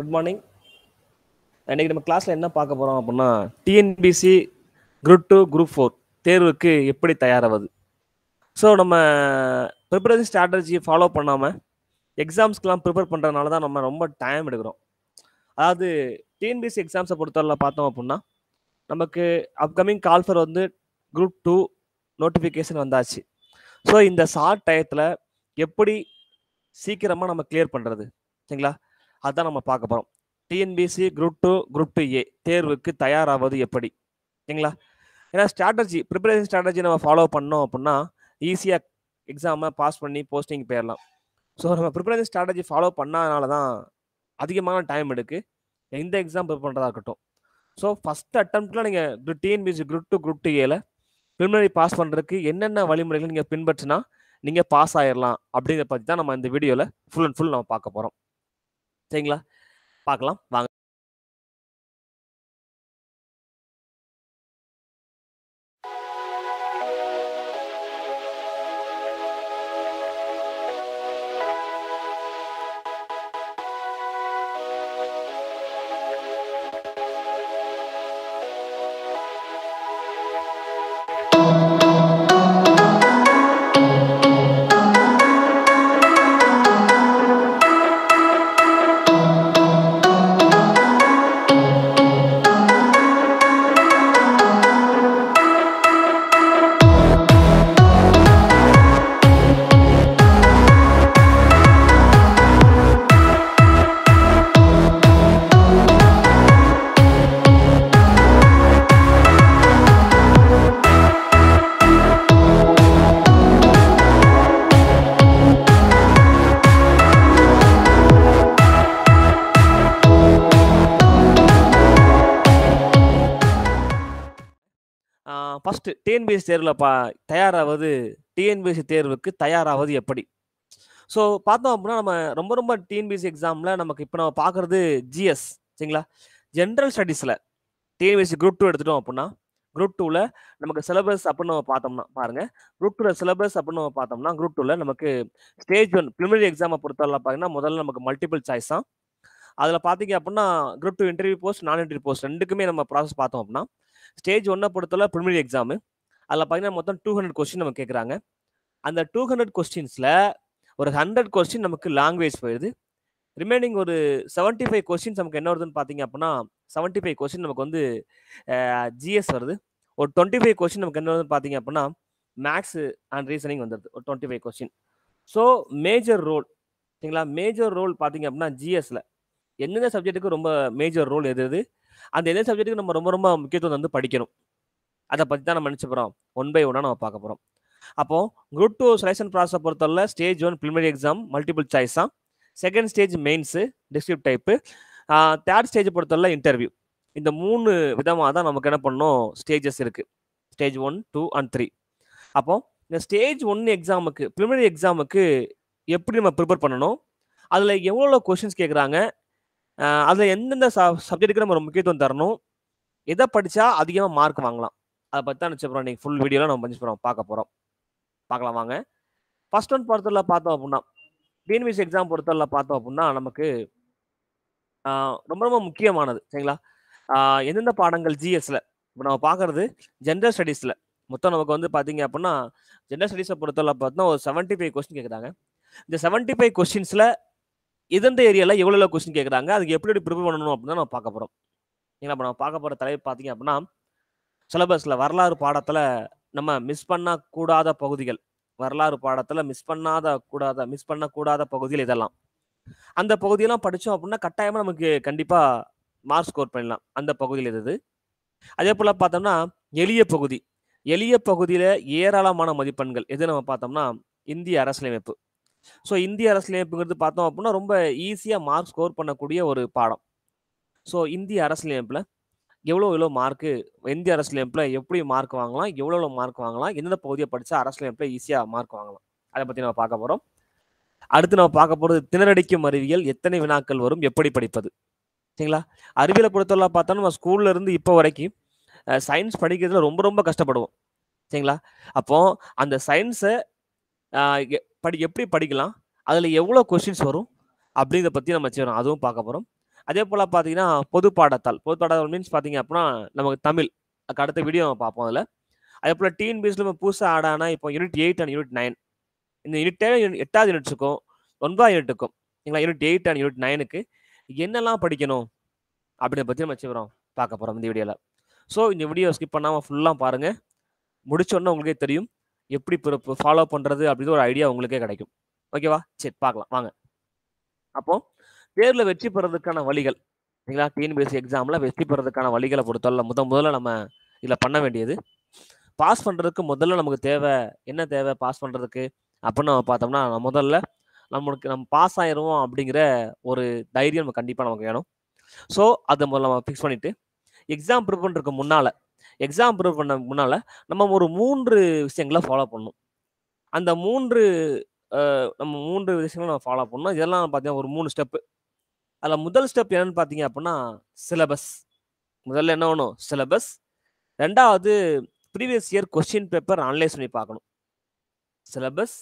good morning இன்னைக்கு நம்ம கிளாஸ்ல என்ன பார்க்க போகிறோம் அப்படின்னா TNPSC group two group four தேர்வுக்கு எப்படி தயாராவது ஸோ நம்ம ப்ரிப்பரேஷன் ஸ்ட்ராட்டஜியை ஃபாலோ பண்ணாமல் எக்ஸாம்ஸ்க்கெலாம் ப்ரிப்பேர் பண்ணுறதுனால தான் நம்ம ரொம்ப டைம் எடுக்கிறோம் அதாவது டிஎன்பிசி எக்ஸாம்ஸை பொறுத்தவரை பார்த்தோம் அப்படின்னா நமக்கு அப்கமிங் கால்ஃபர் வந்து குரூப் டூ நோட்டிஃபிகேஷன் வந்தாச்சு ஸோ இந்த ஷார்ட் டயத்தில் எப்படி சீக்கிரமாக நம்ம கிளியர் பண்ணுறது சரிங்களா அதுதான் நம்ம பார்க்க போகிறோம் TNPSC group two group two A தேர்வுக்கு தயாராவது எப்படி ஓகேங்களா ஏன்னா ஸ்ட்ராட்டஜி ப்ரிப்பரேஷன் ஸ்ட்ராட்டஜி நம்ம ஃபாலோ பண்ணோம் அப்படின்னா ஈஸியாக எக்ஸாமை பாஸ் பண்ணி போஸ்டிங் போயிடலாம் ஸோ நம்ம ப்ரிப்பரேஷன் ஸ்ட்ராட்டஜி ஃபாலோ பண்ணாதனால தான் அதிகமான டைம் எடுக்கு எந்த எக்ஸாம் ப்ரிப்பேர் பண்ணுறதா இருக்கட்டும் ஸோ ஃபஸ்ட் அட்டம்ப்டில் நீங்கள் TNPSC group two group two ஏல ப்ரிலிமினரி பாஸ் பண்ணுறதுக்கு என்னென்ன வழிமுறைகள் நீங்கள் பின்பற்றினா நீங்கள் பாஸ் ஆயிடலாம் அப்படிங்கிற பற்றி தான் நம்ம இந்த வீடியோவில் ஃபுல் அண்ட் ஃபுல் நம்ம பார்க்க போகிறோம் பார்க்கலாம் வாங்க ஃபஸ்ட்டு டிஎன்பிஎஸ்சி தேர்வில் பா தயாராவது டிஎன்பிஎஸ்சி தேர்வுக்கு தயாராவது எப்படி ஸோ பார்த்தோம் அப்படின்னா நம்ம ரொம்ப ரொம்ப டிஎன்பிஎஸ்சி எக்ஸாமில் நமக்கு இப்போ நம்ம பார்க்குறது ஜிஎஸ் சரிங்களா ஜென்ரல் ஸ்டடீஸில் டிஎன்பிஎஸ்சி குரூப் டூ எடுத்துட்டோம் அப்படின்னா குரூப் டூவில் நமக்கு சிலபஸ் அப்படின்னு நம்ம பார்த்தோம்னா பாருங்கள் குரூப் டூவில் சிலபஸ் அப்படின்னு நம்ம பார்த்தோம்னா குரூப் டூவில் நமக்கு ஸ்டேஜ் ஒன் ப்ரிமினரி எக்ஸாமை பொறுத்தவரை பார்த்தீங்கன்னா முதல்ல நமக்கு மல்டிபிள் சாய்ஸ் தான் அதில் பார்த்தீங்க அப்படின்னா குரூப் டூ இன்டர்வியூ போஸ்ட் நான் இன்டர்வியூ போஸ்ட் ரெண்டுக்குமே நம்ம ப்ராசஸ் பார்த்தோம் அப்படின்னா ஸ்டேஜ் ஒன்றை பொறுத்தவரை ப்ரிமினரி எக்ஸாமு அதில் பார்த்தீங்கன்னா மொத்தம் டூ ஹண்ட்ரட் கொஸ்டின் நம்ம கேட்குறாங்க அந்த டூ ஹண்ட்ரட் கொஸ்டின்ஸில் ஒரு ஹண்ட்ரட் கொஸ்டின் நமக்கு லாங்குவேஜ் போயிடுது ரிமைனிங் ஒரு செவன்ட்டி ஃபைவ் கொஸ்டின்ஸ் நமக்கு என்ன வருதுன்னு பார்த்தீங்க அப்படின்னா செவன்ட்டி ஃபைவ் கொஸ்டின் நமக்கு வந்து ஜிஎஸ் வருது ஒரு டுவெண்ட்டி ஃபைவ் கொஸ்டின் நமக்கு என்ன வருதுன்னு பார்த்தீங்க அப்படின்னா மேக்ஸ் அண்ட் ரீசனிங் வந்துடுது ஒரு twenty five question so major role சரிங்களா மேஜர் ரோல் பார்த்தீங்க அப்படின்னா ஜிஎஸ்ல எந்தெந்த சப்ஜெக்ட்டுக்கு ரொம்ப மேஜர் ரோல் எது அந்த எல்லா சப்ஜெக்ட்டுக்கு நம்ம ரொம்ப ரொம்ப முக்கியத்துவம் வந்து படிக்கணும் அதை பற்றி தான் நம்ம போகிறோம் ஒன் பை ஒன்னாக நம்ம பார்க்க போகிறோம் அப்போ குரூப் டூ செலெக்ஷன் ப்ராசஸ் பொறுத்தவரை stage one preliminary exam multiple choice தான் second stage mains descriptive type third stage பொறுத்தவரை இன்டர்வியூ இந்த மூணு விதமாக தான் நமக்கு என்ன பண்ணோம் ஸ்டேஜஸ் இருக்குது stage one two and three அப்போ இந்த ஸ்டேஜ் ஒன் எக்ஸாமுக்கு ப்ரிமரி எக்ஸாமுக்கு எப்படி நம்ம ப்ரிப்பேர் பண்ணணும் அதில் எவ்வளோ கொஷின்ஸ் கேட்குறாங்க அதில் எந்தெந்த சப்ஜெக்ட்டுக்கு நம்ம முக்கியத்துவம் தரணும் எதை படித்தா அதிகமாக மார்க் வாங்கலாம் அதை பற்றி தான் நினச்சப்போம் நீங்கள் ஃபுல் வீடியோலாம் நம்ம பண்ணி போகிறோம் பார்க்க போகிறோம் பார்க்கலாம் வாங்க ஃபர்ஸ்ட் ஒன் பொறுத்தவரை பார்த்தோம் அப்படின்னா டிஎன்பிஎஸ்சி எக்ஸாம் பொறுத்தவரை பார்த்தோம் அப்படின்னா நமக்கு ரொம்ப ரொம்ப முக்கியமானது சரிங்களா எந்தெந்த பாடங்கள் ஜிஎஸ்ல இப்போ நம்ம பார்க்கறது ஜென்ரல் ஸ்டடீஸில் மொத்தம் நமக்கு வந்து பார்த்தீங்க அப்படின்னா ஜென்ரல் ஸ்டடீஸை பொறுத்தவரை பார்த்தோம்னா ஒரு செவன்ட்டி ஃபைவ் கொஸ்டின் கேட்குறாங்க இந்த செவன்ட்டி ஃபைவ் கொஸ்டின்ஸில் எந்தெந்த ஏரியாவில் எவ்வளோ எவ்வளோ கொஸ்டின் கேட்குறாங்க அதுக்கு எப்படி எப்படி ப்ரிப்பேர் பண்ணணும் அப்படின்னு நம்ம பார்க்க போகிறோம் ஏன்னா இப்போ நம்ம பார்க்க போகிற தலைவர் பார்த்தீங்க அப்படின்னா சிலபஸில் வரலாறு பாடத்தில் நம்ம மிஸ் பண்ணக்கூடாத பகுதிகள் வரலாறு பாடத்தில் மிஸ் பண்ணாத கூடாத மிஸ் பண்ணக்கூடாத பகுதிகள் இதெல்லாம் அந்த பகுதியெல்லாம் படித்தோம் அப்படின்னா கட்டாயமாக நமக்கு கண்டிப்பாக மார்க் ஸ்கோர் பண்ணலாம் அந்த பகுதியில் இது அதே போல் பார்த்தோம்னா எளிய பகுதி எளிய பகுதியில் ஏராளமான மதிப்பெண்கள் எது நம்ம பார்த்தோம்னா இந்திய அரசியலமைப்பு ஸோ இந்திய அரசியலமைப்புங்கிறது பார்த்தோம் அப்படின்னா ரொம்ப ஈஸியாக மார்க் ஸ்கோர் பண்ணக்கூடிய ஒரு பாடம் ஸோ இந்திய அரசியலமைப்பில் எவ்வளோ எவ்வளோ மார்க்கு இந்திய அரசியலமைப்பில் எப்படி மார்க் வாங்கலாம் எவ்வளோ எவ்வளோ மார்க் வாங்கலாம் எந்தெந்த பகுதியை படித்தா அரசியலமைப்பில் ஈஸியாக மார்க் வாங்கலாம் அதை பற்றி நம்ம பார்க்க போகிறோம் அடுத்து நம்ம பார்க்க போகிறது திணறடிக்கும் அறிவியல் எத்தனை வினாக்கள் வரும் எப்படி படிப்பது சரிங்களா அறிவியலை பொறுத்தவரை பார்த்தா நம்ம ஸ்கூல்லேருந்து இருந்து இப்போ வரைக்கும் சயின்ஸ் படிக்கிறதுல ரொம்ப ரொம்ப கஷ்டப்படுவோம் சரிங்களா அப்போ அந்த சயின்ஸை படி எப்படி படிக்கலாம் அதில் எவ்வளோ கொஸ்டின்ஸ் வரும் அப்படிங்கிறத பற்றி நம்ம செய்கிறோம் அதுவும் பார்க்க போகிறோம் அதே போல் பார்த்தீங்கன்னா பொது பாடத்தால் பொது பாடத்தால் மீன்ஸ் பார்த்தீங்க அப்படின்னா நமக்கு தமிழ் அதுக்கு அடுத்த வீடியோ நம்ம பார்ப்போம் அதில் அதே போல் டிஎன்பிஎஸ்சில் நம்ம புதுசாக ஆடானா இப்போ unit eight and unit nine இந்த யூனிட் எட்டாவது யூனிட்ஸுக்கும் ஒன்பதாவது யூனிட்டுக்கும் இல்லைங்களா யூனிட் எயிட் அண்ட் யூனிட் நைனுக்கு என்னெல்லாம் படிக்கணும் அப்படின்னு பற்றி நம்ம செய்கிறோம் பார்க்க போகிறோம் இந்த வீடியோவில் ஸோ இந்த வீடியோ ஸ்கிப் பண்ணாமல் ஃபுல்லாக பாருங்கள் முடிச்சோன்னே உங்களுக்கே தெரியும் எப்படி ஃபாலோ பண்ணுறது அப்படின்ற ஒரு ஐடியா உங்களுக்கே கிடைக்கும் ஓகேவா சரி பார்க்கலாம் வாங்க அப்போ தேர்வில் வெற்றி பெறதுக்கான வழிகள் சரிங்களா டிஎன்பிஎஸ்சி எக்ஸாமில் வெற்றி பெறதுக்கான வழிகளை பொறுத்தவரை முத முதல்ல நம்ம இதில் பண்ண வேண்டியது பாஸ் பண்ணுறதுக்கு முதல்ல நமக்கு தேவை என்ன தேவை பாஸ் பண்ணுறதுக்கு அப்படின்னு நம்ம பார்த்தோம்னா முதல்ல நம்மளுக்கு நம்ம பாஸ் ஆயிடுவோம் அப்படிங்கிற ஒரு தைரியம் நம்ம கண்டிப்பாக நமக்கு வேணும் ஸோ அதை முதல்ல நம்ம ஃபிக்ஸ் பண்ணிவிட்டு எக்ஸாம் பண்ணுறதுக்கு முன்னால் எக்ஸாம் ப்ரூவ் பண்ண முன்னால் நம்ம ஒரு மூன்று விஷயங்களை ஃபாலோ பண்ணணும் அந்த மூன்று நம்ம மூன்று விஷயங்களும் நம்ம ஃபாலோ பண்ணணும் இதெல்லாம் பார்த்தீங்கன்னா ஒரு மூணு ஸ்டெப்பு அதில் முதல் ஸ்டெப் என்னென்னு பார்த்தீங்க அப்படின்னா சிலபஸ் முதல்ல என்ன வேணும் சிலபஸ் ரெண்டாவது previous year question paper analyse பண்ணி பார்க்கணும் சிலபஸ்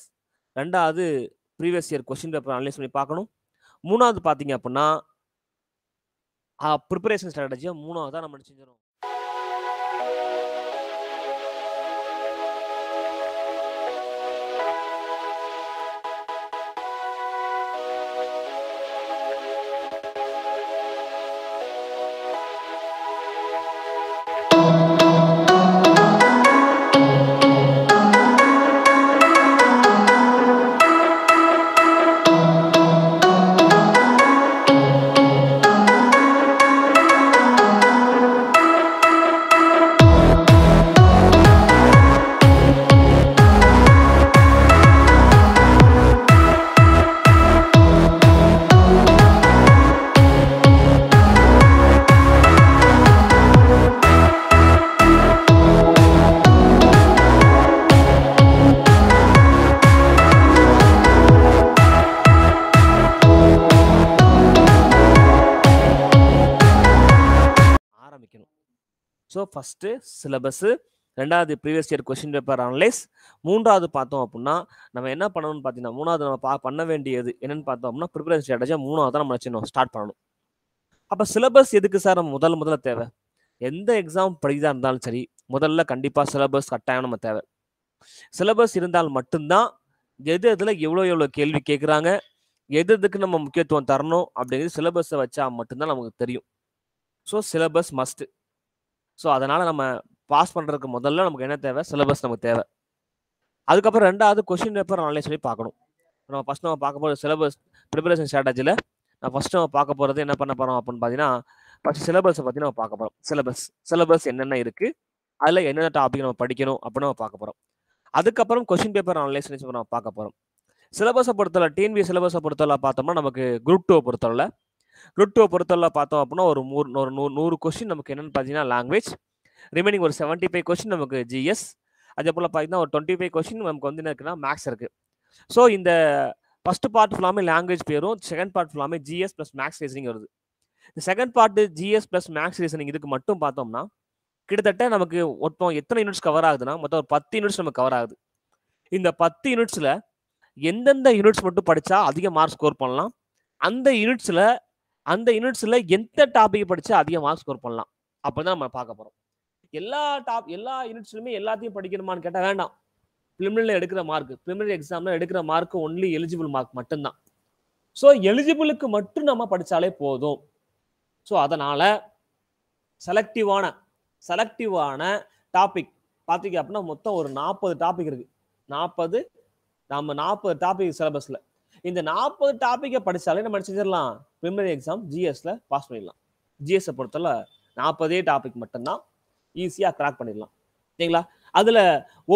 ரெண்டாவது previous year question paper analyse பண்ணி பார்க்கணும் மூணாவது பார்த்தீங்க அப்படின்னா ப்ரிப்பரேஷன் ஸ்ட்ராட்டஜியாக தான் நம்ம செஞ்சிடும் ஃபஸ்ட்டு சிலபஸ்ஸு ரெண்டாவது previous year question paper analyse மூன்றாவது பார்த்தோம் அப்படின்னா நம்ம என்ன பண்ணணும்னு பார்த்தீங்கன்னா மூணாவது நம்ம பா பண்ண வேண்டியது என்னென்னு பார்த்தோம் அப்படின்னா ப்ரிப்பரேஷன் ஸ்ட்ராட்டஜியாக மூணாவது தான் நம்ம வச்சுக்கணும் ஸ்டார்ட் பண்ணணும் அப்போ சிலபஸ் எதுக்கு சார் நம்ம முதல் முதல்ல தேவை எந்த எக்ஸாம் படிதாக இருந்தாலும் சரி முதல்ல கண்டிப்பாக சிலபஸ் கட்டாயம் நம்ம தேவை சிலபஸ் இருந்தால் மட்டும்தான் எது எதில் எவ்வளோ எவ்வளோ கேள்வி கேட்குறாங்க எது எதுக்கு நம்ம முக்கியத்துவம் தரணும் அப்படிங்கிறது சிலபஸை வச்சா மட்டும்தான் நமக்கு தெரியும் ஸோ சிலபஸ் மஸ்ட்டு ஸோ அதனால் நம்ம பாஸ் பண்ணுறதுக்கு முதல்ல நமக்கு என்ன தேவை சிலபஸ் நமக்கு தேவை அதுக்கப்புறம் ரெண்டாவது கொஷின் பேப்பர் நாளே சொல்லி பார்க்கணும் நம்ம ஃபஸ்ட் நம்ம பார்க்க போகிற சிலபஸ் ப்ரிப்பரேஷன் ஸ்ட்ராட்டஜியில் நான் ஃபஸ்ட் நம்ம பார்க்க போகிறது என்ன பண்ண போகிறோம் அப்படின்னு பார்த்தீங்கன்னா ஃபஸ்ட் சிலபஸை பற்றி நம்ம பார்க்க போகிறோம் சிலபஸ் சிலபஸ் என்னென்ன இருக்குது அதில் என்னென்ன டாபிக் நம்ம படிக்கணும் அப்படின்னு நம்ம பார்க்க போகிறோம் அதுக்கப்புறம் கொஷின் பேப்பர் ஆன்லைன் சொல்லி நம்ம பார்க்க போகிறோம் சிலபஸை பொறுத்தவரை டிஎன்பி சிலபஸை பொறுத்தவரை பார்த்தோம்னா நமக்கு குரூப் டூவை பொறுத்தவரை லுட்டுவை பொறுத்தவரை பார்த்தோம் அப்படின்னா ஒரு நூறு நூறு நூறு கொஸ்டின் நமக்கு என்னென்னு பார்த்தீங்கன்னா லாங்குவேஜ் ரிமைனிங் ஒரு செவன்ட்டி ஃபைவ் கொஸ்டின் நமக்கு ஜிஎஸ் அதே போல் பார்த்தீங்கன்னா ஒரு டுவெண்ட்டி ஃபைவ் கொஸ்டின் நமக்கு வந்து என்ன இருக்குன்னா மேக்ஸ் இருக்குது ஸோ இந்த ஃபர்ஸ்ட் பார்ட் ஃபுல்லாமே லாங்குவேஜ் பேரும் செகண்ட் பார்ட் ஃபுல்லாமே ஜிஎஸ் ப்ளஸ் மேக்ஸ் ரீசனிங் வருது இந்த second part GS plus maths reasoning இதுக்கு மட்டும் பார்த்தோம்னா கிட்டத்தட்ட நமக்கு மொத்தம் எத்தனை யூனிட்ஸ் கவர் ஆகுதுன்னா மொத்தம் ஒரு பத்து யூனிட்ஸ் நமக்கு கவர் ஆகுது இந்த பத்து யூனிட்ஸில் எந்தெந்த யூனிட்ஸ் மட்டும் படித்தா அதிக மார்க் ஸ்கோர் பண்ணலாம் அந்த யூனிட்ஸில் அந்த யூனிட்ஸில் எந்த டாபிக் படித்து அதிக மார்க் ஸ்கோர் பண்ணலாம் அப்போ தான் நம்ம பார்க்க போகிறோம் எல்லா டாப் எல்லா யூனிட்ஸ்லையுமே எல்லாத்தையும் படிக்கணுமான்னு கேட்டால் வேண்டாம் ப்ரிலிமினரியில் எடுக்கிற மார்க் ப்ரிலிமினரி எக்ஸாமில் எடுக்கிற மார்க் ஒன்லி எலிஜிபிள் மார்க் மட்டும்தான் ஸோ எலிஜிபிளுக்கு மட்டும் நம்ம படித்தாலே போதும் ஸோ அதனால் செலக்டிவான செலக்டிவான டாபிக் பார்த்தீங்க அப்படின்னா மொத்தம் ஒரு நாற்பது டாபிக் இருக்குது நாற்பது நம்ம நாற்பது டாபிக் சிலபஸில் இந்த நாற்பது டாப்பிக்கை படித்தாலே நம்ம செஞ்சிடலாம் ப்ரிமினரி எக்ஸாம் ஜிஎஸ்ல பாஸ் பண்ணிடலாம் ஜிஎஸ்ஸை பொறுத்தவரை நாற்பதே டாபிக் மட்டும்தான் ஈஸியாக கிராக் பண்ணிடலாம் சரிங்களா அதில்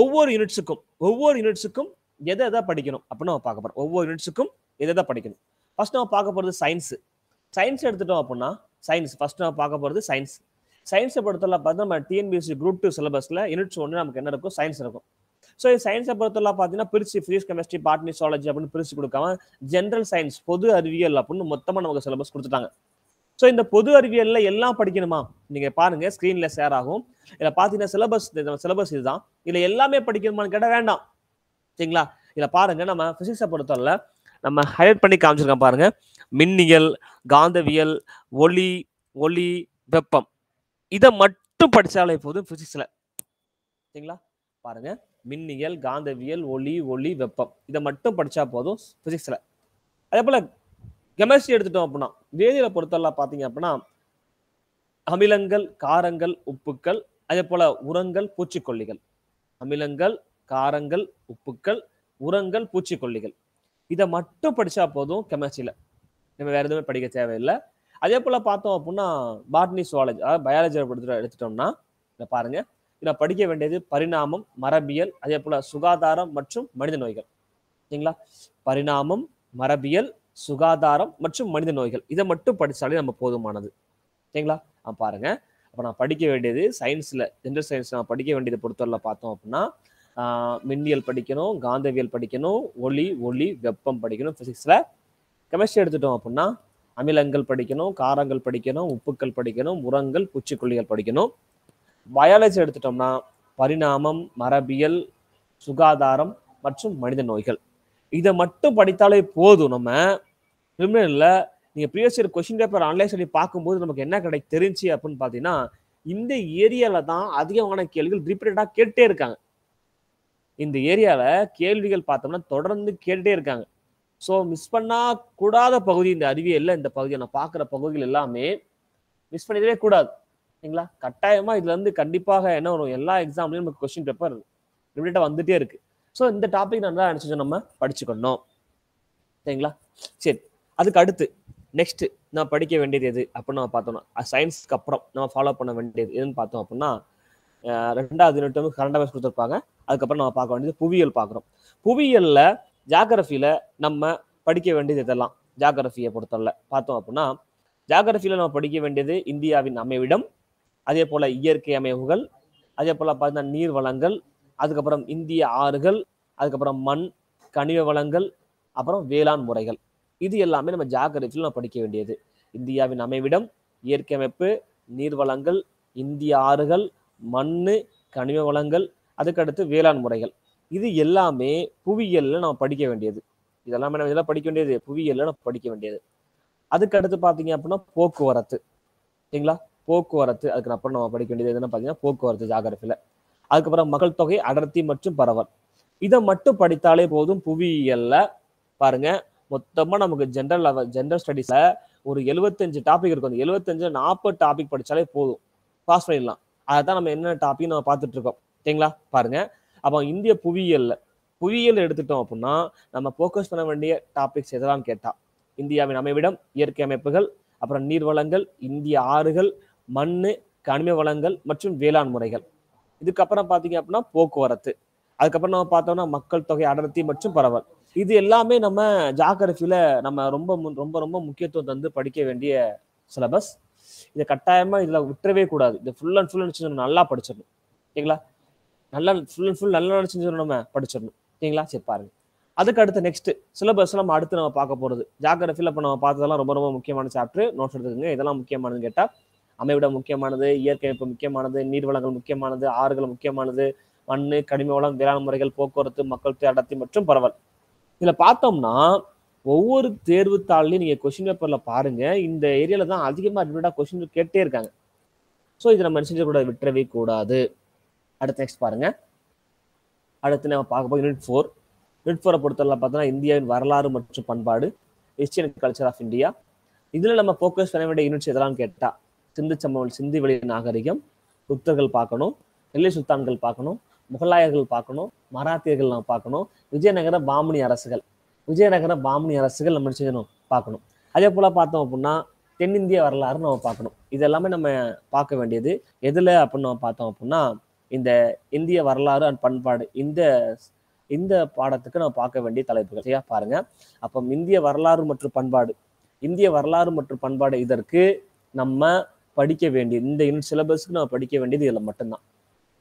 ஒவ்வொரு யூனிட்ஸுக்கும் ஒவ்வொரு யூனிட்ஸுக்கும் எதை எதை படிக்கணும் அப்படின்னு நம்ம பார்க்க போகிறோம் ஒவ்வொரு யூனிட்ஸுக்கும் எதை எதை படிக்கணும் ஃபஸ்ட் நம்ம பார்க்க போகிறது சயின்ஸு சயின்ஸ் எடுத்துட்டோம் அப்படின்னா சயின்ஸ் ஃபஸ்ட் நம்ம பார்க்க போகிறது சயின்ஸ் சயின்ஸை பொறுத்தவரை பார்த்தா நம்ம டிஎன்பிஎஸ்சி குரூப் டூ சிலபஸில் யூனிட்ஸ் ஒன்று நமக்கு என்ன இருக்கும் சயின்ஸ் இருக்கும் ஸோ சயின்ஸை பொறுத்தவரை பார்த்தீங்கன்னா பிரிச்சு ஃபிசிக்ஸ் கெமிஸ்ட்ரி பாட்னி சாலஜி அப்படின்னு பிரிச்சு கொடுக்காம ஜென்ரல் சயின்ஸ் பொது அறிவியல் அப்படின்னு மொத்தமாக நமக்கு சிலபஸ் கொடுத்துட்டாங்க ஸோ இந்த பொது அறிவியலில் எல்லாம் படிக்கணுமா நீங்கள் பாருங்க ஸ்க்ரீனில் ஷேர் ஆகும் இதில் பார்த்தீங்கன்னா சிலபஸ் சிலபஸ் இதுதான் இதில் எல்லாமே படிக்கணுமான்னு கேட்டால் வேண்டாம் சரிங்களா இதில் பாருங்க நம்ம ஃபிசிக்ஸை பொறுத்தவரை நம்ம ஹைலைட் பண்ணி காமிச்சிருக்கோம் பாருங்க மின்னியல் காந்தவியல் ஒளி ஒளி வெப்பம் இதை மட்டும் படித்தாலே போதும் ஃபிசிக்ஸில் சரிங்களா பாருங்கள் மின்னியல் காந்தவியல் ஒளி ஒளி வெப்பம் இதை மட்டும் படித்தா போதும் ஃபிசிக்ஸில் அதே போல் கெமிஸ்ட்ரி எடுத்துட்டோம் அப்படின்னா வேதியில பொறுத்தவரை பார்த்தீங்க அப்படின்னா அமிலங்கள் காரங்கள் உப்புக்கள் அதே போல் உரங்கள் பூச்சிக்கொல்லிகள் அமிலங்கள் காரங்கள் உப்புக்கள் உரங்கள் பூச்சிக்கொல்லிகள் இதை மட்டும் படித்தா போதும் கெமிஸ்ட்ரியில் நம்ம வேறு எதுவுமே படிக்க தேவையில்லை அதே போல் பார்த்தோம் அப்படின்னா பாட்னி சுவாலஜி அதாவது பயாலஜியை எடுத்துட்டோம்னா இதை பாருங்கள் இதில் படிக்க வேண்டியது பரிணாமம் மரபியல் அதே போல் சுகாதாரம் மற்றும் மனித நோய்கள் சரிங்களா பரிணாமம் மரபியல் சுகாதாரம் மற்றும் மனித நோய்கள் இதை மட்டும் படித்தாலே நம்ம போதுமானது சரிங்களா நான் பாருங்க அப்போ நான் படிக்க வேண்டியது சயின்ஸில் ஜென்ரல் சயின்ஸ் நான் படிக்க வேண்டியது பொறுத்தவரையில் பார்த்தோம் அப்படின்னா மின்னியல் படிக்கணும் காந்தவியல் படிக்கணும் ஒளி ஒளி வெப்பம் படிக்கணும் ஃபிசிக்ஸில் கெமிஸ்ட்ரி எடுத்துட்டோம் அப்படின்னா அமிலங்கள் படிக்கணும் காரங்கள் படிக்கணும் உப்புக்கள் படிக்கணும் உரங்கள் பூச்சிக்கொல்லிகள் படிக்கணும் பயாலஜி எடுத்துட்டோம்னா பரிணாமம் மரபியல் சுகாதாரம் மற்றும் மனித நோய்கள் இதை மட்டும் படித்தாலே போதும் நம்ம கிரிமினலில் நீங்கள் previous year question paper online சொல்லி பார்க்கும்போது நமக்கு என்ன கிடைக்கும் தெரிஞ்சு அப்படின்னு பார்த்தீங்கன்னா இந்த ஏரியாவில் தான் அதிகமான கேள்விகள் ரிப்பீட்டடாக கேட்டே இருக்காங்க இந்த ஏரியாவில் கேள்விகள் பார்த்தோம்னா தொடர்ந்து கேட்டுட்டே இருக்காங்க ஸோ மிஸ் பண்ணா கூடாத பகுதி இந்த அறிவியலில் இந்த பகுதியை நான் பார்க்குற பகுதிகள் எல்லாமே மிஸ் பண்ணிடவே கூடாது சரிங்களா கட்டாயமாக இதுலேருந்து கண்டிப்பாக என்ன வரும் எல்லா எக்ஸாம்லயும் நமக்கு கொஸ்டின் பேப்பர் ரிப்பீட்டாக வந்துட்டே இருக்கு ஸோ இந்த டாபிக் நல்லா நினைச்சு நம்ம படிச்சுக்கணும் சரிங்களா சரி அதுக்கு அடுத்து நெக்ஸ்ட் நான் படிக்க வேண்டியது எது அப்படின்னு நம்ம பார்த்தோம்னா சயின்ஸ்க்கு அப்புறம் நம்ம ஃபாலோ பண்ண வேண்டியது எதுன்னு பார்த்தோம் அப்படின்னா ரெண்டாவது யூனிட் வந்து கரண்ட் அஃபேர்ஸ் கொடுத்துருப்பாங்க அதுக்கப்புறம் நம்ம பார்க்க வேண்டியது புவியியல் பார்க்குறோம் புவியியலில் ஜாகிரஃபியில் நம்ம படிக்க வேண்டியது இதெல்லாம் ஜாகிரஃபியை பொறுத்தவரை பார்த்தோம் அப்படின்னா ஜாகிரஃபியில் நம்ம படிக்க வேண்டியது இந்தியாவின் அமைவிடம் அதே போல் இயற்கை அமைவுகள் அதே போல் பார்த்தீங்கன்னா நீர் வளங்கள் அதுக்கப்புறம் இந்திய ஆறுகள் அதுக்கப்புறம் மண் கனிம வளங்கள் அப்புறம் வேளாண் முறைகள் இது எல்லாமே நம்ம ஜாகிரதையில் நம்ம படிக்க வேண்டியது இந்தியாவின் அமைவிடம் இயற்கை அமைப்பு நீர் வளங்கள் இந்திய ஆறுகள் மண் கனிம வளங்கள் அதுக்கடுத்து வேளாண் முறைகள் இது எல்லாமே புவியியலில் நம்ம படிக்க வேண்டியது இதெல்லாமே நம்ம இதெல்லாம் படிக்க வேண்டியது புவியியலில் நம்ம படிக்க வேண்டியது அதுக்கடுத்து பார்த்தீங்க அப்படின்னா போக்குவரத்து சரிங்களா போக்குவரத்து அதுக்கப்புறம் நம்ம படிக்க வேண்டியது எதுன்னு பார்த்தீங்கன்னா போக்குவரத்து ஜாகிரபியில் அதுக்கப்புறம் மக்கள் தொகை அடர்த்தி மற்றும் பரவல் இதை மட்டும் படித்தாலே போதும் புவியியல்ல பாருங்க மொத்தமாக நமக்கு ஜென்ரல் லெவல் ஜென்ரல் ஸ்டடீஸில் ஒரு எழுபத்தஞ்சு டாபிக் இருக்கும் அந்த எழுபத்தஞ்சு நாற்பது டாபிக் படித்தாலே போதும் பாஸ் பண்ணிடலாம் தான் நம்ம என்ன டாபிக் நம்ம பார்த்துட்டு இருக்கோம் ஓகேங்களா பாருங்க அப்போ இந்திய புவியியலில் புவியியல் எடுத்துட்டோம் அப்படின்னா நம்ம ஃபோக்கஸ் பண்ண வேண்டிய டாபிக்ஸ் எதெல்லாம் கேட்டால் இந்தியாவின் அமைவிடம் இயற்கை அமைப்புகள் அப்புறம் நீர் வளங்கள் இந்திய ஆறுகள் மண் கனிம வளங்கள் மற்றும் வேளாண் முறைகள் இதுக்கப்புறம் பார்த்தீங்க அப்படின்னா போக்குவரத்து அதுக்கப்புறம் நம்ம பார்த்தோம்னா மக்கள் தொகை அடர்த்தி மற்றும் பரவல் இது எல்லாமே நம்ம ஜாகிரபியில நம்ம ரொம்ப ரொம்ப ரொம்ப முக்கியத்துவம் தந்து படிக்க வேண்டிய சிலபஸ் இதை கட்டாயமா இதுல விட்டுறவே கூடாது இதை ஃபுல் அண்ட் ஃபுல் நினைச்சு நல்லா படிச்சிடணும் ஓகேங்களா நல்லா ஃபுல் அண்ட் ஃபுல் நல்லா நினைச்சு நம்ம படிச்சிடணும் ஓகேங்களா சரி பாருங்க அதுக்கு அடுத்து நெக்ஸ்ட் சிலபஸ் நம்ம அடுத்து நம்ம பார்க்க போறது ஜாகிரபியில் இப்போ நம்ம பார்த்ததெல்லாம் ரொம்ப ரொம்ப முக்கியமான சாப்டர் நோட்ஸ் எடுத்துக்கோங்க இதெல்லாம் முக்கியமானதுன்னு கேட்டால் அமைவிட முக்கியமானது இயற்கை அமைப்பு முக்கியமானது நீர்வளங்கள் முக்கியமானது ஆறுகள் முக்கியமானது மண் கனிம வளம் வேளாண் முறைகள் போக்குவரத்து மக்கள் அடர்த்தி மற்றும் பரவல் இதில் பார்த்தோம்னா ஒவ்வொரு தேர்வு தாள்லையும் கொஷின் கொஸ்டின் பாருங்கள் இந்த ஏரியாவில் தான் அதிகமாக ரிப்பீட்டா கொஸ்டின் கேட்டே இருக்காங்க ஸோ இதை நம்ம செஞ்சு கூட விட்டுறவே கூடாது அடுத்து நெக்ஸ்ட் பாருங்கள் அடுத்து நம்ம பார்க்க போய் யூனிட் ஃபோர் யூனிட் ஃபோரை பொறுத்தவரை பார்த்தோன்னா இந்தியாவின் வரலாறு மற்றும் பண்பாடு ஹிஸ்டரி கல்ச்சர் ஆஃப் இந்தியா இதில் நம்ம ஃபோக்கஸ் பண்ண வேண்டிய யூனிட்ஸ் எதெல்லாம் கேட்டால் சிந்து சம்பவம் சிந்தி வழி நாகரிகம் புத்தர்கள் பார்க்கணும் டெல்லி சுல்தான்கள் பார்க்கணும் முகலாயர்கள் பார்க்கணும் மராத்தியர்கள் நம்ம பார்க்கணும் விஜயநகர பாமணி அரசுகள் விஜயநகர பாமணி அரசுகள் நம்ம செய்யணும் பார்க்கணும் அதே போல் பார்த்தோம் அப்படின்னா தென்னிந்திய வரலாறு நம்ம பார்க்கணும் இது எல்லாமே நம்ம பார்க்க வேண்டியது எதில் அப்படின்னு நம்ம பார்த்தோம் அப்படின்னா இந்த இந்திய வரலாறு அண்ட் பண்பாடு இந்த இந்த பாடத்துக்கு நம்ம பார்க்க வேண்டிய தலைப்புகள் சரியா பாருங்க அப்போ இந்திய வரலாறு மற்றும் பண்பாடு இந்திய வரலாறு மற்றும் பண்பாடு இதற்கு நம்ம படிக்க வேண்டியது இந்த யூனிட் சிலபஸ்க்கு நம்ம படிக்க வேண்டியது இதில் மட்டும்தான்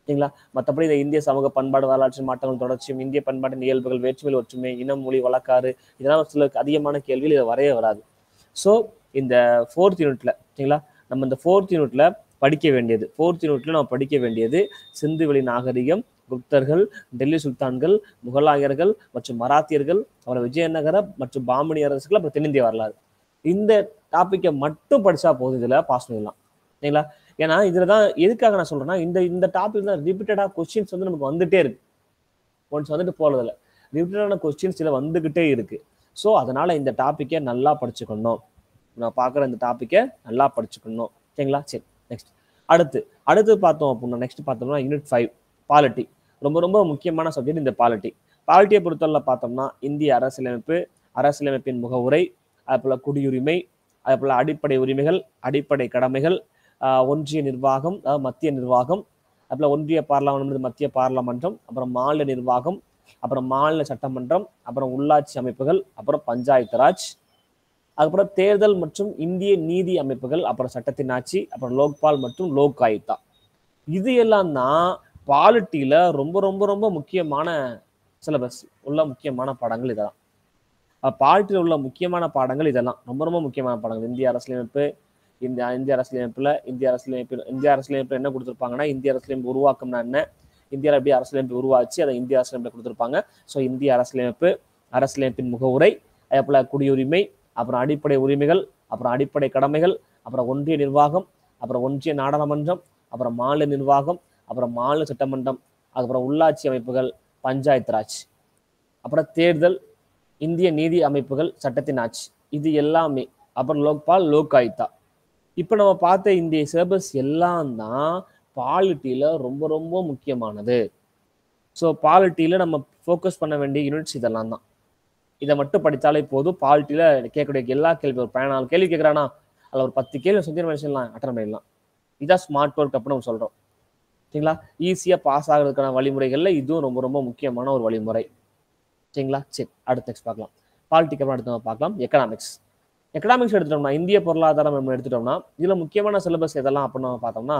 சரிங்களா மற்றபடி இந்த இந்திய சமூக பண்பாடு வரலாற்று மாற்றங்கள் தொடர்ச்சியும் இந்திய பண்பாட்டின் இயல்புகள் வேற்றுமையில் ஒற்றுமை இனம் மொழி வழக்காறு இதெல்லாம் சில அதிகமான கேள்விகள் இதை வரைய வராது ஸோ இந்த ஃபோர்த் யூனிட்ல சரிங்களா நம்ம இந்த ஃபோர்த் யூனிட்ல படிக்க வேண்டியது ஃபோர்த் யூனிட்ல நம்ம படிக்க வேண்டியது சிந்துவெளி நாகரிகம் குப்தர்கள் டெல்லி சுல்தான்கள் முகலாயர்கள் மற்றும் மராத்தியர்கள் அப்புறம் விஜயநகர மற்றும் பாமணி அரசுகள் அப்புறம் தென்னிந்திய வரலாறு இந்த டாப்பிக்கை மட்டும் படித்தா போதும் இதில் பாஸ் பண்ணிடலாம் சரிங்களா ஏன்னா இதுல தான் எதுக்காக நான் சொல்றேன்னா இந்த இந்த டாபிக் தான் ரிப்பீட்டடா கொஸ்டின்ஸ் வந்து நமக்கு வந்துட்டே இருக்கு ஒன்ஸ் வந்துட்டு போறதுல ரிப்பீட்டடான கொஸ்டின்ஸ் இதுல வந்துகிட்டே இருக்கு ஸோ அதனால இந்த டாப்பிக்கை நல்லா படிச்சுக்கணும் நான் பார்க்குற இந்த டாப்பிக்கை நல்லா படிச்சுக்கணும் சரிங்களா சரி நெக்ஸ்ட் அடுத்து அடுத்து பார்த்தோம் அப்படின்னா நெக்ஸ்ட் பார்த்தோம்னா யூனிட் ஃபைவ் பாலிட்டி ரொம்ப ரொம்ப முக்கியமான சப்ஜெக்ட் இந்த பாலிட்டி பாலிட்டியை பொறுத்தவரை பார்த்தோம்னா இந்திய அரசியலமைப்பு அரசியலமைப்பின் முகவுரை அது போல் குடியுரிமை அது போல் அடிப்படை உரிமைகள் அடிப்படை கடமைகள் ஒன்றிய நிர்வாகம் மத்திய நிர்வாகம் அப்புறம் ஒன்றிய பாராளுமன்றம் மத்திய பாராளுமன்றம் அப்புறம் மாநில நிர்வாகம் அப்புறம் மாநில சட்டமன்றம் அப்புறம் உள்ளாட்சி அமைப்புகள் அப்புறம் பஞ்சாயத்து ராஜ் அதுக்கப்புறம் தேர்தல் மற்றும் இந்திய நீதி அமைப்புகள் அப்புறம் சட்டத்தின் ஆட்சி அப்புறம் லோக்பால் மற்றும் லோக் ஆயுத்தா இது எல்லாம் தான் பாலிட்டியில ரொம்ப ரொம்ப ரொம்ப முக்கியமான சிலபஸ் உள்ள முக்கியமான பாடங்கள் இதெல்லாம் பாலிட்டியில் உள்ள முக்கியமான பாடங்கள் இதெல்லாம் ரொம்ப ரொம்ப முக்கியமான பாடங்கள் இந்திய அரசியலமைப்பு இந்த இந்திய அரசியலமைப்பில் இந்திய அரசியலமைப்பில் இந்திய அரசியலமைப்பில் என்ன கொடுத்துருப்பாங்கன்னா இந்திய அரசியலமைப்பு உருவாக்கம்னா என்ன இந்தியாவில் எப்படி அரசியலமைப்பு உருவாச்சு அதை இந்திய அரசியலமைப்பில் கொடுத்துருப்பாங்க ஸோ இந்திய அரசியலமைப்பு அரசியலமைப்பின் முகவுரை அதே போல் குடியுரிமை அப்புறம் அடிப்படை உரிமைகள் அப்புறம் அடிப்படை கடமைகள் அப்புறம் ஒன்றிய நிர்வாகம் அப்புறம் ஒன்றிய நாடாளுமன்றம் அப்புறம் மாநில நிர்வாகம் அப்புறம் மாநில சட்டமன்றம் அதுக்கப்புறம் உள்ளாட்சி அமைப்புகள் பஞ்சாயத்து ராஜ் அப்புறம் தேர்தல் இந்திய நீதி அமைப்புகள் சட்டத்தின் ஆட்சி இது எல்லாமே அப்புறம் லோக்பால் லோக் ஆயுத்தா இப்போ நம்ம பார்த்த இந்த சிலபஸ் எல்லாம் தான் பாலிட்டியில் ரொம்ப ரொம்ப முக்கியமானது ஸோ பாலிட்டியில் நம்ம ஃபோக்கஸ் பண்ண வேண்டிய யூனிட்ஸ் இதெல்லாம் தான் இதை மட்டும் படித்தாலே போதும் பாலிட்டியில் கேட்கக்கூடிய எல்லா கேள்வி ஒரு பதினாலு கேள்வி கேட்குறானா அதில் ஒரு பத்து கேள்வி சொந்த மனுஷன்லாம் அட்டன் பண்ணிடலாம் இதுதான் ஸ்மார்ட் ஒர்க் அப்படின்னு நம்ம சொல்கிறோம் சரிங்களா ஈஸியாக பாஸ் ஆகிறதுக்கான வழிமுறைகளில் இதுவும் ரொம்ப ரொம்ப முக்கியமான ஒரு வழிமுறை சரிங்களா சரி அடுத்த நெக்ஸ்ட் பார்க்கலாம் பாலிட்டிக்கு அப்புறம் நம்ம பார்க்கலாம் எக்கனாமிக்ஸ் எக்கனாமிக்ஸ் எடுத்துட்டோம்னா இந்திய பொருளாதாரம் நம்ம எடுத்துட்டோம்னா இதில் முக்கியமான சிலபஸ் எதெல்லாம் அப்படின்னு பார்த்தோம்னா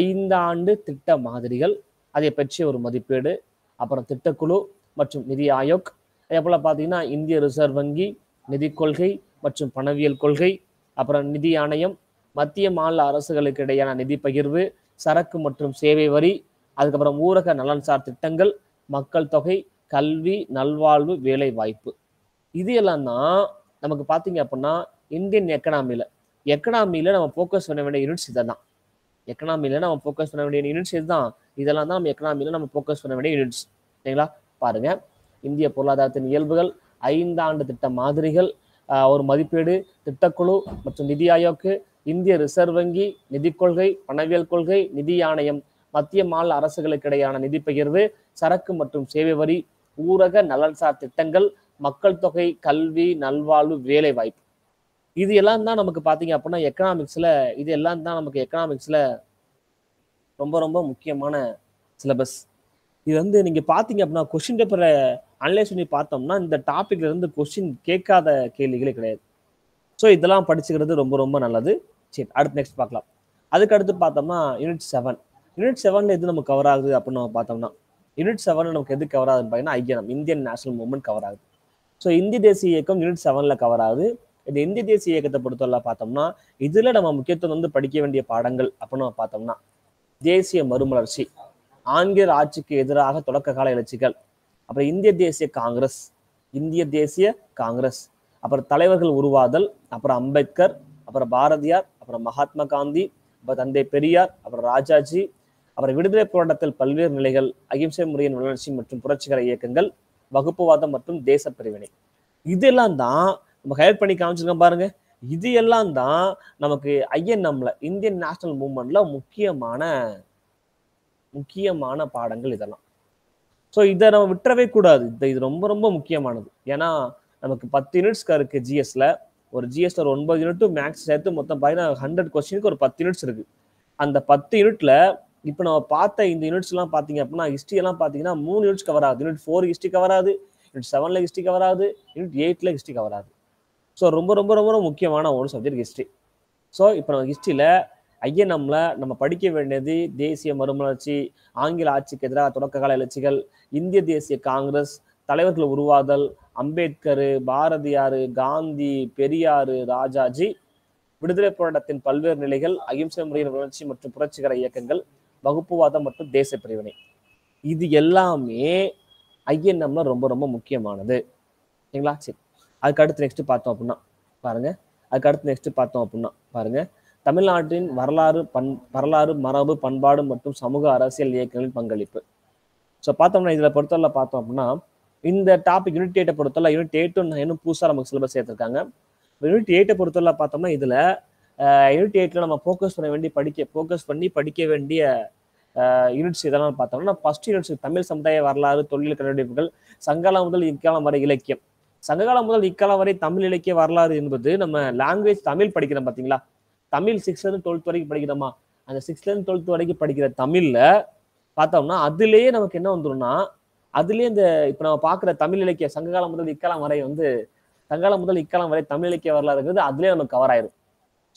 ஐந்தாண்டு திட்ட மாதிரிகள் அதை பற்றிய ஒரு மதிப்பீடு அப்புறம் திட்டக்குழு மற்றும் நிதி ஆயோக் அதே போல் பார்த்தீங்கன்னா இந்திய ரிசர்வ் வங்கி நிதி கொள்கை மற்றும் பணவியல் கொள்கை அப்புறம் நிதி ஆணையம் மத்திய மாநில அரசுகளுக்கு இடையான நிதி பகிர்வு சரக்கு மற்றும் சேவை வரி அதுக்கப்புறம் ஊரக நலன்சார் திட்டங்கள் மக்கள் தொகை கல்வி நல்வாழ்வு வேலை வாய்ப்பு இது எல்லாம் தான் நமக்கு பார்த்தீங்க அப்படின்னா இந்தியன் எக்கனாமியில் எக்கனாமியில் நம்ம ஃபோக்கஸ் பண்ண வேண்டிய யூனிட்ஸ் இதை தான் எக்கனாமியில் நம்ம ஃபோக்கஸ் பண்ண வேண்டிய யூனிட்ஸ் தான் இதெல்லாம் தான் நம்ம எக்கனாமியில் நம்ம ஃபோக்கஸ் பண்ண வேண்டிய யூனிட்ஸ் சரிங்களா பாருங்க இந்திய பொருளாதாரத்தின் இயல்புகள் ஐந்தாண்டு திட்ட மாதிரிகள் ஒரு மதிப்பீடு திட்டக்குழு மற்றும் நிதி ஆயோக்கு இந்திய ரிசர்வ் வங்கி நிதி கொள்கை பணவியல் கொள்கை நிதி ஆணையம் மத்திய மாநில அரசுகளுக்கிடையான நிதி பகிர்வு சரக்கு மற்றும் சேவை வரி ஊரக நலன்சார் திட்டங்கள் மக்கள் தொகை கல்வி நல்வாழ்வு வேலை வாய்ப்பு இது எல்லாம் தான் நமக்கு பார்த்தீங்க அப்படின்னா எக்கனாமிக்ஸில் இது எல்லாம் தான் நமக்கு எக்கனாமிக்ஸில் ரொம்ப ரொம்ப முக்கியமான சிலபஸ் இது வந்து நீங்கள் பார்த்தீங்க அப்படின்னா கொஷின் பேப்பரை அனலைஸ் பண்ணி பார்த்தோம்னா இந்த டாப்பிக்ல இருந்து கொஸ்டின் கேட்காத கேள்விகளே கிடையாது ஸோ இதெல்லாம் படிச்சுக்கிறது ரொம்ப ரொம்ப நல்லது சரி அடுத்து நெக்ஸ்ட் பார்க்கலாம் அதுக்கு அடுத்து பார்த்தோம்னா யூனிட் செவன் யூனிட் செவனில் எது நம்ம கவர் ஆகுது அப்படின்னு நம்ம பார்த்தோம்னா யூனிட் செவன் நமக்கு எது கவர் ஆகுதுன்னு பார்த்தீங்கன்னா INM Indian national movement cover ஆகுது ஸோ இந்தி தேசிய இயக்கம் யூனிட் செவனில் கவர் ஆகுது இந்த இந்தி தேசிய இயக்கத்தை பொறுத்தவரை பார்த்தோம்னா இதில் நம்ம முக்கியத்துவம் வந்து படிக்க வேண்டிய பாடங்கள் அப்படின்னு நம்ம பார்த்தோம்னா தேசிய மறுமலர்ச்சி ஆங்கில ஆட்சிக்கு எதிராக தொடக்க கால எழுச்சிகள் அப்புறம் இந்திய தேசிய காங்கிரஸ் இந்திய தேசிய காங்கிரஸ் அப்புறம் தலைவர்கள் உருவாதல் அப்புறம் அம்பேத்கர் அப்புறம் பாரதியார் அப்புறம் மகாத்மா காந்தி அப்புறம் தந்தை பெரியார் அப்புறம் ராஜாஜி அப்புறம் விடுதலை போராட்டத்தில் பல்வேறு நிலைகள் அகிம்சை முறையின் வளர்ச்சி மற்றும் புரட்சிகர இயக்கங்கள் வகுப்புவாதம் மற்றும் தேச பிரிவினை இதெல்லாம் தான் நம்ம ஹையர் பண்ணி காமிச்சிருக்கோம் பாருங்க இது எல்லாம் தான் நமக்கு ஐஎன்எம்ல இந்தியன் நேஷனல் மூவ்மெண்ட்ல முக்கியமான முக்கியமான பாடங்கள் இதெல்லாம் ஸோ இதை நம்ம விட்டுறவே கூடாது இது இது ரொம்ப ரொம்ப முக்கியமானது ஏன்னா நமக்கு பத்து யூனிட்ஸ்க்கு இருக்கு ஜிஎஸ்ல ஒரு ஜிஎஸ்ல ஒரு ஒன்பது யூனிட்டும் மேக்ஸ் சேர்த்து மொத்தம் பார்த்தீங்கன்னா ஹண்ட்ரட் கொஸ்டினுக்கு ஒரு பத்து யூனிட்ஸ் இருக்கு அந்த பத்து யூனிட்ல இப்போ நம்ம பார்த்த இந்த யூனிட்ஸ்லாம் பார்த்தீங்க அப்படின்னா எல்லாம் பார்த்தீங்கன்னா மூணு யூனிட்ஸ் கவர் ஆகுது யூனிட் ஃபோர் ஹிஸ்ட்ரி கவர் ஆகுது யூனிட் செவன்ல ஹிஸ்ட்ரி கவர் ஆகுது யூனிட் எயிட்ல ஹிஸ்ட்ரி கவர் ஆகுது ஸோ ரொம்ப ரொம்ப ரொம்ப முக்கியமான ஒரு சப்ஜெக்ட் ஹிஸ்ட்ரி ஸோ இப்போ நம்ம ஹிஸ்ட்ரியில் ஐஎன்எம்ல நம்ம படிக்க வேண்டியது தேசிய மறுமலர்ச்சி ஆங்கில ஆட்சிக்கு எதிராக தொடக்க கால எழுச்சிகள் இந்திய தேசிய காங்கிரஸ் தலைவர்கள் உருவாதல் அம்பேத்கர் பாரதியார் காந்தி பெரியாறு ராஜாஜி விடுதலை போராட்டத்தின் பல்வேறு நிலைகள் அகிம்சை முறையின் வளர்ச்சி மற்றும் புரட்சிகர இயக்கங்கள் வகுப்புவாதம் மற்றும் தேச பிரிவினை இது எல்லாமே ஐஎன்எம்ல ரொம்ப ரொம்ப முக்கியமானது சரிங்களா சரி அதுக்கடுத்து நெக்ஸ்ட் பார்த்தோம் அப்படின்னா பாருங்க அதுக்கடுத்து நெக்ஸ்ட் பார்த்தோம் அப்படின்னா பாருங்க தமிழ்நாட்டின் வரலாறு பண் வரலாறு மரபு பண்பாடு மற்றும் சமூக அரசியல் இயக்கங்களின் பங்களிப்பு ஸோ பார்த்தோம்னா இதில் பொறுத்தவரை பார்த்தோம் அப்படின்னா இந்த டாபிக் யூனிட் எயிட்டை பொறுத்தவரை யூனிட் எயிட்டும் இன்னும் புதுசாக நமக்கு சிலபஸ் சேர்த்துருக்காங்க யூனிட் எயிட்டை பொறுத்தவரை பார்த்தோம்னா இதில் யூனிட் எயிட்டில் நம்ம ஃபோக்கஸ் பண்ண வேண்டிய படிக்க ஃபோக்கஸ் பண்ணி படிக்க வேண்டிய யூனிட்ஸ் இதெல்லாம் பார்த்தோம்னா ஃபர்ஸ்ட் யூனிட்ஸ் தமிழ் சமுதாய வரலாறு தொழில் கண்டுபிடிப்புகள் சங்ககாலம் முதல் இக்காலம் வரை இலக்கியம் சங்ககாலம் முதல் இக்காலம் வரை தமிழ் இலக்கிய வரலாறு என்பது நம்ம லாங்குவேஜ் தமிழ் படிக்கிறோம் பார்த்தீங்களா தமிழ் சிக்ஸ்த்லேருந்து டுவெல்த் வரைக்கும் படிக்கிறோமா அந்த சிக்ஸ்த்லேருந்து டுவெல்த் வரைக்கும் படிக்கிற தமிழில் பார்த்தோம்னா அதுலேயே நமக்கு என்ன வந்துடும்னா அதுலேயே இந்த இப்போ நம்ம பார்க்குற தமிழ் இலக்கிய சங்ககாலம் முதல் இக்காலம் வரை வந்து சங்ககாலம் முதல் இக்காலம் வரை தமிழ் இலக்கிய வரலாறுங்கிறது அதுலேயே நமக்கு கவர் ஆயிரும்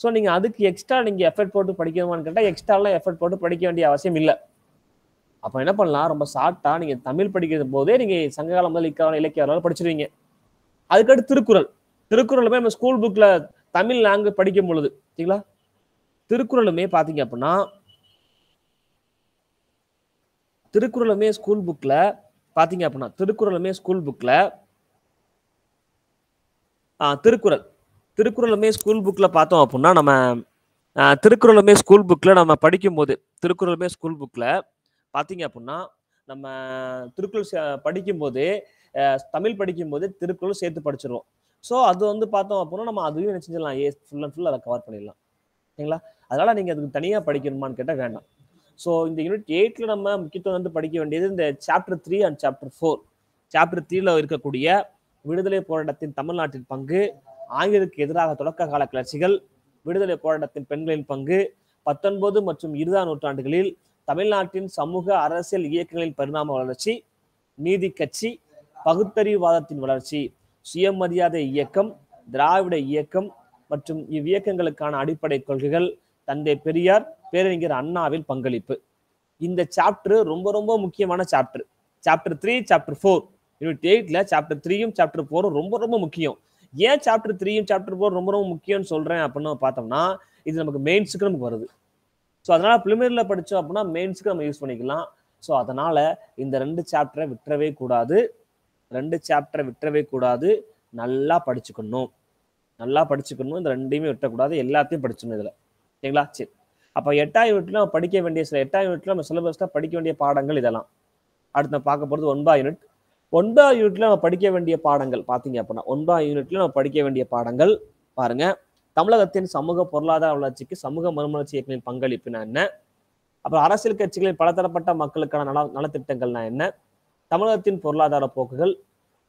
ஸோ நீங்கள் அதுக்கு எக்ஸ்ட்ரா நீங்கள் எஃபர்ட் போட்டு படிக்கணுமான்னு கேட்டால் எக்ஸ்ட்ராலாம் எஃபர்ட் போட்டு படிக்க வேண்டிய அவசியம் இல்லை அப்போ என்ன பண்ணலாம் ரொம்ப ஷார்ட்டாக நீங்கள் தமிழ் படிக்கிற போதே நீங்கள் சங்ககாலம் முதல் இக்காலம் இலக்கிய வரலாறு படிச்சிருவீங்க அதுக்கடுத்து திருக்குறள் திருக்குறளுமே நம்ம ஸ்கூல் புக்கில் தமிழ் லாங்குவேஜ் படிக்கும் பொழுது சரிங்களா திருக்குறளுமே பார்த்தீங்க அப்படின்னா திருக்குறளுமே ஸ்கூல் புக்கில் பார்த்தீங்க அப்படின்னா திருக்குறளுமே ஸ்கூல் புக்கில் திருக்குறள் திருக்குறளுமே ஸ்கூல் புக்கில் பார்த்தோம் அப்படின்னா நம்ம திருக்குறளுமே ஸ்கூல் புக்கில் நம்ம படிக்கும்போது திருக்குறளுமே ஸ்கூல் புக்கில் பார்த்தீங்க அப்படின்னா நம்ம திருக்குறள் படிக்கும்போது தமிழ் படிக்கும்போது திருக்குறள் சேர்த்து படிச்சிருவோம் ஸோ அது வந்து பார்த்தோம் அப்படின்னா நம்ம அதுவும் என்ன செஞ்சிடலாம் ஏ ஃபுல் அண்ட் ஃபுல் அதை கவர் பண்ணிடலாம் சரிங்களா அதனால் நீங்கள் அதுக்கு தனியாக படிக்கணுமான்னு கேட்டால் வேண்டாம் ஸோ இந்த யூனிட் எயிட்டில் நம்ம முக்கியத்துவம் வந்து படிக்க வேண்டியது இந்த chapter three and chapter four chapter த்ரீல இருக்கக்கூடிய விடுதலை போராட்டத்தின் தமிழ்நாட்டின் பங்கு ஆங்கிலத்துக்கு எதிராக தொடக்க கால கிளர்ச்சிகள் விடுதலை போராட்டத்தின் பெண்களின் பங்கு பத்தொன்பது மற்றும் இருபதாம் நூற்றாண்டுகளில் தமிழ்நாட்டின் சமூக அரசியல் இயக்கங்களின் பரிணாம வளர்ச்சி நீதி கட்சி பகுத்தறிவுவாதத்தின் வளர்ச்சி சுயமரியாதை இயக்கம் திராவிட இயக்கம் மற்றும் இவ்வியக்கங்களுக்கான அடிப்படை கொள்கைகள் தந்தை பெரியார் பேரறிஞர் அண்ணாவின் பங்களிப்பு இந்த சாப்டர் ரொம்ப ரொம்ப முக்கியமான chapter chapter three chapter four unit எயிட்ல சாப்டர் த்ரீயும் சாப்டர் ஃபோரும் ரொம்ப ரொம்ப முக்கியம் ஏன் சாப்டர் த்ரீயும் சாப்டர் ஃபோர் ரொம்ப ரொம்ப முக்கியம்னு சொல்கிறேன் அப்படின்னு பார்த்தோம்னா இது நமக்கு மெயின்ஸுக்கு நமக்கு வருது ஸோ அதனால் ப்ரிலிமினரியில் படித்தோம் அப்படின்னா மெயின்ஸுக்கு நம்ம யூஸ் பண்ணிக்கலாம் ஸோ அதனால் இந்த ரெண்டு சாப்டரை விட்டுறவே கூடாது ரெண்டு சாப்டரை விட்டுறவே கூடாது நல்லா படிச்சுக்கணும் நல்லா படிச்சுக்கணும் இந்த ரெண்டையுமே விட்டக்கூடாது எல்லாத்தையும் படிச்சிடணும் இதில் சரிங்களா சரி அப்போ எட்டாம் யூனிட்ல நம்ம படிக்க வேண்டிய சில எட்டாம் யூனிட்ல நம்ம சிலபஸில் படிக்க வேண்டிய பாடங்கள் இதெல்லாம் அடுத்து நம்ம பார்க்க போகிறது ஒன்பா யூனிட் ஒன்பதாம் யூனிட்ல நம்ம படிக்க வேண்டிய பாடங்கள் பார்த்தீங்க அப்படின்னா ஒன்பதாம் யூனிட்ல நம்ம படிக்க வேண்டிய பாடங்கள் பாருங்க தமிழகத்தின் சமூக பொருளாதார வளர்ச்சிக்கு சமூக மறுமலர்ச்சி இயக்கங்களின் பங்களிப்புனா என்ன அப்புறம் அரசியல் கட்சிகளின் பலதரப்பட்ட மக்களுக்கான நல நலத்திட்டங்கள்னா என்ன தமிழகத்தின் பொருளாதார போக்குகள்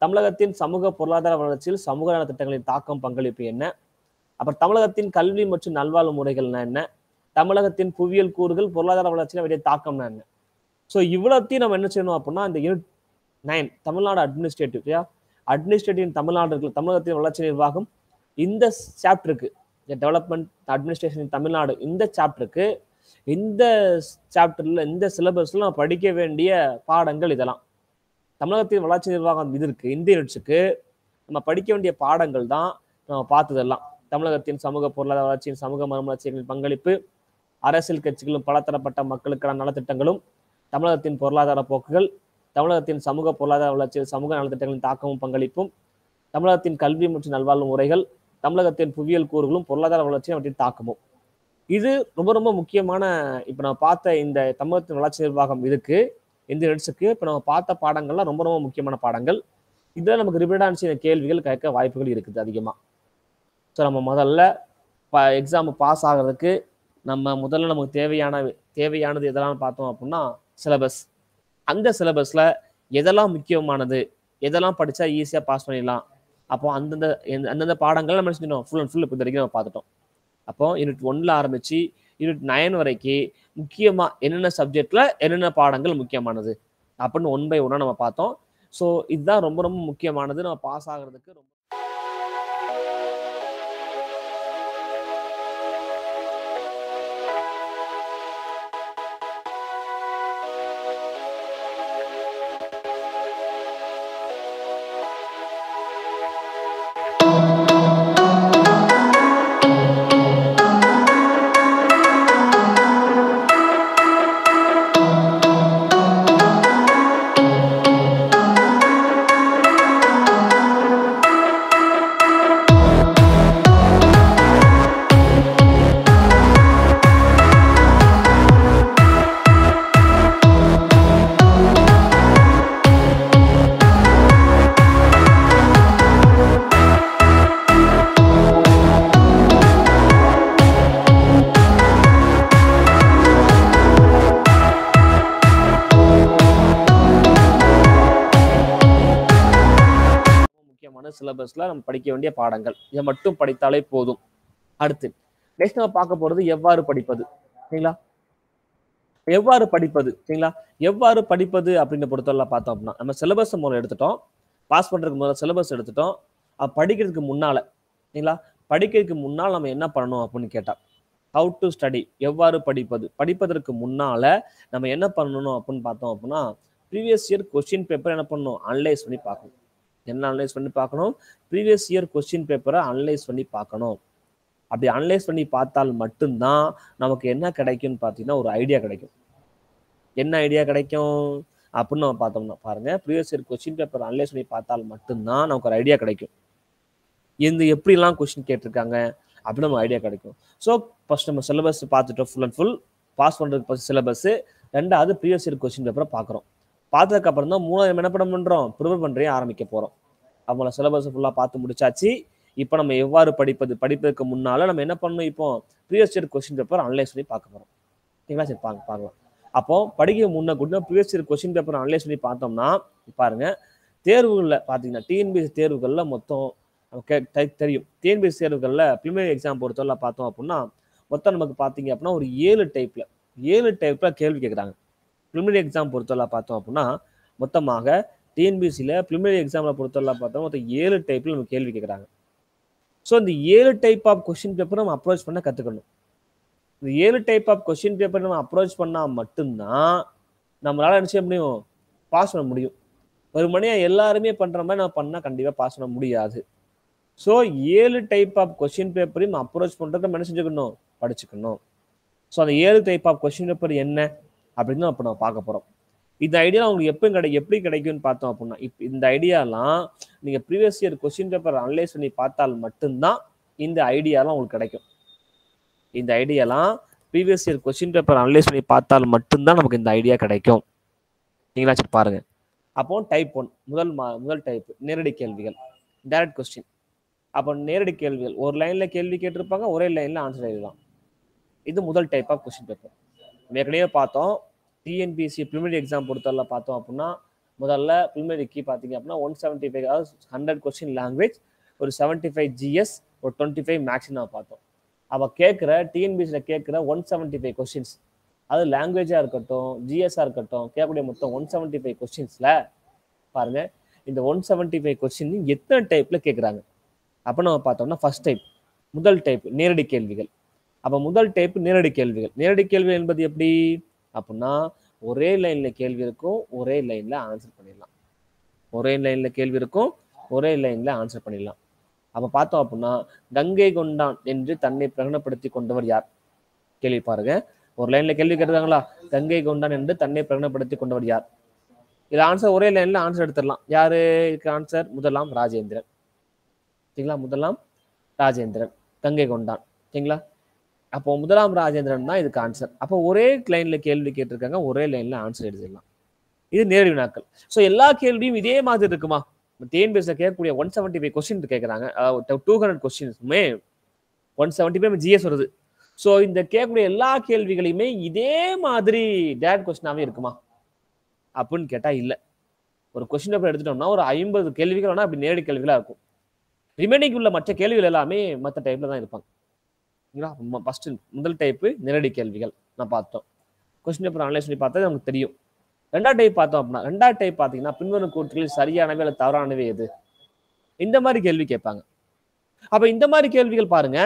தமிழகத்தின் சமூக பொருளாதார வளர்ச்சியில் சமூக நலத்திட்டங்களின் தாக்கம் பங்களிப்பு என்ன அப்புறம் தமிழகத்தின் கல்வி மற்றும் நல்வாழ்வு முறைகள்னா என்ன தமிழகத்தின் புவியியல் கூறுகள் பொருளாதார வளர்ச்சியில் அவருடைய தாக்கம்னா என்ன ஸோ இவ்வளோத்தையும் நம்ம என்ன செய்யணும் அப்படின்னா இந்த யூனிட் நைன் தமிழ்நாடு அட்மினிஸ்ட்ரேட்டிவ் யா அட்மினிஸ்ட்ரேட்டிவ் தமிழ்நாடு இருக்கு தமிழகத்தின் வளர்ச்சி நிர்வாகம் இந்த சாப்டருக்கு டெவலப்மெண்ட் அட்மினிஸ்ட்ரேஷன் தமிழ்நாடு இந்த சாப்டருக்கு இந்த சாப்டர்ல இந்த சிலபஸ்ல நம்ம படிக்க வேண்டிய பாடங்கள் இதெல்லாம் தமிழகத்தின் வளர்ச்சி நிர்வாகம் இது இருக்கு இந்த யூனிட்ஸுக்கு நம்ம படிக்க வேண்டிய பாடங்கள் தான் நம்ம பார்த்ததெல்லாம் தமிழகத்தின் சமூக பொருளாதார வளர்ச்சியின் சமூக மறுமலர்ச்சிகளின் பங்களிப்பு அரசியல் கட்சிகளும் பலதரப்பட்ட மக்களுக்கான நலத்திட்டங்களும் தமிழகத்தின் பொருளாதார போக்குகள் தமிழகத்தின் சமூக பொருளாதார வளர்ச்சியில் சமூக நலத்திட்டங்களின் தாக்கமும் பங்களிப்பும் தமிழகத்தின் கல்வி மற்றும் நல்வாழ்வு முறைகள் தமிழகத்தின் புவியியல் கூறுகளும் பொருளாதார வளர்ச்சியும் அவற்றின் தாக்கமும் இது ரொம்ப ரொம்ப முக்கியமான இப்போ நம்ம பார்த்த இந்த தமிழகத்தின் வளர்ச்சி நிர்வாகம் இதுக்கு இந்த நெட்ஸுக்கு இப்போ நம்ம பார்த்த பாடங்கள்லாம் ரொம்ப ரொம்ப முக்கியமான பாடங்கள் இதில் நமக்கு ரிப்பீட்டான கேள்விகள் கேட்க வாய்ப்புகள் இருக்குது அதிகமாக ஸோ நம்ம முதல்ல ப எக்ஸாம் பாஸ் ஆகிறதுக்கு நம்ம முதல்ல நமக்கு தேவையான தேவையானது எதெல்லாம் பார்த்தோம் அப்படின்னா சிலபஸ் அந்த சிலபஸில் எதெல்லாம் முக்கியமானது எதெல்லாம் படித்தா ஈஸியாக பாஸ் பண்ணிடலாம் அப்போ அந்தந்த அந்தந்த பாடங்கள் நம்ம செஞ்சிடும் ஃபுல் அண்ட் ஃபுல் இப்போ வரைக்கும் நம்ம பார்த்துட்டோம் அப்போ யூனிட் ஒன்ல ஆரம்பிச்சு யூனிட் நைன் வரைக்கும் முக்கியமாக என்னென்ன சப்ஜெக்ட்ல என்னென்ன பாடங்கள் முக்கியமானது அப்படின்னு ஒன் பை ஒன்னா நம்ம பார்த்தோம் ஸோ இதுதான் ரொம்ப ரொம்ப முக்கியமானது நம்ம பாஸ் ஆகிறதுக்கு ரொம்ப படிக்க வேண்டிய பாடங்கள் இதை மட்டும் படித்தாலே போதும் அடுத்து நெக்ஸ்ட் நம்ம பார்க்க போறது எவ்வாறு படிப்பது சரிங்களா எவ்வாறு படிப்பது சரிங்களா எவ்வாறு படிப்பது அப்படின்னு பொறுத்தவரை பார்த்தோம் அப்படின்னா நம்ம சிலபஸ் மூலம் எடுத்துட்டோம் பாஸ் பண்றதுக்கு முதல்ல சிலபஸ் எடுத்துட்டோம் அது படிக்கிறதுக்கு முன்னால சரிங்களா படிக்கிறதுக்கு முன்னால் நம்ம என்ன பண்ணணும் அப்படின்னு கேட்டா ஹவு டு ஸ்டடி எவ்வாறு படிப்பது படிப்பதற்கு முன்னால நம்ம என்ன பண்ணணும் அப்படின்னு பார்த்தோம் அப்படின்னா ப்ரீவியஸ் இயர் கொஸ்டின் பேப்பர் என்ன பண்ணணும் அனலைஸ் பண்ணி பார்க்கணும் என்ன அனலைஸ் பண்ணி பார்க்கணும் ப்ரீவியஸ் இயர் கொஸ்டின் பேப்பரை அனலைஸ் பண்ணி பார்க்கணும் அப்படி அனலைஸ் பண்ணி பார்த்தால் மட்டும்தான் நமக்கு என்ன கிடைக்கும்னு பார்த்தீங்கன்னா ஒரு ஐடியா கிடைக்கும் என்ன ஐடியா கிடைக்கும் அப்படின்னு நம்ம பார்த்தோம்னா பாருங்க previous year question paper analyse பண்ணி பார்த்தால் மட்டும்தான் நமக்கு ஒரு ஐடியா கிடைக்கும் இந்த எப்படிலாம் கொஸ்டின் கேட்டிருக்காங்க அப்படின்னு நம்ம ஐடியா கிடைக்கும் ஸோ ஃபர்ஸ்ட் நம்ம சிலபஸ் பார்த்துட்டோம் ஃபுல் அண்ட் ஃபுல் பாஸ் பண்ணுறதுக்கு ஃபஸ்ட் சிலபஸ்ஸு ரெண்டாவது ப்ரீவியஸ் இயர் கொஸ்டின் பேப்பரை பார்க்குறோம் பார்த்ததுக்கு அப்புறம் தான் மூணாவது என்ன பண்ணுறோம் ப்ரிப்பேர் பண்ணுறே ஆரம்பிக்க போகிறோம் அவங்கள சிலபஸ் ஃபுல்லாக பார்த்து முடிச்சாச்சு இப்போ நம்ம எவ்வாறு படிப்பது படிப்பதற்கு முன்னால் நம்ம என்ன பண்ணணும் இப்போ previous year question paper analyse பண்ணி பார்க்க போகிறோம் சரிங்களா சரி பாங்க பார்க்கலாம் அப்போ படிக்க முன்ன கூட previous year question paper analyse பண்ணி பார்த்தோம்னா பாருங்க தேர்வுகளில் பார்த்தீங்கன்னா டிஎன்பிஎஸ் தேர்வுகளில் மொத்தம் நமக்கு தெரியும் டிஎன்பிஎஸ் தேர்வுகளில் ப்ரிமினரி எக்ஸாம் பொறுத்தவரை பார்த்தோம் அப்படின்னா மொத்தம் நமக்கு பார்த்தீங்க அப்படின்னா ஒரு ஏழு டைப்பில் ஏழு டைப்பில் கேள்வி கேட்குறாங்க ப்ரிலிமினரி எக்ஸாம் பொறுத்தவரை பார்த்தோம் அப்படின்னா மொத்தமாக டிஎன்பிசியில் ப்ரிலிமினரி எக்ஸாமில் பொறுத்தவரை பார்த்தோம் மொத்தம் ஏழு டைப்பில் நம்ம கேள்வி கேட்குறாங்க ஸோ இந்த ஏழு டைப் ஆஃப் கொஷின் பேப்பர் நம்ம அப்ரோச் பண்ண கற்றுக்கணும் இந்த ஏழு டைப் ஆஃப் கொஷின் பேப்பர் நம்ம அப்ரோச் பண்ணால் மட்டும்தான் நம்மளால் என்ன செய்ய முடியும் பாஸ் பண்ண முடியும் ஒரு மணியாக எல்லாருமே பண்ணுற மாதிரி நம்ம பண்ணால் கண்டிப்பாக பாஸ் பண்ண முடியாது ஸோ ஏழு டைப் ஆஃப் கொஷின் பேப்பரையும் அப்ரோச் பண்ணுறதுக்கு நம்ம என்ன செஞ்சுக்கணும் படிச்சுக்கணும் ஸோ அந்த ஏழு டைப் ஆஃப் கொஸ்டின் பேப்பர் என்ன அப்படின்னு அப்போ நம்ம பார்க்க போகிறோம் இந்த ஐடியா உங்களுக்கு எப்போ கிடை எப்படி கிடைக்கும்னு பார்த்தோம் அப்படின்னா இப் இந்த ஐடியாலாம் நீங்கள் previous year question paper analyse பண்ணி பார்த்தால் மட்டும்தான் இந்த ஐடியாலாம் உங்களுக்கு கிடைக்கும் இந்த ஐடியாலாம் previous year question paper analyse பண்ணி பார்த்தால் மட்டும்தான் நமக்கு இந்த ஐடியா கிடைக்கும் நீங்களாச்சும் பாருங்கள் அப்போ டைப் ஒன் முதல் மா முதல் டைப் நேரடி கேள்விகள் டைரக்ட் கொஸ்டின் அப்போ நேரடி கேள்விகள் ஒரு லைனில் கேள்வி கேட்டிருப்பாங்க ஒரே லைனில் ஆன்சர் எழுதலாம் இது முதல் டைப் ஆஃப் கொஸ்டின் பேப்பர் ஏற்கனவே பார்த்தோம் டிஎன்பிசி ப்ரிமினரி எக்ஸாம் பொறுத்தவரை பார்த்தோம் அப்படின்னா முதல்ல கீ பார்த்தீங்க அப்படின்னா ஒன் செவன்ட்டி ஃபைவ் அதாவது ஹண்ட்ரட் கொஸ்டின் லாங்குவேஜ் ஒரு செவன்ட்டி ஃபைவ் ஜிஎஸ் ஒரு டுவெண்ட்டி ஃபைவ் மேக்ஸிமம் நம்ம பார்த்தோம் அவள் கேட்குற டிஎன்பிசியில் கேட்குற ஒன் செவன்ட்டி ஃபைவ் கொஸ்டின்ஸ் அது லாங்குவேஜாக இருக்கட்டும் ஜிஎஸ்ஸாக இருக்கட்டும் கேட்கக்கூடிய மொத்தம் ஒன் செவன்ட்டி ஃபைவ் கொஸ்டின்ஸில் பாருங்கள் இந்த ஒன் செவன்ட்டி ஃபைவ் கொஸ்டின் எத்தனை டைப்பில் கேட்குறாங்க அப்போ நம்ம பார்த்தோம்னா ஃபஸ்ட் டைப் முதல் டைப் நேரடி கேள்விகள் அப்போ முதல் டைப் நேரடி கேள்விகள் நேரடி கேள்வி என்பது எப்படி அப்படின்னா ஒரே லைனில் கேள்வி இருக்கும் ஒரே லைனில் ஆன்சர் பண்ணிடலாம் ஒரே லைனில் கேள்வி இருக்கும் ஒரே லைனில் ஆன்சர் பண்ணிடலாம் அப்போ பார்த்தோம் அப்படின்னா கங்கை கொண்டான் என்று தன்னை பிரகடனப்படுத்தி கொண்டவர் யார் கேள்வி பாருங்க ஒரு லைனில் கேள்வி கேட்டுருக்காங்களா கங்கை கொண்டான் என்று தன்னை பிரகடனப்படுத்தி கொண்டவர் யார் இதில் ஆன்சர் ஒரே லைனில் ஆன்சர் எடுத்துடலாம் யாரு இருக்கு ஆன்சர் முதலாம் ராஜேந்திரன் சரிங்களா முதலாம் ராஜேந்திரன் கங்கை கொண்டான் சரிங்களா அப்போ முதலாம் ராஜேந்திரன் தான் இதுக்கு ஆன்சர் அப்போ ஒரே லைனில் கேள்வி கேட்டிருக்காங்க ஒரே லைனில் ஆன்சர் எழுதிடலாம் இது நேரடி வினாக்கள் ஸோ எல்லா கேள்வியும் இதே மாதிரி இருக்குமா பேச கேட்கக்கூடிய ஒன் செவன்டி ஃபைவ் கொஸ்டின் கேட்குறாங்க டூ ஹண்ட்ரட் கொஸ்டின்ஸுமே ஒன் செவன்ட்டி ஃபைவ் ஜிஎஸ் வருது ஸோ இந்த கேட்கக்கூடிய எல்லா கேள்விகளையுமே இதே மாதிரி டேட் கொஸ்டினாகவே இருக்குமா அப்படின்னு கேட்டால் இல்லை ஒரு கொஸ்டின் பேப்பர் எடுத்துட்டோம்னா ஒரு ஐம்பது கேள்விகள் வேணால் அப்படி நேரடி கேள்விகளாக இருக்கும் ரிமைனிங் உள்ள மற்ற கேள்விகள் எல்லாமே மற்ற டைப்பில் தான் இருப்பாங்க ஓகேங்களா முதல் டைப்பு நேரடி கேள்விகள் நான் பார்த்தோம் கொஸ்டின் பேப்பர் அனலைஸ் பண்ணி பார்த்தா நமக்கு தெரியும் ரெண்டாவது டைப் பார்த்தோம் அப்படின்னா ரெண்டாவது டைப் பார்த்தீங்கன்னா பின்வரும் கூற்றுகளில் சரியானவை அல்லது தவறானவை எது இந்த மாதிரி கேள்வி கேட்பாங்க அப்போ இந்த மாதிரி கேள்விகள் பாருங்க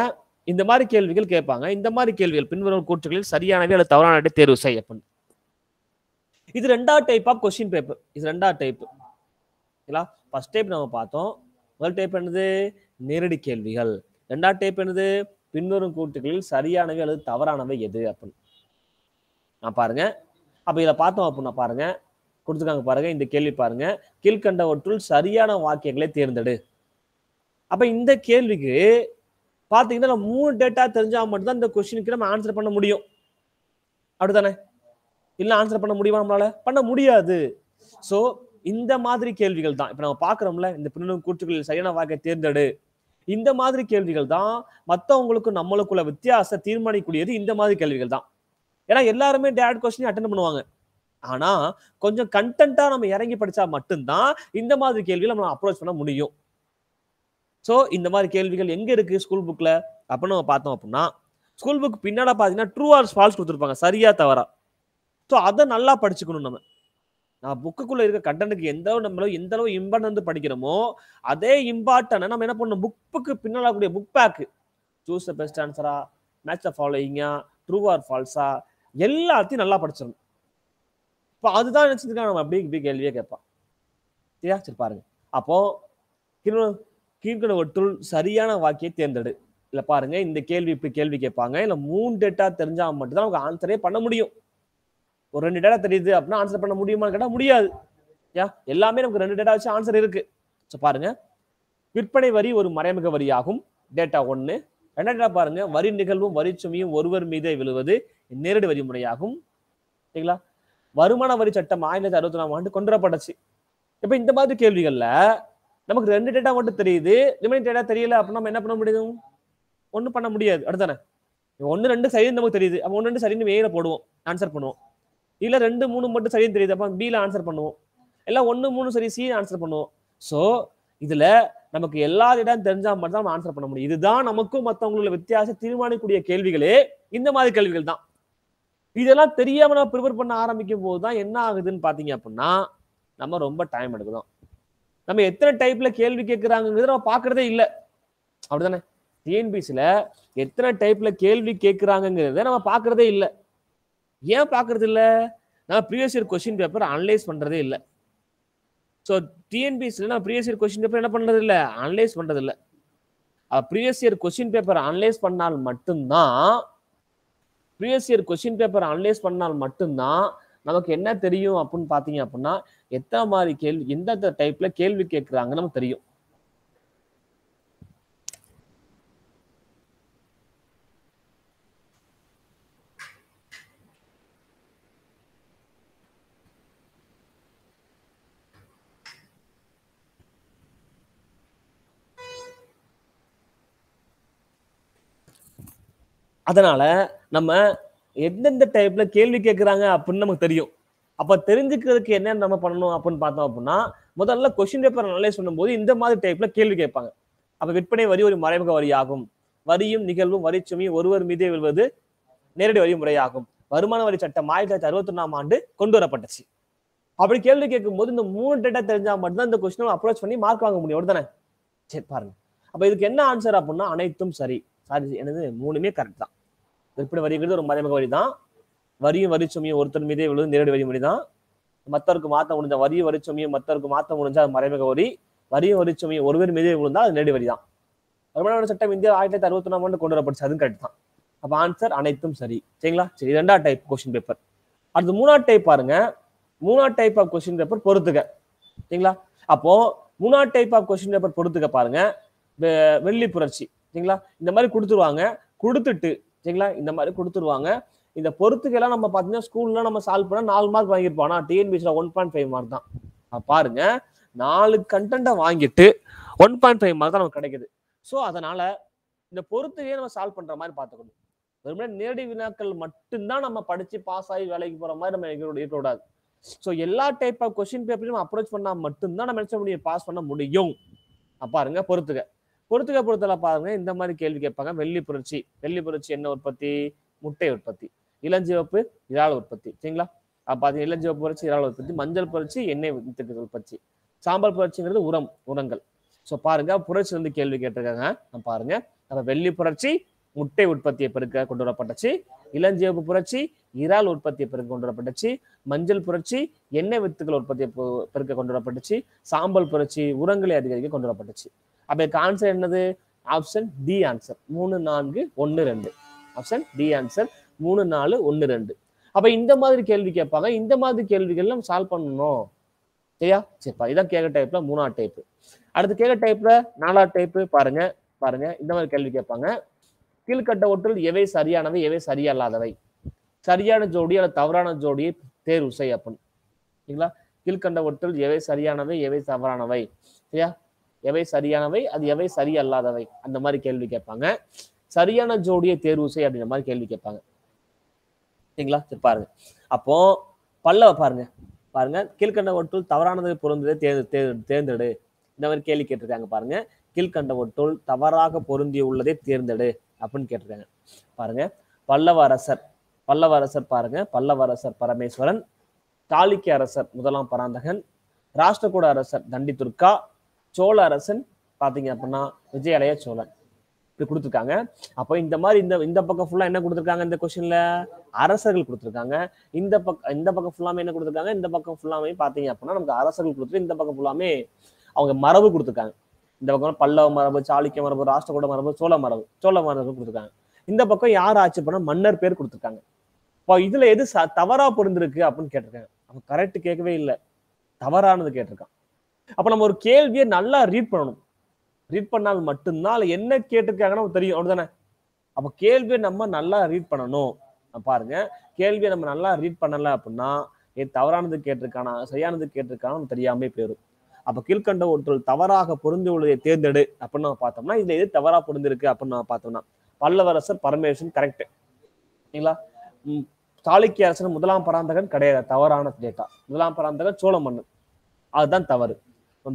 இந்த மாதிரி கேள்விகள் கேட்பாங்க இந்த மாதிரி கேள்விகள் பின்வரும் கூற்றுகளில் சரியானவை அல்லது தவறானவை தேர்வு செய்ய இது ரெண்டாவது டைப் ஆஃப் கொஸ்டின் பேப்பர் இது ரெண்டாவது டைப் ஓகேங்களா ஃபர்ஸ்ட் டைப் நம்ம பார்த்தோம் முதல் டைப் என்னது நேரடி கேள்விகள் ரெண்டாவது டைப் என்னது பின்வரும் கூட்டுகளில் சரியானவை அல்லது தவறானவை எது அப்படின்னு நான் பாருங்க அப்ப இதை பார்த்தோம் அப்படின்னா பாருங்க கொடுத்துருக்காங்க பாருங்க இந்த கேள்வி பாருங்க கீழ்கண்டவற்றுள் சரியான வாக்கியங்களை தேர்ந்தெடு அப்ப இந்த கேள்விக்கு பார்த்தீங்கன்னா நம்ம மூணு டேட்டா தெரிஞ்சா மட்டும்தான் இந்த கொஸ்டினுக்கு நம்ம ஆன்சர் பண்ண முடியும் அப்படித்தானே இல்லை ஆன்சர் பண்ண முடியுமா நம்மளால பண்ண முடியாது ஸோ இந்த மாதிரி கேள்விகள் தான் இப்போ நம்ம பார்க்குறோம்ல இந்த பின்னணும் கூற்றுகளில் சரியான வாக்கை தேர்ந்தெடு இந்த மாதிரி கேள்விகள் தான் மற்றவங்களுக்கும் நம்மளுக்குள்ள வித்தியாச தீர்மானிக்கூடியது இந்த மாதிரி கேள்விகள் தான் ஏன்னா எல்லாருமே டேட் கொஸ்டின் அட்டன் பண்ணுவாங்க ஆனா கொஞ்சம் கண்டா நம்ம இறங்கி படிச்சா மட்டும்தான் இந்த மாதிரி கேள்விகள் நம்ம அப்ரோச் பண்ண முடியும் ஸோ இந்த மாதிரி கேள்விகள் எங்க இருக்கு ஸ்கூல் புக்ல அப்படின்னு நம்ம பார்த்தோம் அப்படின்னா ஸ்கூல் புக் பின்னால பாத்தீங்கன்னா ட்ரூ ஆர் ஃபால்ஸ் கொடுத்துருப்பாங்க சரியா தவறா ஸோ அதை நல்லா படிச்சுக்கணும் நம்ம நான் புக்குக்குள்ள இருக்க கண்டனுக்கு எந்த நம்மளோ எந்த அளவு இம்பார்ட் வந்து படிக்கிறோமோ அதே இம்பார்ட்டன் நம்ம என்ன பண்ணணும் புக்குக்கு பின்னால் கூடிய book back choose the best ஆன்சரா மேட்ச் ஃபாலோயிங்கா ட்ரூ ஆர் ஃபால்ஸா எல்லாத்தையும் நல்லா படிச்சிடணும் இப்போ அதுதான் நினச்சதுக்காக நம்ம அப்படி இப்படி கேள்வியே கேட்பான் சரியா சரி பாருங்க அப்போ கீழ்கணு ஒற்றுள் சரியான வாக்கியை தேர்ந்தெடு இல்லை பாருங்க இந்த கேள்வி இப்படி கேள்வி கேட்பாங்க இல்லை மூணு டேட்டா தெரிஞ்சால் மட்டும்தான் அவங்க ஆன்சரே பண்ண முடியும் ஒரு ரெண்டு டேட்டா தெரியுது அப்படின்னா ஆன்சர் பண்ண முடியுமான்னு கேட்டால் முடியாது யா எல்லாமே நமக்கு ரெண்டு டேட்டா வச்சு ஆன்சர் இருக்கு ஸோ பாருங்க விற்பனை வரி ஒரு மறைமுக வரியாகும் டேட்டா ஒன்று ரெண்டாவது பாருங்க வரி நிகழ்வும் வரிச்சுமையும் ஒருவர் மீதே விழுவது நேரடி வரி முறையாகும் சரிங்களா வருமான வரி சட்டம் ஆயிரத்தி தொள்ளாயிரத்தி அறுபத்தி நாலாம் ஆண்டு கொண்டுவரப்பட்டுச்சு இப்போ இந்த மாதிரி கேள்விகள்ல நமக்கு ரெண்டு டேட்டா மட்டும் தெரியுது ரிமைனிங் டேட்டா தெரியல அப்படின்னா நம்ம என்ன பண்ண முடியும் ஒன்றும் பண்ண முடியாது அடுத்தானே ஒன்று ரெண்டு சரின்னு நமக்கு தெரியுது அப்போ ஒன்று ரெண்டு சரின்னு மேலே போடுவோம் ஆன்சர் பண்ணுவோம் இல்லை ரெண்டு மூணு மட்டும் சரின்னு தெரியுது அப்போ பியில் ஆன்சர் பண்ணுவோம் எல்லாம் ஒன்று மூணு சரி சி ஆன்சர் பண்ணுவோம் ஸோ இதில் நமக்கு எல்லா இடம் தெரிஞ்சால் மட்டும் தான் ஆன்சர் பண்ண முடியும் இதுதான் நமக்கும் மற்றவங்களோட வித்தியாசம் தீர்மானிக்கக்கூடிய கேள்விகளே இந்த மாதிரி கேள்விகள் தான் இதெல்லாம் தெரியாம நான் ப்ரிப்பேர் பண்ண ஆரம்பிக்கும் போது தான் என்ன ஆகுதுன்னு பார்த்தீங்க அப்படின்னா நம்ம ரொம்ப டைம் எடுக்கிறோம் நம்ம எத்தனை டைப்ல கேள்வி கேட்குறாங்கிறது நம்ம பார்க்கறதே இல்லை அப்படிதானே டிஎன்பிசியில் எத்தனை டைப்ல கேள்வி கேட்குறாங்கிறத நம்ம பார்க்கறதே இல்லை ஏன் பார்க்கறது இல்லை நான் previous year question paper analyse பண்ணுறதே இல்லை ஸோ டிஎன்பிஎஸ்சியில் நான் ப்ரீவியஸ் இயர் கொஸ்டின் பேப்பர் என்ன பண்ணுறது இல்லை அனலைஸ் பண்ணுறது இல்லை previous year question paper analyse பண்ணால் மட்டும்தான் previous year question paper analyse பண்ணால் மட்டும்தான் நமக்கு என்ன தெரியும் அப்படின்னு பார்த்தீங்க அப்படின்னா எத்தனை மாதிரி கேள்வி எந்தெந்த டைப்பில் கேள்வி கேட்குறாங்கன்னு நமக்கு தெரியும் அதனால நம்ம எந்தெந்த டைப்ல கேள்வி கேட்குறாங்க அப்படின்னு நமக்கு தெரியும் அப்ப தெரிஞ்சுக்கிறதுக்கு என்ன நம்ம பண்ணணும் அப்படின்னு பார்த்தோம் அப்படின்னா முதல்ல கொஸ்டின் பேப்பர் சொல்லும் போது இந்த மாதிரி டைப்ல கேள்வி கேட்பாங்க அப்ப விற்பனை வரி ஒரு மறைமுக ஆகும் வரியும் நிகழ்வும் வரிச்சுமையும் ஒருவர் மீதே விழுவது நேரடி வரி முறையாகும் வருமான வரி சட்டம் ஆயிரத்தி தொள்ளாயிரத்தி அறுபத்தி ஒன்றாம் ஆண்டு கொண்டு வரப்பட்டுச்சு அப்படி கேள்வி கேட்கும்போது இந்த மூணு டேட்டா தெரிஞ்சா மட்டும்தான் இந்த கொஸ்டின் அப்ரோச் பண்ணி மார்க் வாங்க முடியும் தானே சரி பாருங்க அப்ப இதுக்கு என்ன ஆன்சர் அப்படின்னா அனைத்தும் சரி சாரி எனது மூணுமே கரெக்ட் தான் விற்பனை வரிங்கிறது ஒரு மறைமுக வரி தான் வரியும் வரிச்சுமையும் ஒருத்தர் மீதே விழுது நேரடி வரி தான் மற்றவருக்கு மாற்ற முடிஞ்சா வரியும் வரிச்சுமையும் மற்றவருக்கு மாற்ற முடிஞ்சா அது மறைமுக வரி வரியும் வரிச்சுமையும் ஒருவர் மீதே விழுந்தா அது நேரடி வரி தான் வருமான சட்டம் இந்தியா ஆயிரத்தி தொள்ளாயிரத்தி அறுபத்தி ஒன்றாம் ஆண்டு கொண்டு வரப்படுச்சு அதுவும் கரெக்ட் தான் அப்போ ஆன்சர் அனைத்தும் சரி சரிங்களா சரி ரெண்டா டைப் கொஸ்டின் பேப்பர் அடுத்து மூணாவது டைப் பாருங்க மூணாவது டைப் ஆஃப் கொஸ்டின் பேப்பர் பொறுத்துக்க சரிங்களா அப்போ மூணாவது டைப் ஆஃப் கொஸ்டின் பேப்பர் பொறுத்துக்க பாருங்க வெள்ளி புரட்சி சரிங்களா இந்த மாதிரி கொடுத்துருவாங்க கொடுத்துட்டு சரிங்களா இந்த மாதிரி கொடுத்துருவாங்க இந்த பொறுத்துக்கெல்லாம் நம்ம பார்த்தீங்கன்னா ஸ்கூல்ல நம்ம சால்வ் பண்ணால் நாலு மார்க் வாங்கியிருப்போம் ஆனால் டிஎன்பிசியில் ஒன் பாயிண்ட் ஃபைவ் மார்க் தான் பாருங்க நாலு கண்டென்ட்டை வாங்கிட்டு ஒன் பாயிண்ட் ஃபைவ் மார்க் தான் நமக்கு கிடைக்குது ஸோ அதனால இந்த பொறுத்துக்கே நம்ம சால்வ் பண்ற மாதிரி பார்த்துக்கணும் வெறுமே நேரடி வினாக்கள் மட்டும்தான் நம்ம படிச்சு பாஸ் ஆகி வேலைக்கு போற மாதிரி நம்ம இருக்கக்கூடாது ஸோ எல்லா டைப் ஆஃப் கொஸ்டின் பேப்பரையும் அப்ரோச் பண்ணால் மட்டும்தான் நம்ம என்ன முடியும் பாஸ் பண்ண முடியும் பாருங்க பொறுத்துக்க பொறுத்துக்க பொறுத்தல பாருங்க இந்த மாதிரி கேள்வி கேட்பாங்க வெள்ளி புரட்சி வெள்ளி புரட்சி என்ன உற்பத்தி முட்டை உற்பத்தி இளஞ்சிவப்பு இறால் உற்பத்தி சரிங்களா அப்ப இளஞ்சிவப்பு புரட்சி இறால் உற்பத்தி மஞ்சள் புரட்சி எண்ணெய் வித்துக்கள் உற்பத்தி சாம்பல் புரட்சிங்கிறது உரம் உரங்கள் சோ பாருங்க புரட்சி வந்து கேள்வி கேட்டிருக்காங்க நான் பாருங்க நம்ம வெள்ளி புரட்சி முட்டை உற்பத்தியை பெருக்க கொண்டு வரப்பட்டுச்சு இளஞ்சிவப்பு புரட்சி இறால் உற்பத்தியை பெருக்க கொண்டு வரப்பட்டுச்சு மஞ்சள் புரட்சி எண்ணெய் வித்துக்கள் உற்பத்தியை பெருக்க கொண்டு வரப்பட்டுச்சு சாம்பல் புரட்சி உரங்களை அதிகரிக்க கொண்டு வரப்பட்டுச்சு அப்போ எனக்கு ஆன்சர் என்னது ஆப்ஷன் டி ஆன்சர் மூணு நான்கு ஒன்று ரெண்டு ஆப்ஷன் டி ஆன்சர் மூணு நாலு ஒன்று ரெண்டு அப்போ இந்த மாதிரி கேள்வி கேட்பாங்க இந்த மாதிரி கேள்விகள் நம்ம சால்வ் பண்ணணும் சரியா சரிப்பா இதான் கேட்க டைப்ல மூணாவது டைப்பு அடுத்து கேட்க டைப்ல நாலாவது டைப்பு பாருங்க பாருங்க இந்த மாதிரி கேள்வி கேட்பாங்க கீழ்கட்ட ஒற்றில் எவை சரியானவை எவை சரியால்லாதவை சரியான ஜோடி அல்லது தவறான ஜோடியை தேர்வு செய் அப்படின்னு சரிங்களா கீழ்கண்ட ஒற்றில் எவை சரியானவை எவை தவறானவை சரியா எவை சரியானவை அது எவை சரியல்லாதவை அந்த மாதிரி கேள்வி கேட்பாங்க சரியான ஜோடியை தேர்வு செய் அப்படின்ற மாதிரி கேள்வி கேட்பாங்க சரிங்களா சரி பாருங்க அப்போ பல்லவ பாருங்க பாருங்க கீழ்கண்ட ஒட்டுள் தவறானதை பொருந்ததை தேர்ந்து தேர்ந்தெடு இந்த மாதிரி கேள்வி கேட்டிருக்காங்க பாருங்க கீழ்கண்ட ஒட்டுள் தவறாக பொருந்தி உள்ளதை தேர்ந்தெடு அப்படின்னு கேட்டிருக்காங்க பாருங்க பல்லவ அரசர் பல்லவ அரசர் பாருங்க பல்லவ அரசர் பரமேஸ்வரன் தாலிக்கிய அரசர் முதலாம் பராந்தகன் ராஷ்டிரகூட அரசர் தண்டி துர்கா சோழ அரசன் பார்த்தீங்க அப்படின்னா விஜயாலய சோழன் இப்படி கொடுத்துருக்காங்க அப்போ இந்த மாதிரி இந்த இந்த பக்கம் ஃபுல்லாக என்ன கொடுத்துருக்காங்க இந்த கொஸ்டின்ல அரசர்கள் கொடுத்துருக்காங்க இந்த பக்கம் இந்த பக்கம் ஃபுல்லாமே என்ன கொடுத்துருக்காங்க இந்த பக்கம் ஃபுல்லாமே பார்த்தீங்க அப்படின்னா நமக்கு அரசர்கள் கொடுத்துட்டு இந்த பக்கம் ஃபுல்லாமே அவங்க மரபு கொடுத்துருக்காங்க இந்த பக்கம் பல்லவ மரபு சாளுக்கிய மரபு ராஷ்டிரகூட மரபு சோழ மரபு சோழ மரபு கொடுத்துருக்காங்க இந்த பக்கம் யார் ஆட்சி பண்ண மன்னர் பேர் கொடுத்துருக்காங்க இப்போ இதுல எது தவறா பொருந்திருக்கு அப்படின்னு கேட்டிருக்காங்க அவன் கரெக்ட் கேட்கவே இல்லை தவறானது கேட்டிருக்கான் அப்போ நம்ம ஒரு கேள்வியை நல்லா ரீட் பண்ணணும் ரீட் பண்ணால் மட்டும்தான் என்ன கேட்டிருக்காங்கன்னு தெரியும் அவ்வளோதானே அப்போ கேள்வியை நம்ம நல்லா ரீட் பண்ணணும் பாருங்க கேள்வியை நம்ம நல்லா ரீட் பண்ணலை அப்படின்னா ஏ தவறானது கேட்டிருக்கானா சரியானது கேட்டிருக்கானு தெரியாமே போயிடும் அப்போ கீழ்கண்ட ஒருத்தர் தவறாக பொருந்து உள்ளதை தேர்ந்தெடு அப்படின்னு நம்ம பார்த்தோம்னா இதில் எது தவறாக பொருந்திருக்கு அப்படின்னு நம்ம பார்த்தோம்னா பல்லவரசர் பரமேஸ்வரன் கரெக்ட் சரிங்களா சாளுக்கிய அரசன் முதலாம் பராந்தகன் கிடையாது தவறான டேட்டா முதலாம் பராந்தகன் சோழ மன்னன் அதுதான் தவறு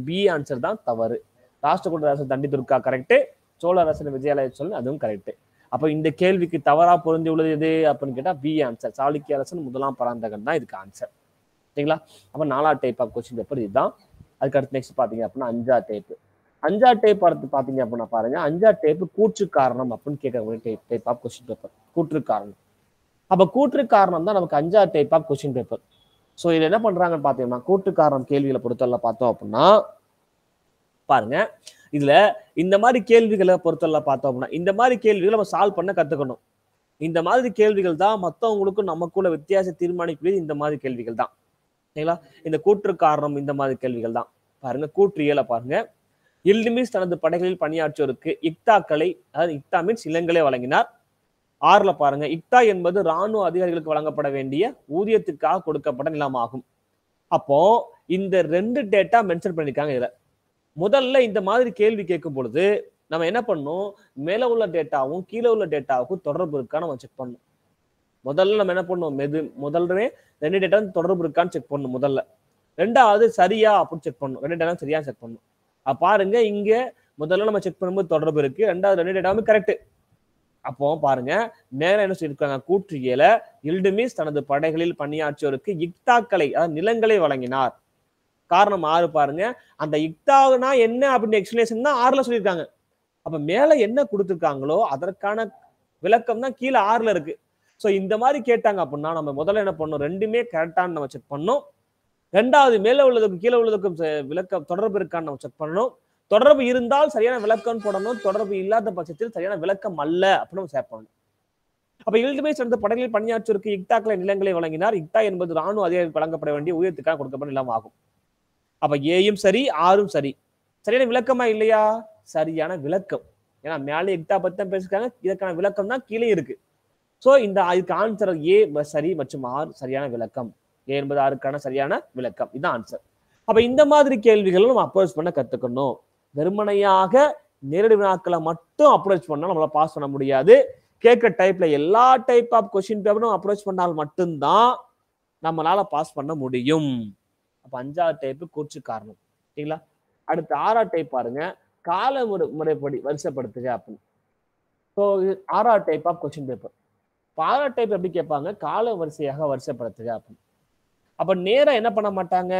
பி ஆன்சர் தான் தவறு ராஷ்டிரகூட அரசு தண்டி துர்கா கரெக்டு சோழ அரசர் விஜயாலய சொல்லு அதுவும் கரெக்டு அப்போ இந்த கேள்விக்கு தவறா பொருந்தி உள்ளது எது அப்படின்னு கேட்டால் பி ஆன்சர் சாளுக்கிய அரசன் முதலாம் பராந்தகன் தான் இதுக்கு ஆன்சர் சரிங்களா அப்போ நாலா டைப் ஆஃப் கொஸ்டின் பேப்பர் இதுதான் அதுக்கு அடுத்து நெக்ஸ்ட் பார்த்தீங்க அப்படின்னா அஞ்சா டைப்பு அஞ்சா டைப் பார்த்து பார்த்தீங்க அப்படின்னா பாருங்க அஞ்சா டைப்பு கூற்று காரணம் அப்படின்னு கேட்கக்கூடிய type type of question paper கூற்று காரணம் அப்போ கூற்று காரணம் தான் நமக்கு அஞ்சா type of question paper so இதில் என்ன பண்ணுறாங்கன்னு பார்த்தீங்கன்னா கூட்டுக்காரணம் கேள்விகளை பொறுத்தவரை பார்த்தோம் அப்படின்னா பாருங்க இதில் இந்த மாதிரி கேள்விகளை பொறுத்தவரை பார்த்தோம் அப்படின்னா இந்த மாதிரி கேள்விகளை நம்ம சால்வ் பண்ண கற்றுக்கணும் இந்த மாதிரி கேள்விகள் தான் மற்றவங்களுக்கும் நமக்குள்ள வித்தியாசம் தீர்மானிக்கக்கூடிய இந்த மாதிரி கேள்விகள் தான் சரிங்களா இந்த கூற்று காரணம் இந்த மாதிரி கேள்விகள் தான் பாருங்க இயலை பாருங்க இல்டிமிஸ் தனது படைகளில் பணியாற்றுவோருக்கு இக்தாக்களை அதாவது இக்தா மீன்ஸ் இளங்களை வழங்கினார் ஆறுல பாருங்க இக்தா என்பது ராணுவ அதிகாரிகளுக்கு வழங்கப்பட வேண்டிய ஊதியத்துக்காக கொடுக்கப்பட்ட நிலம் ஆகும் அப்போ இந்த ரெண்டு டேட்டா மென்ஷன் பண்ணியிருக்காங்க இதுல முதல்ல இந்த மாதிரி கேள்வி கேட்கும் பொழுது நம்ம என்ன பண்ணணும் மேல உள்ள டேட்டாவும் கீழே உள்ள டேட்டாவுக்கும் தொடர்பு இருக்கான்னு நம்ம செக் பண்ணணும் முதல்ல நம்ம என்ன பண்ணுவோம் மெது முதல்ல ரெண்டு டேட்டா தொடர்பு இருக்கான்னு செக் பண்ணணும் முதல்ல ரெண்டாவது சரியா அப்படின்னு செக் பண்ணணும் ரெண்டு டேட்டாவும் சரியா செக் பண்ணணும் பாருங்க இங்க முதல்ல நம்ம செக் பண்ணும்போது தொடர்பு இருக்கு ரெண்டாவது ரெண்டு டேட்டாவும் கரெக்ட் அப்போ பாருங்க நேரம் என்ன சொல்லியிருக்காங்க கூற்றியல இல்டுமிஸ் தனது படைகளில் பணியாற்றியோருக்கு இக்தாக்களை அதாவது நிலங்களை வழங்கினார் காரணம் ஆறு பாருங்க அந்த இக்தாவுனா என்ன அப்படின்னு எக்ஸ்பிளேஷன் தான் ஆறுல சொல்லியிருக்காங்க அப்ப மேல என்ன கொடுத்துருக்காங்களோ அதற்கான விளக்கம் தான் கீழே ஆறுல இருக்கு ஸோ இந்த மாதிரி கேட்டாங்க அப்படின்னா நம்ம முதல்ல என்ன பண்ணோம் ரெண்டுமே கரெக்டான நம்ம செக் பண்ணோம் ரெண்டாவது மேலே உள்ளதுக்கும் கீழே உள்ளதுக்கும் விளக்கம் தொடர்பு இருக்கான்னு நம்ம செக் பண்ணணும் தொடர்பு இருந்தால் சரியான விளக்கம் போடணும் தொடர்பு இல்லாத பட்சத்தில் சரியான விளக்கம் அல்ல அப்படின்னு சேர்ப்பணும் அப்ப இல்துமை சேர்ந்த படங்களில் பணியாற்றிற்கு இக்தாக்களை நிலங்களை வழங்கினார் இக்தா என்பது ராணுவ அதிகாரிகள் வழங்கப்பட வேண்டிய உயரத்துக்காக கொடுக்கப்பட்ட நிலம் ஆகும் அப்ப ஏயும் சரி ஆறும் சரி சரியான விளக்கமா இல்லையா சரியான விளக்கம் ஏன்னா மேலே இக்தா பத்தி தான் பேசிருக்காங்க இதற்கான விளக்கம் தான் கீழே இருக்கு சோ இந்த இதுக்கு ஆன்சர் ஏ சரி மற்றும் ஆர் சரியான விளக்கம் ஏ என்பது ஆறுக்கான சரியான விளக்கம் இதுதான் ஆன்சர் அப்ப இந்த மாதிரி கேள்விகளும் நம்ம அப்ரோச் பண்ண கத்துக்கணும் வெறுமனையாக நேரடி வினாக்களை மட்டும் அப்ரோச் பண்ணால் நம்மளால் பாஸ் பண்ண முடியாது கேட்குற டைப்பில் எல்லா டைப் ஆஃப் கொஷின் பேப்பரும் அப்ரோச் பண்ணால் மட்டும்தான் நம்மளால் பாஸ் பண்ண முடியும் அப்போ அஞ்சாவது டைப்பு கூச்சு காரணம் சரிங்களா அடுத்து ஆறா டைப் பாருங்க கால முறை முறைப்படி வரிசைப்படுத்துக அப்படின்னு ஸோ ஆறாவது டைப் ஆஃப் கொஸ்டின் பேப்பர் இப்போ டைப் எப்படி கேட்பாங்க கால வரிசையாக வரிசைப்படுத்துக அப்படின்னு அப்போ நேராக என்ன பண்ண மாட்டாங்க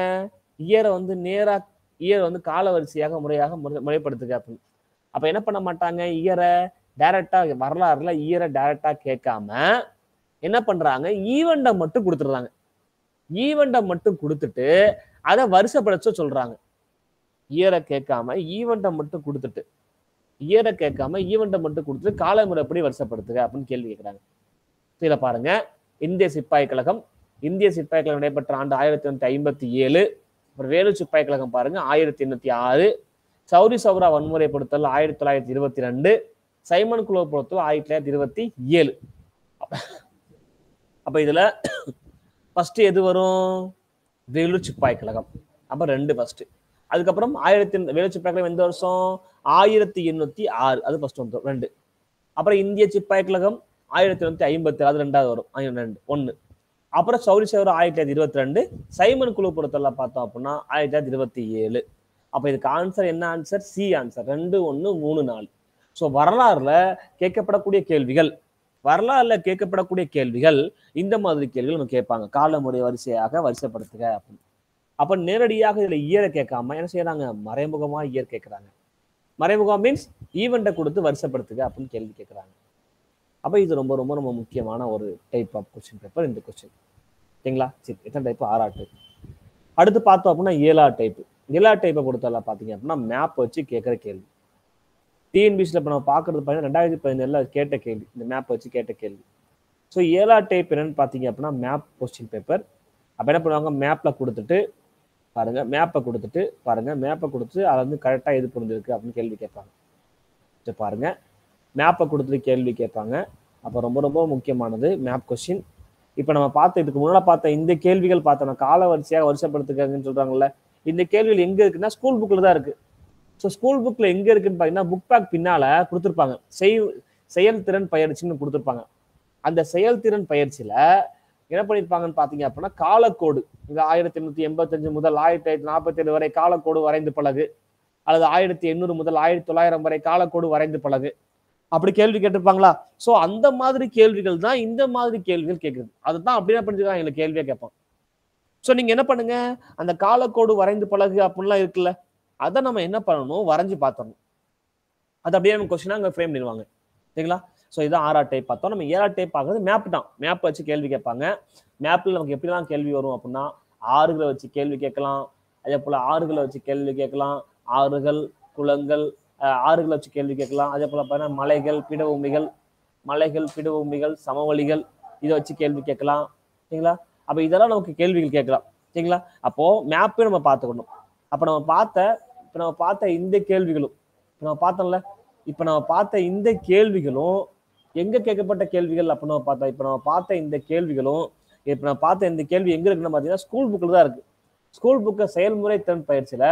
இயரை வந்து நேராக இயர் வந்து காலவரிசையாக முறையாக முறைப்படுத்துக அப்படின்னு அப்போ என்ன பண்ண மாட்டாங்க இயரை டைரக்டாக வரலாறுல இயரை டைரக்டாக கேட்காம என்ன பண்ணுறாங்க ஈவெண்ட்டை மட்டும் கொடுத்துட்றாங்க ஈவெண்ட்டை மட்டும் கொடுத்துட்டு அதை வருஷப்படுத்த சொல்கிறாங்க இயரை கேட்காம ஈவெண்டை மட்டும் கொடுத்துட்டு இயரை கேட்காம ஈவெண்ட்டை மட்டும் கொடுத்துட்டு எப்படி வருஷப்படுத்துக அப்படின்னு கேள்வி கேட்குறாங்க இதில் பாருங்க இந்திய சிப்பாய் கழகம் இந்திய சிப்பாய் கழகம் நடைபெற்ற ஆண்டு ஆயிரத்தி தொள்ளாயிரத்தி ஐம்பத்தி ஏழு அப்புறம் சிப்பாய் கழகம் பாருங்க ஆயிரத்தி எண்ணூத்தி ஆறு சௌரி சௌரா வன்முறை பொறுத்தவரை ஆயிரத்தி தொள்ளாயிரத்தி இருபத்தி ரெண்டு சைமன் குழுவை பொறுத்தவரை ஆயிரத்தி தொள்ளாயிரத்தி இருபத்தி ஏழு அப்ப இதுல ஃபர்ஸ்ட் எது வரும் சிப்பாய் கழகம் அப்ப ரெண்டு ஃபர்ஸ்ட் அதுக்கப்புறம் ஆயிரத்தி வேலுச்சி பல்கழகம் எந்த வருஷம் ஆயிரத்தி எண்ணூத்தி ஆறு அது ஃபர்ஸ்ட் வந்து ரெண்டு அப்புறம் இந்திய சிப்பாய் கழகம் ஆயிரத்தி எண்ணூத்தி ஐம்பத்தி ஆறு ரெண்டாவது வரும் ரெண்டு ஒன்று அப்புறம் சௌரி சேவர் ஆயிரத்தி தொள்ளாயிரத்தி இருபத்தி ரெண்டு சைமன் குழு பொறுத்தல பார்த்தோம் அப்படின்னா ஆயிரத்தி தொள்ளாயிரத்தி இருபத்தி ஏழு அப்போ இதுக்கு ஆன்சர் என்ன ஆன்சர் சி ஆன்சர் ரெண்டு ஒன்று மூணு நாலு ஸோ வரலாறுல கேட்கப்படக்கூடிய கேள்விகள் வரலாறுல கேட்கப்படக்கூடிய கேள்விகள் இந்த மாதிரி கேள்விகள் நம்ம கேட்பாங்க காலமுறை வரிசையாக வரிசைப்படுத்துக அப்படின்னு அப்போ நேரடியாக இதில் இயரை கேட்காம என்ன செய்யறாங்க மறைமுகமாக இயர் கேட்குறாங்க மறைமுகம் மீன்ஸ் ஈவெண்ட்டை கொடுத்து வரிசைப்படுத்துக அப்படின்னு கேள்வி கேட்குறாங்க அப்போ இது ரொம்ப ரொம்ப ரொம்ப முக்கியமான ஒரு டைப் ஆஃப் கொஸ்டின் பேப்பர் இந்த கொஸ்டின் சரிங்களா சரி எத்தனை டைப் ஆறா டைப் அடுத்து பார்த்தோம் அப்படின்னா ஏழா டைப்பு ஏழா டைப்பை பொறுத்தவரை பார்த்தீங்க அப்படின்னா மேப் வச்சு கேட்குற கேள்வி டிஎன்பிசியில் இப்போ நம்ம பார்க்குறது பார்த்தீங்கன்னா ரெண்டாயிரத்தி பதினேழில் கேட்ட கேள்வி இந்த மேப் வச்சு கேட்ட கேள்வி ஸோ ஏழா டைப் என்னென்னு பார்த்தீங்க அப்படின்னா மேப் கொஸ்டின் பேப்பர் அப்போ என்ன பண்ணுவாங்க மேப்பில் கொடுத்துட்டு பாருங்கள் மேப்பை கொடுத்துட்டு பாருங்கள் மேப்பை கொடுத்து அதை வந்து கரெக்டாக இது புரிஞ்சிருக்கு அப்படின்னு கேள்வி கேட்பாங்க ஸோ பாருங்கள் மேப்பை கொடுத்துட்டு கேள்வி கேட்பாங்க அப்போ ரொம்ப ரொம்ப முக்கியமானது மேப் கொஸ்டின் இப்போ நம்ம பார்த்த இதுக்கு முன்னால் பார்த்த இந்த கேள்விகள் பார்த்தோம் கால வரிசையாக வருஷப்படுத்துக்காங்கன்னு சொல்கிறாங்கல்ல இந்த கேள்விகள் எங்கே இருக்குன்னா ஸ்கூல் புக்கில் தான் இருக்குது ஸோ ஸ்கூல் புக்கில் எங்கே இருக்குன்னு பார்த்தீங்கன்னா புக் பேக் பின்னால் கொடுத்துருப்பாங்க செய் செயல்திறன் பயிற்சின்னு கொடுத்துருப்பாங்க அந்த செயல்திறன் பயிற்சியில் என்ன பண்ணியிருப்பாங்கன்னு பார்த்தீங்க அப்படின்னா காலக்கோடு இந்த ஆயிரத்தி எண்ணூற்றி எண்பத்தஞ்சு முதல் ஆயிரத்தி தொள்ளாயிரத்தி நாற்பத்தேழு வரை காலக்கோடு வரைந்து பழகு அல்லது ஆயிரத்தி எண்ணூறு முதல் ஆயிரத்தி தொள்ளாயிரம் வரை காலக்கோடு வரைந்து பழகு அப்படி கேள்வி கேட்டிருப்பாங்களா ஸோ அந்த மாதிரி கேள்விகள் தான் இந்த மாதிரி கேள்விகள் கேட்குறது அதுதான் அப்படின்னா பண்ணிருக்காங்க எங்களை கேள்வியாக கேட்போம் ஸோ நீங்கள் என்ன பண்ணுங்க அந்த காலக்கோடு வரைந்து பழகு அப்படின்லாம் இருக்குல்ல அதை நம்ம என்ன பண்ணணும் வரைஞ்சு பார்த்தணும் அது அப்படியே நம்ம கொஸ்டினா அங்கே ஃப்ரேம் பண்ணிடுவாங்க சரிங்களா ஸோ இதான் ஆறா டைப் பார்த்தோம் நம்ம ஏழா டைப் பார்க்குறது மேப் தான் மேப் வச்சு கேள்வி கேட்பாங்க மேப்பில் நமக்கு எப்படிலாம் கேள்வி வரும் அப்படின்னா ஆறுகளை வச்சு கேள்வி கேட்கலாம் அதே போல் ஆறுகளை வச்சு கேள்வி கேட்கலாம் ஆறுகள் குளங்கள் ஆறுகளை வச்சு கேள்வி கேட்கலாம் அதே போல் பார்த்தீங்கன்னா மலைகள் பிட மலைகள் பிட சமவெளிகள் இதை வச்சு கேள்வி கேட்கலாம் சரிங்களா அப்போ இதெல்லாம் நமக்கு கேள்விகள் கேட்கலாம் சரிங்களா அப்போது மேப்பையும் நம்ம பார்த்துக்கணும் அப்போ நம்ம பார்த்த இப்போ நம்ம பார்த்த இந்த கேள்விகளும் இப்போ நம்ம பார்த்தோம்ல இப்போ நம்ம பார்த்த இந்த கேள்விகளும் எங்கே கேட்கப்பட்ட கேள்விகள் அப்படின்னு பார்த்தா பார்த்தோம் இப்போ நம்ம பார்த்த இந்த கேள்விகளும் இப்போ நான் பார்த்த இந்த கேள்வி எங்கே இருக்குன்னு பார்த்தீங்கன்னா ஸ்கூல் புக்கில் தான் இருக்குது ஸ்கூல் புக்கை செயல்முறை திறன் பயிற்சியில்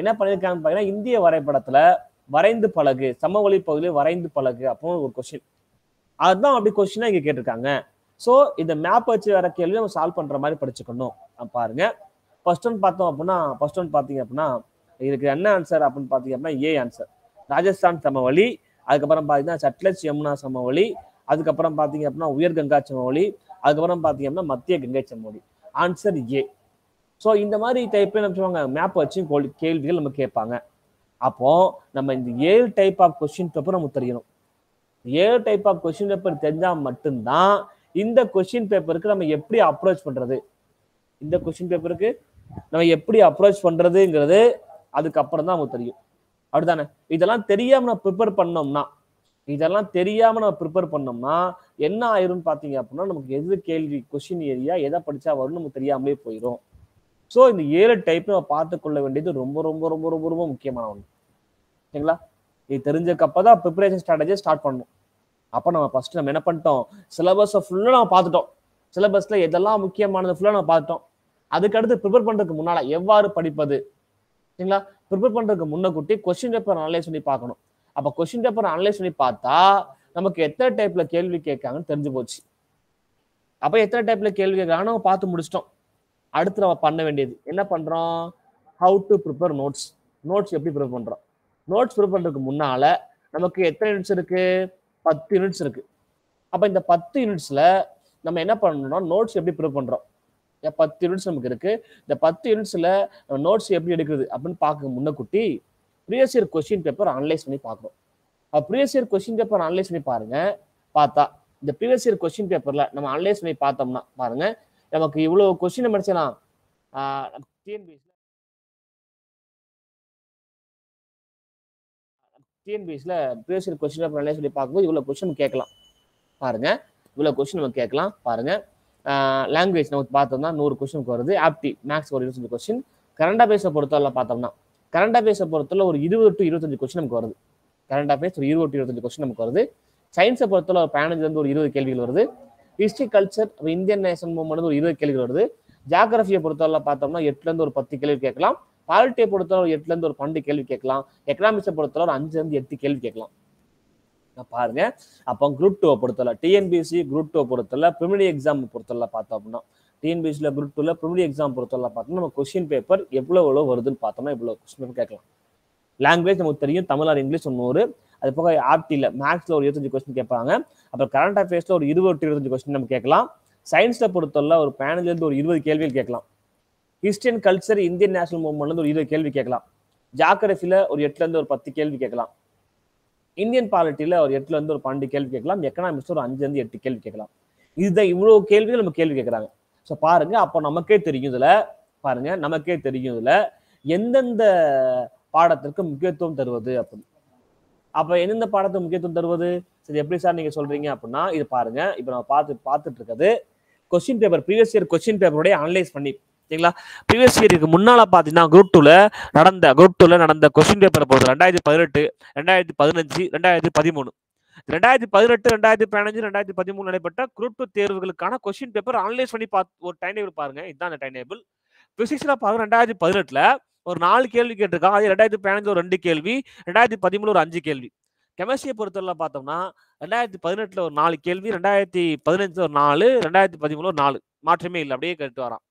என்ன பண்ணியிருக்காங்க பார்த்தீங்கன்னா இந்திய வரைபடத்தில் வரைந்து பழகு சமவெளி பகுதியில் வரைந்து பழகு அப்படின்னு ஒரு கொஸ்டின் அதுதான் அப்படி கொஸ்டினா இங்க கேட்டிருக்காங்க ஸோ இந்த மேப் வச்சு வர கேள்வி நம்ம சால்வ் பண்ற மாதிரி படிச்சுக்கணும் பாருங்க ஃபர்ஸ்ட் ஒன் பார்த்தோம் அப்படின்னா ஃபர்ஸ்ட் ஒன் பார்த்தீங்க அப்படின்னா இதுக்கு என்ன ஆன்சர் அப்படின்னு பார்த்தீங்க அப்படின்னா ஏ ஆன்சர் ராஜஸ்தான் சமவெளி அதுக்கப்புறம் பார்த்தீங்கன்னா சட்லஜ் யமுனா சமவெளி அதுக்கப்புறம் பார்த்தீங்க அப்படின்னா உயர் கங்கா சமவெளி அதுக்கப்புறம் பார்த்தீங்க அப்படின்னா மத்திய கங்கை சமவெளி ஆன்சர் ஏ ஸோ இந்த மாதிரி டைப்ல சொல்லுவாங்க மேப் வச்சு கேள்விகள் நம்ம கேட்பாங்க அப்போ நம்ம இந்த ஏழு டைப் ஆஃப் கொஸ்டின் பேப்பர் நமக்கு தெரியணும் ஏழு டைப் ஆஃப் கொஸ்டின் பேப்பர் தெரிஞ்சால் மட்டும்தான் இந்த கொஸ்டின் பேப்பருக்கு நம்ம எப்படி அப்ரோச் பண்றது இந்த கொஸ்டின் பேப்பருக்கு நம்ம எப்படி அப்ரோச் பண்றதுங்கிறது அதுக்கப்புறம் தான் நமக்கு தெரியும் அப்படிதானே இதெல்லாம் தெரியாம நம்ம ப்ரிப்பேர் பண்ணோம்னா இதெல்லாம் தெரியாம நம்ம ப்ரிப்பேர் பண்ணோம்னா என்ன ஆயிரும்னு பாத்தீங்க அப்படின்னா நமக்கு எது கேள்வி கொஸ்டின் ஏரியா எதை படிச்சா வரும்னு நமக்கு தெரியாமலே போயிடும் ஸோ இந்த ஏழு டைப் நம்ம பார்த்து கொள்ள வேண்டியது ரொம்ப ரொம்ப ரொம்ப ரொம்ப ரொம்ப முக்கியமான ஒன்று சரிங்களா இது தெரிஞ்சதுக்கு தான் ப்ரிப்பரேஷன் ஸ்ட்ராட்டஜி ஸ்டார்ட் பண்ணணும் அப்போ நம்ம ஃபர்ஸ்ட் நம்ம என்ன பண்ணிட்டோம் சிலபஸை ஃபுல்லாக நம்ம பார்த்துட்டோம் சிலபஸில் எதெல்லாம் முக்கியமானது ஃபுல்லாக நம்ம பார்த்துட்டோம் அதுக்கடுத்து ப்ரிப்பேர் பண்ணுறதுக்கு முன்னால் எவ்வாறு படிப்பது சரிங்களா ப்ரிப்பேர் பண்ணுறதுக்கு முன்ன கூட்டி கொஸ்டின் பேப்பர் அனலைஸ் பண்ணி பார்க்கணும் அப்போ கொஸ்டின் பேப்பர் அனலைஸ் பண்ணி பார்த்தா நமக்கு எத்தனை டைப்பில் கேள்வி கேட்காங்கன்னு தெரிஞ்சு போச்சு அப்போ எத்தனை டைப்பில் கேள்வி கேட்குறாங்கன்னு நம்ம பார்த்து முடிச்சிட்டோம் அடுத்து நம்ம பண்ண வேண்டியது என்ன பண்ணுறோம் how to prepare notes notes எப்படி ப்ரிப்பேர் பண்ணுறோம் நோட்ஸ் ப்ரிப்பேர் பண்ணுறதுக்கு முன்னால் நமக்கு எத்தனை யூனிட்ஸ் இருக்குது பத்து யூனிட்ஸ் இருக்குது அப்போ இந்த பத்து யூனிட்ஸில் நம்ம என்ன பண்ணணும்னா நோட்ஸ் எப்படி ப்ரிப்பேர் பண்ணுறோம் பத்து யூனிட்ஸ் நமக்கு இருக்குது இந்த பத்து யூனிட்ஸில் நம்ம நோட்ஸ் எப்படி எடுக்கிறது அப்படின்னு பார்க்க முன்னக்குட்டி previous year question paper analyse பண்ணி பார்க்குறோம் அப்போ previous year question paper analyse பண்ணி பாருங்கள் பார்த்தா இந்த ப்ரீவியஸ் இயர் கொஸ்டின் பேப்பரில் நம்ம அனலைஸ் பண்ணி பார்த்தோம்னா பாருங்கள் நமக்கு இவ்வளவு கொஸ்டின் படிச்சலாம் டிஎன்பிஎஸ்ல டிஎன்பிஎஸ்சியில் ப்ரீவியஸ் கொஸ்டின் பேப்பர் சொல்லி பார்க்கும்போது இவ்வளோ கொஸ்டின் கேட்கலாம் பாருங்க இவ்வளவு கொஸ்டின் நம்ம கேட்கலாம் பாருங்க லாங்குவேஜ் நமக்கு பார்த்தோம்னா நூறு கொஸ்டின் வருது ஆப்டி மேக்ஸ் ஒரு இருபத்தஞ்சு கொஸ்டின் கரண்ட் அஃபேர்ஸை பொறுத்தவரை பார்த்தோம்னா கரண்ட் அஃபேர்ஸை பொறுத்தவரை ஒரு இருபது டு இருபத்தஞ்சு கொஸ்டின் நமக்கு வருது கரண்ட் அஃபேர்ஸ் ஒரு இருபது டு இருபத்தஞ்சு கொஸ்டின் நமக்கு வருது சயின்ஸை பொறுத்தவரை ஒரு வந்து ஒரு இருபது கேள்விகள் வருது history culture Indian nation movement ஒரு இருபது கேள்விகள் வருது ஜாகிரபியை பொறுத்தவரை பார்த்தோம்னா எட்டுலேருந்து ஒரு பத்து கேள்வி கேட்கலாம் பாலிட்டியை பொறுத்தவரை ஒரு எட்டுலேருந்து ஒரு பன்னெண்டு கேள்வி கேட்கலாம் எக்கனாமிக்ஸை பொறுத்தவரை ஒரு அஞ்சுலேருந்து எட்டு கேள்வி கேட்கலாம் பாருங்க அப்போ குரூப் டூ பொறுத்தல டிஎன்பிசி குரூப் டூ பொறுத்தல பிரிமிடி எக்ஸாம் பொறுத்தல பார்த்தோம் அப்படின்னா டிஎன்பிசியில் குரூப் டூவில் பிரிமிடி எக்ஸாம் பொறுத்தல பார்த்தோம்னா நம்ம கொஸ்டின் பேப்பர் எவ்வளோ எவ்வளோ வருதுன்னு பார்த்தோம்னா இவ்வளோ கொஸ்டின் கேட்கலாம் லாங்குவேஜ் நமக்கு தெரியும் தமிழ்நாடு இங்கிலீஷ் ஒன்று அது போக ஆப்டியில் மேக்ஸில் ஒரு இருபத்தஞ்சு கொஸ்டின் கேட்பாங்க அப்புறம் கரண்ட் அஃபேர்ஸில் ஒரு இருபது டு இருபத்தஞ்சு கொஸ்டின் நம்ம கேட்கலாம் சயின்ஸில் பொறுத்தவரை ஒரு பேனலேருந்து ஒரு இருபது கேள்விகள் கேட்கலாம் கிறிஸ்டியன் கல்ச்சர் இந்தியன் நேஷனல் மூவ்மெண்ட்லேருந்து ஒரு இருபது கேள்வி கேட்கலாம் ஜாகிரஃபியில் ஒரு எட்டுலேருந்து ஒரு பத்து கேள்வி கேட்கலாம் இந்தியன் பாலிட்டியில் ஒரு எட்டுலேருந்து ஒரு பன்னெண்டு கேள்வி கேட்கலாம் எக்கனாமிக்ஸ் ஒரு அஞ்சுலேருந்து எட்டு கேள்வி கேட்கலாம் இதுதான் இவ்வளோ கேள்விகள் நம்ம கேள்வி கேட்குறாங்க ஸோ பாருங்கள் அப்போ நமக்கே தெரியும் இதில் பாருங்கள் நமக்கே தெரியும் இதில் எந்தெந்த பாடத்திற்கு முக்கியத்துவம் தருவது அப்படின்னு அப்போ எந்தெந்த பாடத்தை முக்கியத்துவம் தருவது சரி எப்படி சார் நீங்கள் சொல்கிறீங்க அப்படின்னா இது பாருங்க இப்போ நம்ம பார்த்து பார்த்துட்டு இருக்கிறது question paper previous year question பேப்பருடைய அனலைஸ் பண்ணி சரிங்களா ப்ரீவியஸ் இயருக்கு முன்னால் பார்த்தீங்கன்னா குரூப் டூவில் நடந்த குரூப் டூவில் நடந்த கொஸ்டின் பேப்பர் போகுது ரெண்டாயிரத்தி பதினெட்டு ரெண்டாயிரத்தி பதினஞ்சு ரெண்டாயிரத்தி பதிமூணு ரெண்டாயிரத்தி பதினெட்டு ரெண்டாயிரத்தி பதினஞ்சு ரெண்டாயிரத்தி பதிமூணு நடைபெற்ற குரூப் டூ தேர்வுகளுக்கான கொஸ்டின் பேப்பர் அனலைஸ் பண்ணி பார்த்து ஒரு டைம் டேபிள் பாருங்க இதுதான் அந்த டைம் டேபிள் பிசிக்ஸ்ல பாருங்க ரெண்டாயிரத்தி பதினெட்டில் ஒரு நாலு கேள்வி கேட்டிருக்கான் அது ரெண்டாயிரத்தி பதினஞ்சு ஒரு ரெண்டு கேள்வி ரெண்டாயிரத்தி பதிமூணு ஒரு அஞ்சு கேள்வி கெமிஸ்ட்ரியை பொறுத்தவரை பார்த்தோம்னா ரெண்டாயிரத்தி பதினெட்டில் ஒரு நாலு கேள்வி ரெண்டாயிரத்தி பதினஞ்சு ஒரு நாலு ரெண்டாயிரத்தி பதிமூணு ஒரு நாலு மாற்றமே இல்லை அப்படியே கேட்டு வரான்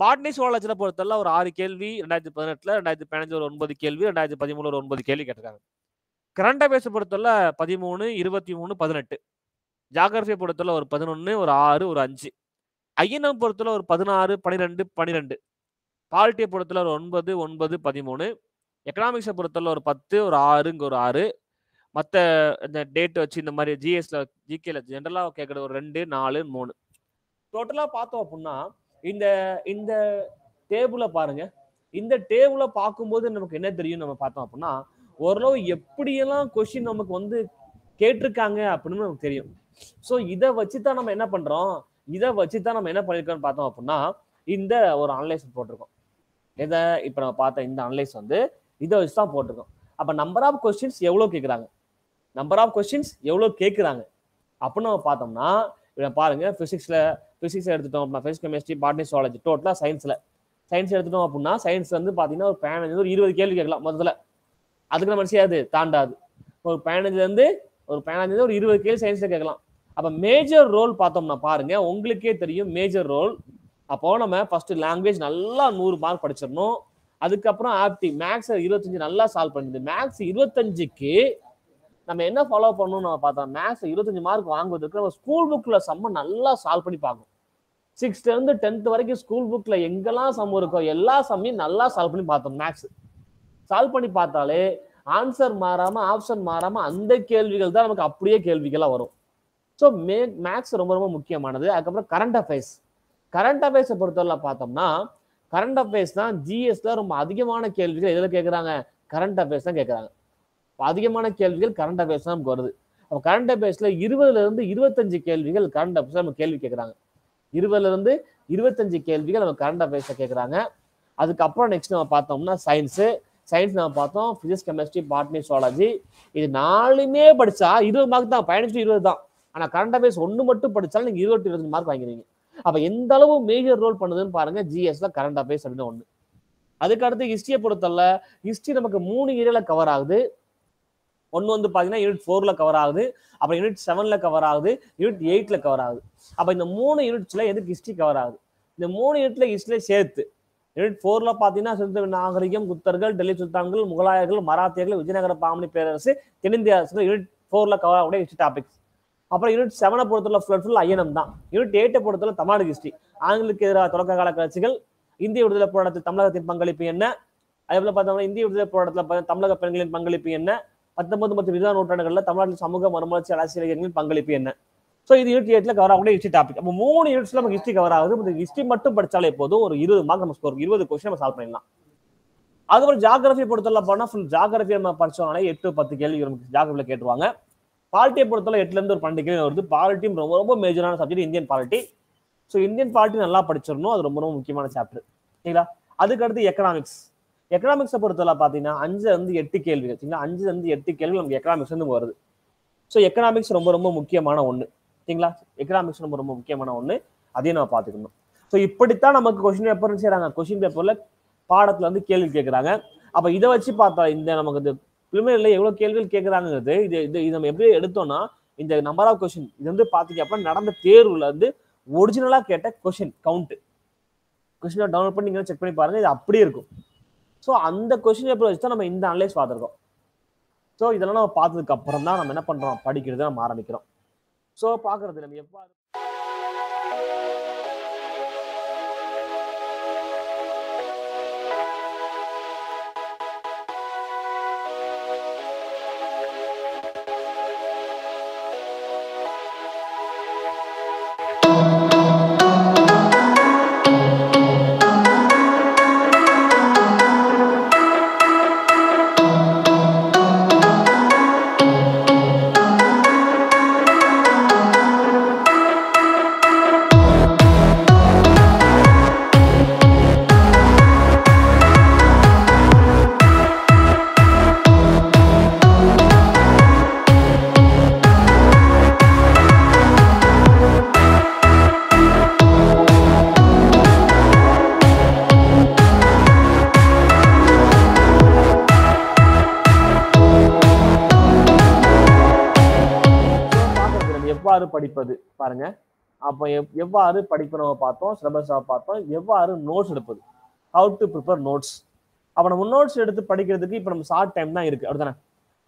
பாட்னி சுவாலஜியில் பொறுத்தவரை ஒரு ஆறு கேள்வி ரெண்டாயிரத்தி பதினெட்டில் ரெண்டாயிரத்தி பதினஞ்சு ஒரு ஒன்பது கேள்வி ரெண்டாயிரத்தி பதிமூணு ஒரு ஒன்பது கேள்வி கேட்டிருக்காங்க கரண்ட் அஃபேர்ஸை பொறுத்தவரை பதிமூணு இருபத்தி மூணு பதினெட்டு ஜாகிரபியை பொறுத்தவரை ஒரு பதினொன்று ஒரு ஆறு ஒரு அஞ்சு ஐஎன்எம் பொறுத்தவரை ஒரு பதினாறு பனிரெண்டு பனிரெண்டு பாலிட்டியை பொறுத்தல ஒரு ஒன்பது ஒன்பது பதிமூணு எக்கனாமிக்ஸை பொறுத்தல ஒரு பத்து ஒரு ஆறுங்க ஒரு ஆறு மற்ற இந்த டேட் வச்சு இந்த மாதிரி ஜிஎஸ்ல ஜிகேல ஜென்ரலாக கேட்குறது ஒரு ரெண்டு நாலு மூணு டோட்டலாக பார்த்தோம் அப்படின்னா இந்த இந்த டேபிளை பாருங்க இந்த டேபிளை பார்க்கும்போது நமக்கு என்ன தெரியும் நம்ம பார்த்தோம் அப்படின்னா ஓரளவு எப்படியெல்லாம் கொஷின் நமக்கு வந்து கேட்டிருக்காங்க அப்படின்னு நமக்கு தெரியும் ஸோ இதை வச்சு தான் நம்ம என்ன பண்ணுறோம் இதை வச்சு தான் நம்ம என்ன பண்ணியிருக்கோம்னு பார்த்தோம் அப்படின்னா இந்த ஒரு அனலைஸ் போட்டிருக்கோம் இதை இப்போ நம்ம பார்த்த இந்த அனலைஸ் வந்து இதை வச்சு தான் போட்டிருக்கோம் அப்போ நம்பர் ஆஃப் கொஸ்டின்ஸ் எவ்வளோ கேட்குறாங்க நம்பர் ஆஃப் கொஸ்டின்ஸ் எவ்வளோ கேட்குறாங்க அப்படின்னு நம்ம பார்த்தோம்னா இப்போ பாருங்கள் ஃபிசிக்ஸில் ஃபிசிக்ஸ் எடுத்துட்டோம் அப்படின்னா ஃபிசிக்ஸ் கெமிஸ்ட்ரி பாட்னி சுவாலஜி டோட்டலாக சயின்ஸில் சயின்ஸ் எடுத்துட்டோம் அப்படின்னா சயின்ஸ் வந்து பார்த்தீங்கன்னா ஒரு பதினஞ்சு ஒரு இருபது கேள்வி கேட்கலாம் மொத்தத்தில் அதுக்கு நம்ம மனசியாது தாண்டாது ஒரு பதினஞ்சுலேருந்து ஒரு பதினஞ்சுலேருந்து ஒரு இருபது கேள்வி சயின்ஸில் கேட்கலாம் அப்போ மேஜர் ரோல் பார்த்தோம்னா பாருங்கள் உங்களுக்கே தெரியும் மேஜர் ரோல் அப்போ நம்ம ஃபர்ஸ்ட் லாங்குவேஜ் நல்லா நூறு மார்க் படிச்சிடணும் அதுக்கப்புறம் ஆப்டி மேக்ஸ் இருபத்தஞ்சு நல்லா சால்வ் பண்ணுது மேக்ஸ் இருபத்தஞ்சுக்கு நம்ம என்ன ஃபாலோ பண்ணணும் நம்ம பார்த்தோம் மேக்ஸ் இருபத்தஞ்சு மார்க் வாங்குவதற்கு நம்ம ஸ்கூல் புக்கில் சம்ம நல்லா சால்வ் பண்ணி பார்க்கணும் சிக்ஸ்த்லேருந்து டென்த் வரைக்கும் ஸ்கூல் புக்கில் எங்கெல்லாம் சம் இருக்கோ எல்லா சம்மையும் நல்லா சால்வ் பண்ணி பார்த்தோம் மேக்ஸ் சால்வ் பண்ணி பார்த்தாலே ஆன்சர் மாறாமல் ஆப்ஷன் மாறாமல் அந்த கேள்விகள் தான் நமக்கு அப்படியே கேள்விகளாக வரும் ஸோ மே மேக்ஸ் ரொம்ப ரொம்ப முக்கியமானது அதுக்கப்புறம் கரண்ட் அஃபேர்ஸ் கரண்ட் அஃபேர்ஸை பொறுத்தவரை பார்த்தோம்னா கரண்ட் அஃபேர்ஸ் தான் ஜிஎஸ்ல ரொம்ப அதிகமான கேள்விகள் எதில் கேட்குறாங்க கரண்ட் அஃபேர்ஸ் தான் கேட்குறாங்க அதிகமான கேள்விகள் கரண்ட் அஃபேர்ஸ் தான் நமக்கு வருது அப்போ கரண்ட் அஃபேர்ஸில் இருபதுலேருந்து இருபத்தஞ்சு கேள்விகள் கரண்ட் அஃபேர்ஸ் நம்ம கேள்வி கேட்குறாங்க இருபதுலேருந்து இருபத்தஞ்சு கேள்விகள் நம்ம கரண்ட் அஃபேர்ஸை கேட்குறாங்க அதுக்கப்புறம் நெக்ஸ்ட் நம்ம பார்த்தோம்னா சயின்ஸு சயின்ஸ் நம்ம பார்த்தோம் ஃபிசிக்ஸ் கெமிஸ்ட்ரி பாட்னி சுவாலஜி இது நாலுமே படித்தா இருபது மார்க் தான் பயணிச்சு இருபது தான் ஆனால் கரண்ட் அஃபேர்ஸ் ஒன்று மட்டும் படித்தாலும் நீங்கள் இருபத்தி இருபத்தஞ்சு மார்க் வாங்கிடுவீங்க அப்ப எந்த அளவு மேஜர் ரோல் பண்ணுதுன்னு பாருங்க ஜிஎஸ்ல கரண்ட் அஃபேர்ஸ் அப்படின்னு ஒண்ணு அதுக்கடுத்து அடுத்து ஹிஸ்டரியை பொறுத்தல ஹிஸ்டரி நமக்கு மூணு ஏரியால கவர் ஆகுது ஒன்று வந்து பார்த்தீங்கன்னா யூனிட் ஃபோரில் கவர் ஆகுது அப்புறம் யூனிட் செவனில் கவர் ஆகுது யூனிட் எயிட்டில் கவர் ஆகுது அப்போ இந்த மூணு யூனிட்ஸில் எதுக்கு ஹிஸ்டரி கவர் ஆகுது இந்த மூணு யூனிட்டில் ஹிஸ்ட்ரியை சேர்த்து யூனிட் ஃபோரில் பார்த்தீங்கன்னா சிந்து நாகரிகம் குத்தர்கள் டெல்லி சுல்தான்கள் முகலாயர்கள் மராத்தியர்கள் விஜயநகர பாமணி பேரரசு தென்னிந்திய அரசு யூனிட் ஃபோரில் கவர் ஆகக்கூடிய ஹிஸ்டரி டாபிக்ஸ் அப்புறம் யூனிட் செவனை பொறுத்தவரை ஃபுல் ஃபுல் ஐயனம் தான் யூனிட் எயிட்டை பொறுத்தவரை தமிழ்நாடு ஹிஸ்ட்ரி ஆங்கிலுக்கு எதிராக தொடக்க கால கட்சிகள் இந்திய விடுதலை போராட்டத்தில் தமிழகத்தின் பங்களிப்பு என்ன அதே போல பார்த்தோம்னா இந்திய விடுதலை போராட்டத்தில் தமிழக பெண்களின் பங்களிப்பு என்ன பத்தொன்பது மற்றும் இருபதாம் நூற்றாண்டுகளில் தமிழ்நாட்டில் சமூக மறுமலர்ச்சி அரசியல் இயக்கங்களின் பங்களிப்பு என்ன ஸோ இது யூனிட் எயிட்டில் கவர் ஆகக்கூடிய ஹிஸ்ட்ரி டாபிக் அப்போ மூணு யூனிட்ஸ்ல நமக்கு ஹிஸ்ட்ரி கவர் ஆகுது இந்த ஹிஸ்ட்ரி மட்டும் படிச்சாலே போதும் ஒரு இருபது மார்க் நம்ம ஸ்கோர் இருபது கொஸ்டின் நம்ம சால்வ் பண்ணலாம் அதுக்கப்புறம் ஜாகிரபி பொறுத்தவரை போனால் ஃபுல் ஜாகிரபி நம்ம படிச்சோம்னாலே எட்டு பத்து கேள்வி நமக்கு ஜாகிரபியில் கேட்டுருவாங்க பாலிட்டியை பொறுத்தவரை எட்டுலேருந்து ஒரு பண்டிகை வருது பாலிட்டியும் ரொம்ப ரொம்ப மேஜரான subject Indian polity so Indian polity நல்லா படிச்சிடணும் அது ரொம்ப ரொம்ப முக்கியமான சாப்டர் சரிங்களா அதுக்கடுத்து எக்கனாமிக்ஸ் எக்கனாமிக்ஸை பொறுத்தவரை பார்த்தீங்கன்னா அஞ்சு வந்து எட்டு கேள்விகள் சரிங்களா அஞ்சு வந்து எட்டு கேள்வி நமக்கு எக்கனாமிக்ஸ் வந்து வருது ஸோ எக்கனாமிக்ஸ் ரொம்ப ரொம்ப முக்கியமான ஒன்று சரிங்களா எக்கனாமிக்ஸ் ரொம்ப ரொம்ப முக்கியமான ஒன்று அதையும் நம்ம பார்த்துக்கணும் ஸோ இப்படித்தான் நமக்கு கொஸ்டின் பேப்பர்னு செய்கிறாங்க கொஸ்டின் பேப்பரில் பாடத்தில் வந்து கேள்வி கேட்குறாங்க அப்போ இதை வச்சு பார்த்தா இந்த நமக்கு பிரிமியர்ல எவ்வளவு கேள்விகள் கேட்கறாங்கிறது இது இது நம்ம எப்படி எடுத்தோம்னா இந்த நம்பர் ஆஃப் கொஸ்டின் இது வந்து பாத்தீங்க அப்படின்னா நடந்த தேர்வுல வந்து ஒரிஜினலா கேட்ட கொஸ்டின் கவுண்ட் கொஸ்டின் டவுன்லோட் பண்ணி நீங்க செக் பண்ணி பாருங்க இது அப்படியே இருக்கும் ஸோ அந்த கொஸ்டின் எப்படி வச்சு தான் நம்ம இந்த அனலைஸ் பார்த்துருக்கோம் ஸோ இதெல்லாம் நம்ம பார்த்ததுக்கு அப்புறம் தான் நம்ம என்ன பண்றோம் படிக்கிறது நம்ம ஆரம்பிக்கிறோம் ஸோ பாக்குறது நம்ம எவ்வாறு எவ்வாறு படிப்பது பாருங்க அப்போ எவ்வாறு படிக்கணும் பார்த்தோம் சிலபஸாக பார்த்தோம் எவ்வாறு நோட்ஸ் எடுப்பது ஹவு டு ப்ரிப்பேர் நோட்ஸ் அப்போ நம்ம நோட்ஸ் எடுத்து படிக்கிறதுக்கு இப்போ நம்ம ஷார்ட் டைம் தான் இருக்கு அப்படித்தானே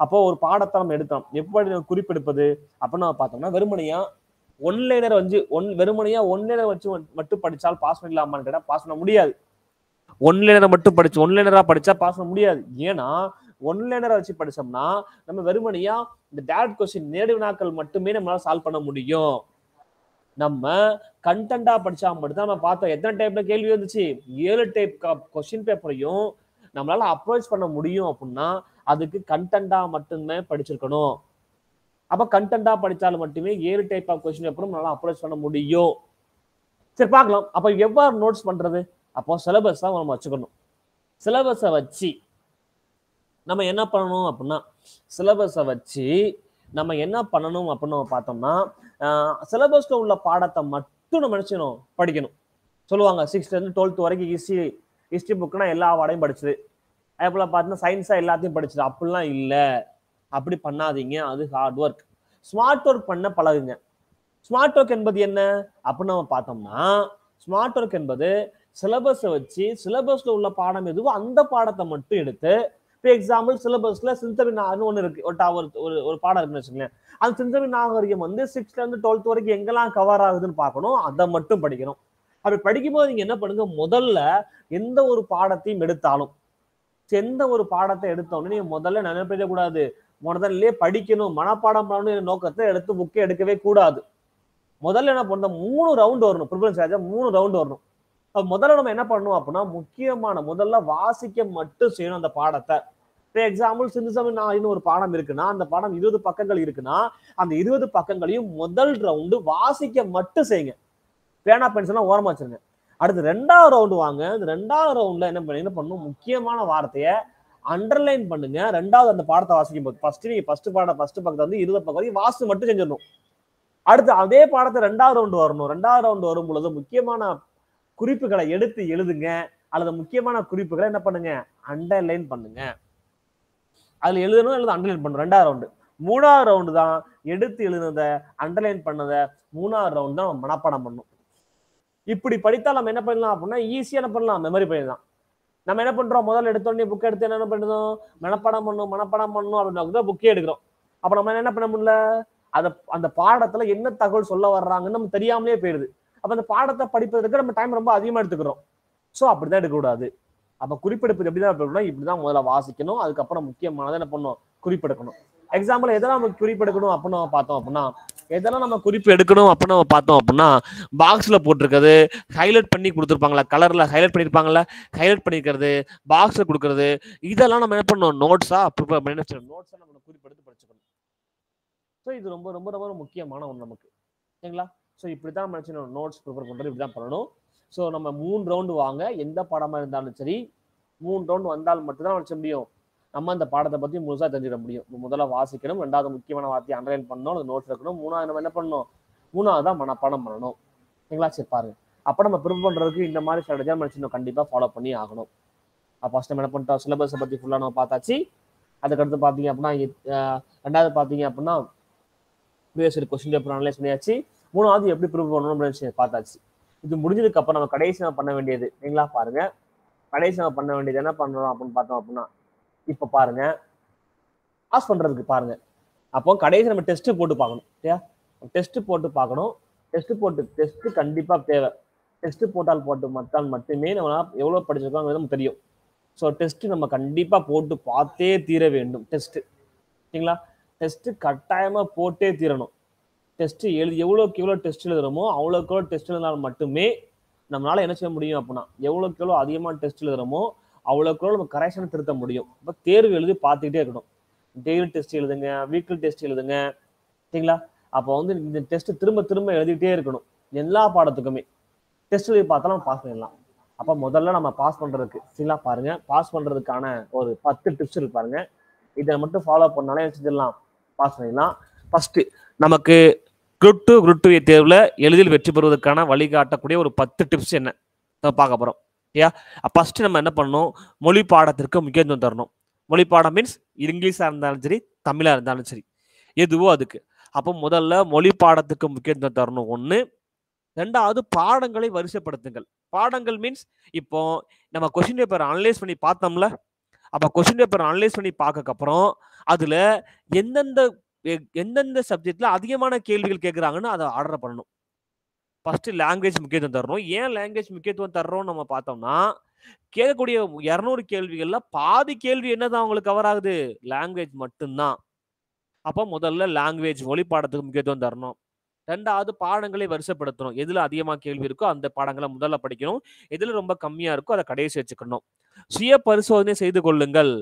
அப்போ ஒரு பாடத்தை நம்ம எடுத்தோம் எப்படி நம்ம குறிப்பெடுப்பது அப்படின்னு நம்ம பார்த்தோம்னா வெறுமனையா ஒன்லைனர் வந்து ஒன் வெறுமனையா ஒன்லைனர் வச்சு மட்டும் படித்தால் பாஸ் பண்ணிடலாமான்னு கேட்டால் பாஸ் பண்ண முடியாது ஒன்லைனரை மட்டும் படிச்சு லைனரா படிச்சா பாஸ் பண்ண முடியாது ஏன்னா ஒன் லைனரை வச்சு படிச்சோம்னா நம்ம வெறுமனையா இந்த டேரக்ட் கொஸ்டின் நேரு வினாக்கள் மட்டுமே நம்மளால சால்வ் பண்ண முடியும் நம்ம கண்டா படிச்சா மட்டும்தான் நம்ம பார்த்தோம் எத்தனை டைப்ல கேள்வி வந்துச்சு ஏழு டைப் கொஸ்டின் பேப்பரையும் நம்மளால அப்ரோச் பண்ண முடியும் அப்படின்னா அதுக்கு கண்டா மட்டுமே படிச்சிருக்கணும் அப்ப கண்டா படிச்சாலும் மட்டுமே ஏழு டைப் ஆஃப் கொஸ்டின் பேப்பரும் நம்மளால அப்ரோச் பண்ண முடியும் சரி பார்க்கலாம் அப்ப எவ்வாறு நோட்ஸ் பண்றது அப்போ சிலபஸ் தான் நம்ம வச்சுக்கணும் சிலபஸை வச்சு நம்ம என்ன பண்ணணும் அப்படின்னா சிலபஸை வச்சு நம்ம என்ன பண்ணணும் அப்படின்னு பார்த்தோம்னா சிலபஸ்ல உள்ள பாடத்தை மட்டும் நம்ம நினைச்சணும் படிக்கணும் சொல்லுவாங்க சிக்ஸ்த்லேருந்து டுவெல்த் வரைக்கும் ஹிஸ்ட்ரி ஹிஸ்ட்ரி புக்குனா எல்லா வாடையும் படிச்சுது அதே போல் பார்த்தீங்கன்னா சயின்ஸாக எல்லாத்தையும் படிச்சுது அப்படிலாம் இல்லை அப்படி பண்ணாதீங்க அது ஹார்ட் ஒர்க் ஸ்மார்ட் ஒர்க் பண்ண பழகுங்க ஸ்மார்ட் ஒர்க் என்பது என்ன அப்படின்னு நம்ம பார்த்தோம்னா ஸ்மார்ட் ஒர்க் என்பது சிலபஸை வச்சு சிலபஸில் உள்ள பாடம் எதுவோ அந்த பாடத்தை மட்டும் எடுத்து இப்போ எக்ஸாம்பிள் சிலபஸ்ல சிந்தமி நாகர்னு ஒன்று இருக்கு ஒரு ஒரு ஒரு பாடம் இருக்குன்னு வச்சுக்கலாம் அந்த சிந்தமி நாகரிகம் வந்து சிக்ஸ்த்ல இருந்து டுவெல்த் வரைக்கும் எங்கெல்லாம் கவர் ஆகுதுன்னு பார்க்கணும் அதை மட்டும் படிக்கணும் அப்படி படிக்கும்போது நீங்க என்ன பண்ணுங்க முதல்ல எந்த ஒரு பாடத்தையும் எடுத்தாலும் எந்த ஒரு பாடத்தை எடுத்தோம்னு நீங்க முதல்ல நினைப்பிட கூடாது முதல்ல படிக்கணும் மனப்பாடம் பண்ணணும் நோக்கத்தை எடுத்து புக்கே எடுக்கவே கூடாது முதல்ல என்ன பண்ண மூணு ரவுண்ட் வரணும் ப்ரிஃபரன்ஸ் மூணு ரவுண்ட் வரணும் முதல்ல நம்ம என்ன பண்ணணும் அப்படின்னா முக்கியமான முதல்ல வாசிக்க மட்டும் செய்யணும் அந்த பாடத்தை இப்போ எக்ஸாம்பிள் சிந்துசமி நான் ஒரு பாடம் இருக்குன்னா அந்த பாடம் இருபது பக்கங்கள் இருக்குன்னா அந்த இருபது பக்கங்களையும் முதல் ரவுண்டு வாசிக்க மட்டும் செய்யுங்க பேனா பென்சிலாம் ஓரமாக வச்சிருங்க அடுத்து ரெண்டாவது ரவுண்டு வாங்க இந்த ரெண்டாவது ரவுண்டில் என்ன பண்ணி என்ன பண்ணணும் முக்கியமான வார்த்தையை அண்டர்லைன் பண்ணுங்க ரெண்டாவது அந்த பாடத்தை வாசிக்கும் போது ஃபர்ஸ்ட் நீங்கள் ஃபர்ஸ்ட் பாடம் ஃபர்ஸ்ட் பக்கத்தை வந்து இருபது பக்கம் வரைக்கும் வாசு மட்டும் செஞ்சிடணும் அடுத்து அதே பாடத்தை ரெண்டாவது ரவுண்டு வரணும் ரெண்டாவது ரவுண்டு வரும் பொழுது முக்கியமான குறிப்புகளை எடுத்து எழுதுங்க அல்லது முக்கியமான குறிப்புகளை என்ன பண்ணுங்க அண்டர்லைன் பண்ணுங்க அதுல எழுதணும் அல்லது அண்டர்லைன் பண்ணும் ரெண்டாவது ரவுண்டு மூணாவது ரவுண்டு தான் எடுத்து எழுதுனதை அண்டர்லைன் பண்ணதை மூணாவது ரவுண்ட் தான் நம்ம மனப்பாடம் பண்ணும் இப்படி படித்தால் நம்ம என்ன பண்ணலாம் அப்படின்னா ஈஸியாக என்ன பண்ணலாம் மெமரி பண்ணிடலாம் நம்ம என்ன பண்றோம் முதல்ல எடுத்தோடனே புக் எடுத்து என்ன பண்ணுறோம் மனப்பாடம் பண்ணும் மனப்பாடம் பண்ணும் அப்படின்னு தான் புக்கே எடுக்கிறோம் அப்ப நம்ம என்ன பண்ண முடியல அதை அந்த பாடத்துல என்ன தகவல் சொல்ல வர்றாங்கன்னு நம்ம தெரியாமலே போயிடுது அப்ப அந்த பாடத்தை படிப்பதற்கு நம்ம டைம் ரொம்ப அதிகமா எடுத்துக்கிறோம் ஸோ அப்படிதான் எடுக்கக்கூடாது அப்ப குறிப்பெடுப்பது எப்படிதான் எடுக்கணும் இப்படிதான் முதல்ல வாசிக்கணும் அதுக்கப்புறம் முக்கியமானதை என்ன பண்ணணும் குறிப்பெடுக்கணும் எக்ஸாம்பிள் எதெல்லாம் நம்ம குறிப்பெடுக்கணும் அப்படின்னு பார்த்தோம் அப்படின்னா எதெல்லாம் நம்ம குறிப்பு எடுக்கணும் அப்படின்னு நம்ம பார்த்தோம் அப்படின்னா பாக்ஸில் போட்டிருக்கிறது ஹைலைட் பண்ணி கொடுத்துருப்பாங்களா கலரில் ஹைலைட் பண்ணியிருப்பாங்களா ஹைலைட் பண்ணியிருக்கிறது பாக்ஸில் கொடுக்கறது இதெல்லாம் நம்ம என்ன பண்ணோம் நோட்ஸாக ப்ரிப்பேர் பண்ணி நோட்ஸாக நம்ம குறிப்பெடுத்து படிச்சுக்கணும் ஸோ இது ரொம்ப ரொம்ப ரொம்ப முக்கியமான ஒன்று நமக்கு சரிங்களா ஸோ இப்படி தான் மனுஷன் நோட்ஸ் ப்ரிப்பேர் பண்ணுறது இப்படி தான் பண்ணணும் ஸோ நம்ம மூணு ரவுண்டு வாங்க எந்த பாடமாக இருந்தாலும் சரி மூணு ரவுண்டு வந்தால் மட்டும்தான் வச்ச முடியும் நம்ம அந்த பாடத்தை பற்றி முழுசாக தெரிஞ்சிட முடியும் முதல்ல வாசிக்கணும் ரெண்டாவது முக்கியமான வார்த்தையை அண்டர்லைன் பண்ணணும் அது நோட்ஸ் இருக்கணும் மூணாவது நம்ம என்ன பண்ணணும் மூணாவது தான் மனப்பாடம் பண்ணணும் சரிங்களா சரி பாருங்க அப்போ நம்ம ப்ரிப்பேர் பண்ணுறதுக்கு இந்த மாதிரி நம்ம மனுஷன் கண்டிப்பாக ஃபாலோ பண்ணி ஆகணும் அப்போ நம்ம என்ன பண்ணிட்டோம் சிலபஸை பற்றி ஃபுல்லாக நம்ம பார்த்தாச்சு அதுக்கடுத்து பார்த்தீங்க அப்படின்னா ரெண்டாவது பார்த்தீங்க அப்படின்னா பிஎஸ்சி கொஸ்டின் பேப்பர் அனலைஸ் பண்ணியாச்சு மூணாவது எப்படி ப்ரூவ் பண்ணணும் அப்படின்னு பார்த்தாச்சு இது முடிஞ்சதுக்கு அப்புறம் நம்ம கடைசி நம்ம பண்ண வேண்டியது நீங்களா பாருங்க கடைசி நம்ம பண்ண வேண்டியது என்ன பண்ணணும் அப்படின்னு பார்த்தோம் அப்படின்னா இப்போ பாருங்க பாஸ் பண்றதுக்கு பாருங்க அப்போ கடைசி நம்ம டெஸ்ட் போட்டு பார்க்கணும் சரியா டெஸ்ட் போட்டு பார்க்கணும் டெஸ்ட் போட்டு டெஸ்ட் கண்டிப்பா தேவை டெஸ்ட் போட்டால் போட்டு மத்தால் மட்டுமே நம்ம எவ்வளோ படிச்சிருக்கோம் நமக்கு தெரியும் ஸோ டெஸ்ட் நம்ம கண்டிப்பா போட்டு பார்த்தே தீர வேண்டும் டெஸ்ட் சரிங்களா டெஸ்ட் கட்டாயமா போட்டே தீரணும் டெஸ்ட் எழுதி எவ்வளோக்கு எவ்வளோ டெஸ்ட் எழுதுறோமோ அவ்வளோக்கு எவ்வளோ டெஸ்ட் எழுதினால் மட்டுமே நம்மளால என்ன செய்ய முடியும் அப்படின்னா எவ்வளோக்கு எவ்வளோ அதிகமாக டெஸ்ட் எழுதுறோமோ அவ்வளோக்கு எவ்வளோ நம்ம கரெக்ஷனை திருத்த முடியும் அப்போ தேர்வு எழுதி பார்த்துக்கிட்டே இருக்கணும் டெய்லி டெஸ்ட் எழுதுங்க வீக்லி டெஸ்ட் எழுதுங்க சரிங்களா அப்போ வந்து இந்த டெஸ்ட் திரும்ப திரும்ப எழுதிக்கிட்டே இருக்கணும் எல்லா பாடத்துக்குமே டெஸ்ட் எழுதி பார்த்தாலும் பாஸ் பண்ணிடலாம் அப்போ முதல்ல நம்ம பாஸ் பண்ணுறதுக்கு சரிங்களா பாருங்கள் பாஸ் பண்ணுறதுக்கான ஒரு பத்து டிப்ஸ் இருக்கு பாருங்கள் இதை மட்டும் ஃபாலோ பண்ணாலே செஞ்சிடலாம் பாஸ் பண்ணிடலாம் ஃபஸ்ட்டு நமக்கு குரூப் டூ குரூப் டூ தேர்வில் எளிதில் வெற்றி பெறுவதற்கான வழிகாட்டக்கூடிய ஒரு பத்து டிப்ஸ் என்ன நம்ம பார்க்க போகிறோம் ஐயா ஃபஸ்ட்டு நம்ம என்ன பண்ணணும் மொழி பாடத்திற்கு முக்கியத்துவம் தரணும் மொழி பாடம் மீன்ஸ் இங்கிலீஷாக இருந்தாலும் சரி தமிழாக இருந்தாலும் சரி எதுவோ அதுக்கு அப்போ முதல்ல மொழி பாடத்துக்கு முக்கியத்துவம் தரணும் ஒன்று ரெண்டாவது பாடங்களை வரிசைப்படுத்துங்கள் பாடங்கள் மீன்ஸ் இப்போ நம்ம கொஸ்டின் பேப்பர் அனலைஸ் பண்ணி பார்த்தோம்ல அப்போ கொஸ்டின் பேப்பர் அனலைஸ் பண்ணி பார்க்கக்கப்புறம் அதில் எந்தெந்த எந்தெந்த சப்ஜெக்ட்ல அதிகமான கேள்விகள் கேட்குறாங்கன்னு அதை ஆர்டர் பண்ணணும் ஃபர்ஸ்ட் லாங்குவேஜ் முக்கியத்துவம் தரணும் ஏன் லாங்குவேஜ் முக்கியத்துவம் தர்றோம் நம்ம பார்த்தோம்னா கேட்கக்கூடிய இரநூறு கேள்விகள்ல பாதி கேள்வி என்னதான் அவங்களுக்கு கவர் ஆகுது லாங்குவேஜ் மட்டும்தான் அப்போ முதல்ல லாங்குவேஜ் மொழி பாடத்துக்கு முக்கியத்துவம் தரணும் ரெண்டாவது பாடங்களை வரிசைப்படுத்தணும் எதில் அதிகமாக கேள்வி இருக்கோ அந்த பாடங்களை முதல்ல படிக்கணும் எதில் ரொம்ப கம்மியாக இருக்கோ அதை கடைசி வச்சுக்கணும் சுய பரிசோதனை செய்து கொள்ளுங்கள்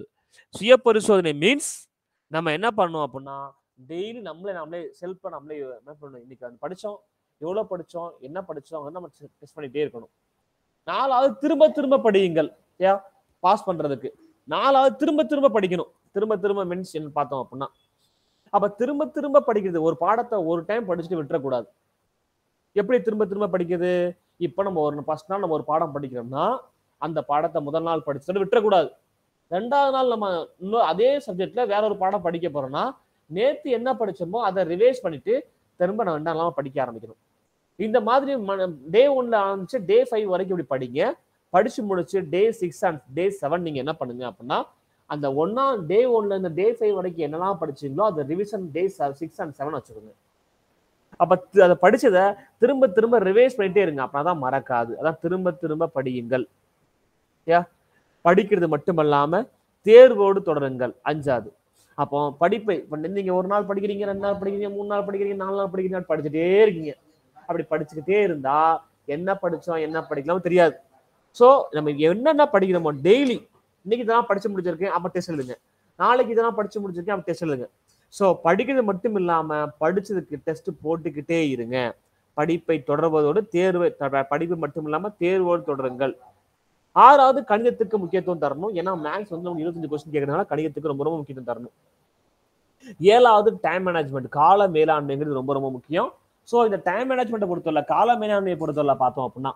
சுய பரிசோதனை மீன்ஸ் நம்ம என்ன பண்ணோம் அப்படின்னா டெய்லி நம்மளே நம்மளே செல்ஃபாக நம்மளே என்ன பண்ணணும் இன்னைக்கு அந்த படித்தோம் எவ்வளோ படித்தோம் என்ன படித்தோம் நம்ம டெஸ்ட் பண்ணிகிட்டே இருக்கணும் நாலாவது திரும்ப திரும்ப படியுங்கள் ஏ பாஸ் பண்ணுறதுக்கு நாலாவது திரும்ப திரும்ப படிக்கணும் திரும்ப திரும்ப மென்ஸ் என்ன பார்த்தோம் அப்படின்னா அப்போ திரும்ப திரும்ப படிக்கிறது ஒரு பாடத்தை ஒரு டைம் படிச்சுட்டு விட்டுறக்கூடாது எப்படி திரும்ப திரும்ப படிக்கிறது இப்போ நம்ம ஒரு ஃபர்ஸ்ட் நாள் நம்ம ஒரு பாடம் படிக்கிறோம்னா அந்த பாடத்தை முதல் நாள் படிச்சுட்டு விட்டுறக்கூடாது ரெண்டாவது நாள் நம்ம இன்னும் அதே சப்ஜெக்ட்ல வேற ஒரு பாடம் படிக்க போறோம்னா நேற்று என்ன படிச்சோமோ அதை ரிவைஸ் பண்ணிட்டு திரும்ப நான் என்னெல்லாம் படிக்க ஆரம்பிக்கணும் இந்த மாதிரி டே ஒன்ல ஆரம்பிச்சு டே ஃபைவ் வரைக்கும் இப்படி படிங்க படிச்சு முடிச்சு day six and day seven நீங்க என்ன பண்ணுங்க அப்படின்னா அந்த ஒன்னா டே ஒன்ல இருந்து டே ஃபைவ் வரைக்கும் என்னெல்லாம் படிச்சீங்களோ அந்த revision day six and seven வச்சுருங்க அப்ப அதை படிச்சதை திரும்ப திரும்ப ரிவைஸ் பண்ணிட்டே இருங்க தான் மறக்காது அதான் திரும்ப திரும்ப படியுங்கள் படிக்கிறது மட்டுமல்லாம தேர்வோடு தொடருங்கள் அஞ்சாவது அப்போ படிப்பை நீங்க ஒரு நாள் படிக்கிறீங்க ரெண்டு நாள் படிக்கிறீங்க மூணு நாள் படிக்கிறீங்க நாலு நாள் படிக்கிறீங்க படிச்சுட்டே இருக்கீங்க அப்படி படிச்சுக்கிட்டே இருந்தா என்ன படிச்சோம் என்ன படிக்கலாம் தெரியாது ஸோ நம்ம என்னென்ன படிக்கிறோமோ டெய்லி இன்னைக்கு இதெல்லாம் படிச்சு முடிச்சிருக்கேன் அப்ப டெஸ்ட் எழுதுங்க நாளைக்கு இதெல்லாம் படிச்சு முடிச்சிருக்கேன் அப்ப டெஸ்ட் எழுதுங்க ஸோ படிக்கிறது மட்டும் இல்லாம படிச்சதுக்கு டெஸ்ட் போட்டுக்கிட்டே இருங்க படிப்பை தொடர்வதோடு தேர்வை படிப்பு மட்டும் இல்லாம தேர்வோடு தொடருங்கள் ஆறாவது கணிதத்துக்கு முக்கியத்துவம் தரணும் ஏன்னா மேக்ஸ் வந்து நம்ம இருபத்தஞ்சு கொஸ்டின் கேட்கறதுனால கணிதத்துக்கு ரொம்ப ரொம்ப முக்கியத்துவம் தரணும் ஏழாவது டைம் மேனேஜ்மெண்ட் கால மேலாண்மைங்கிறது ரொம்ப ரொம்ப முக்கியம் ஸோ இந்த டைம் மேனேஜ்மெண்ட்டை பொறுத்தவரை கால மேலாண்மையை பொறுத்தவரை பார்த்தோம் அப்படின்னா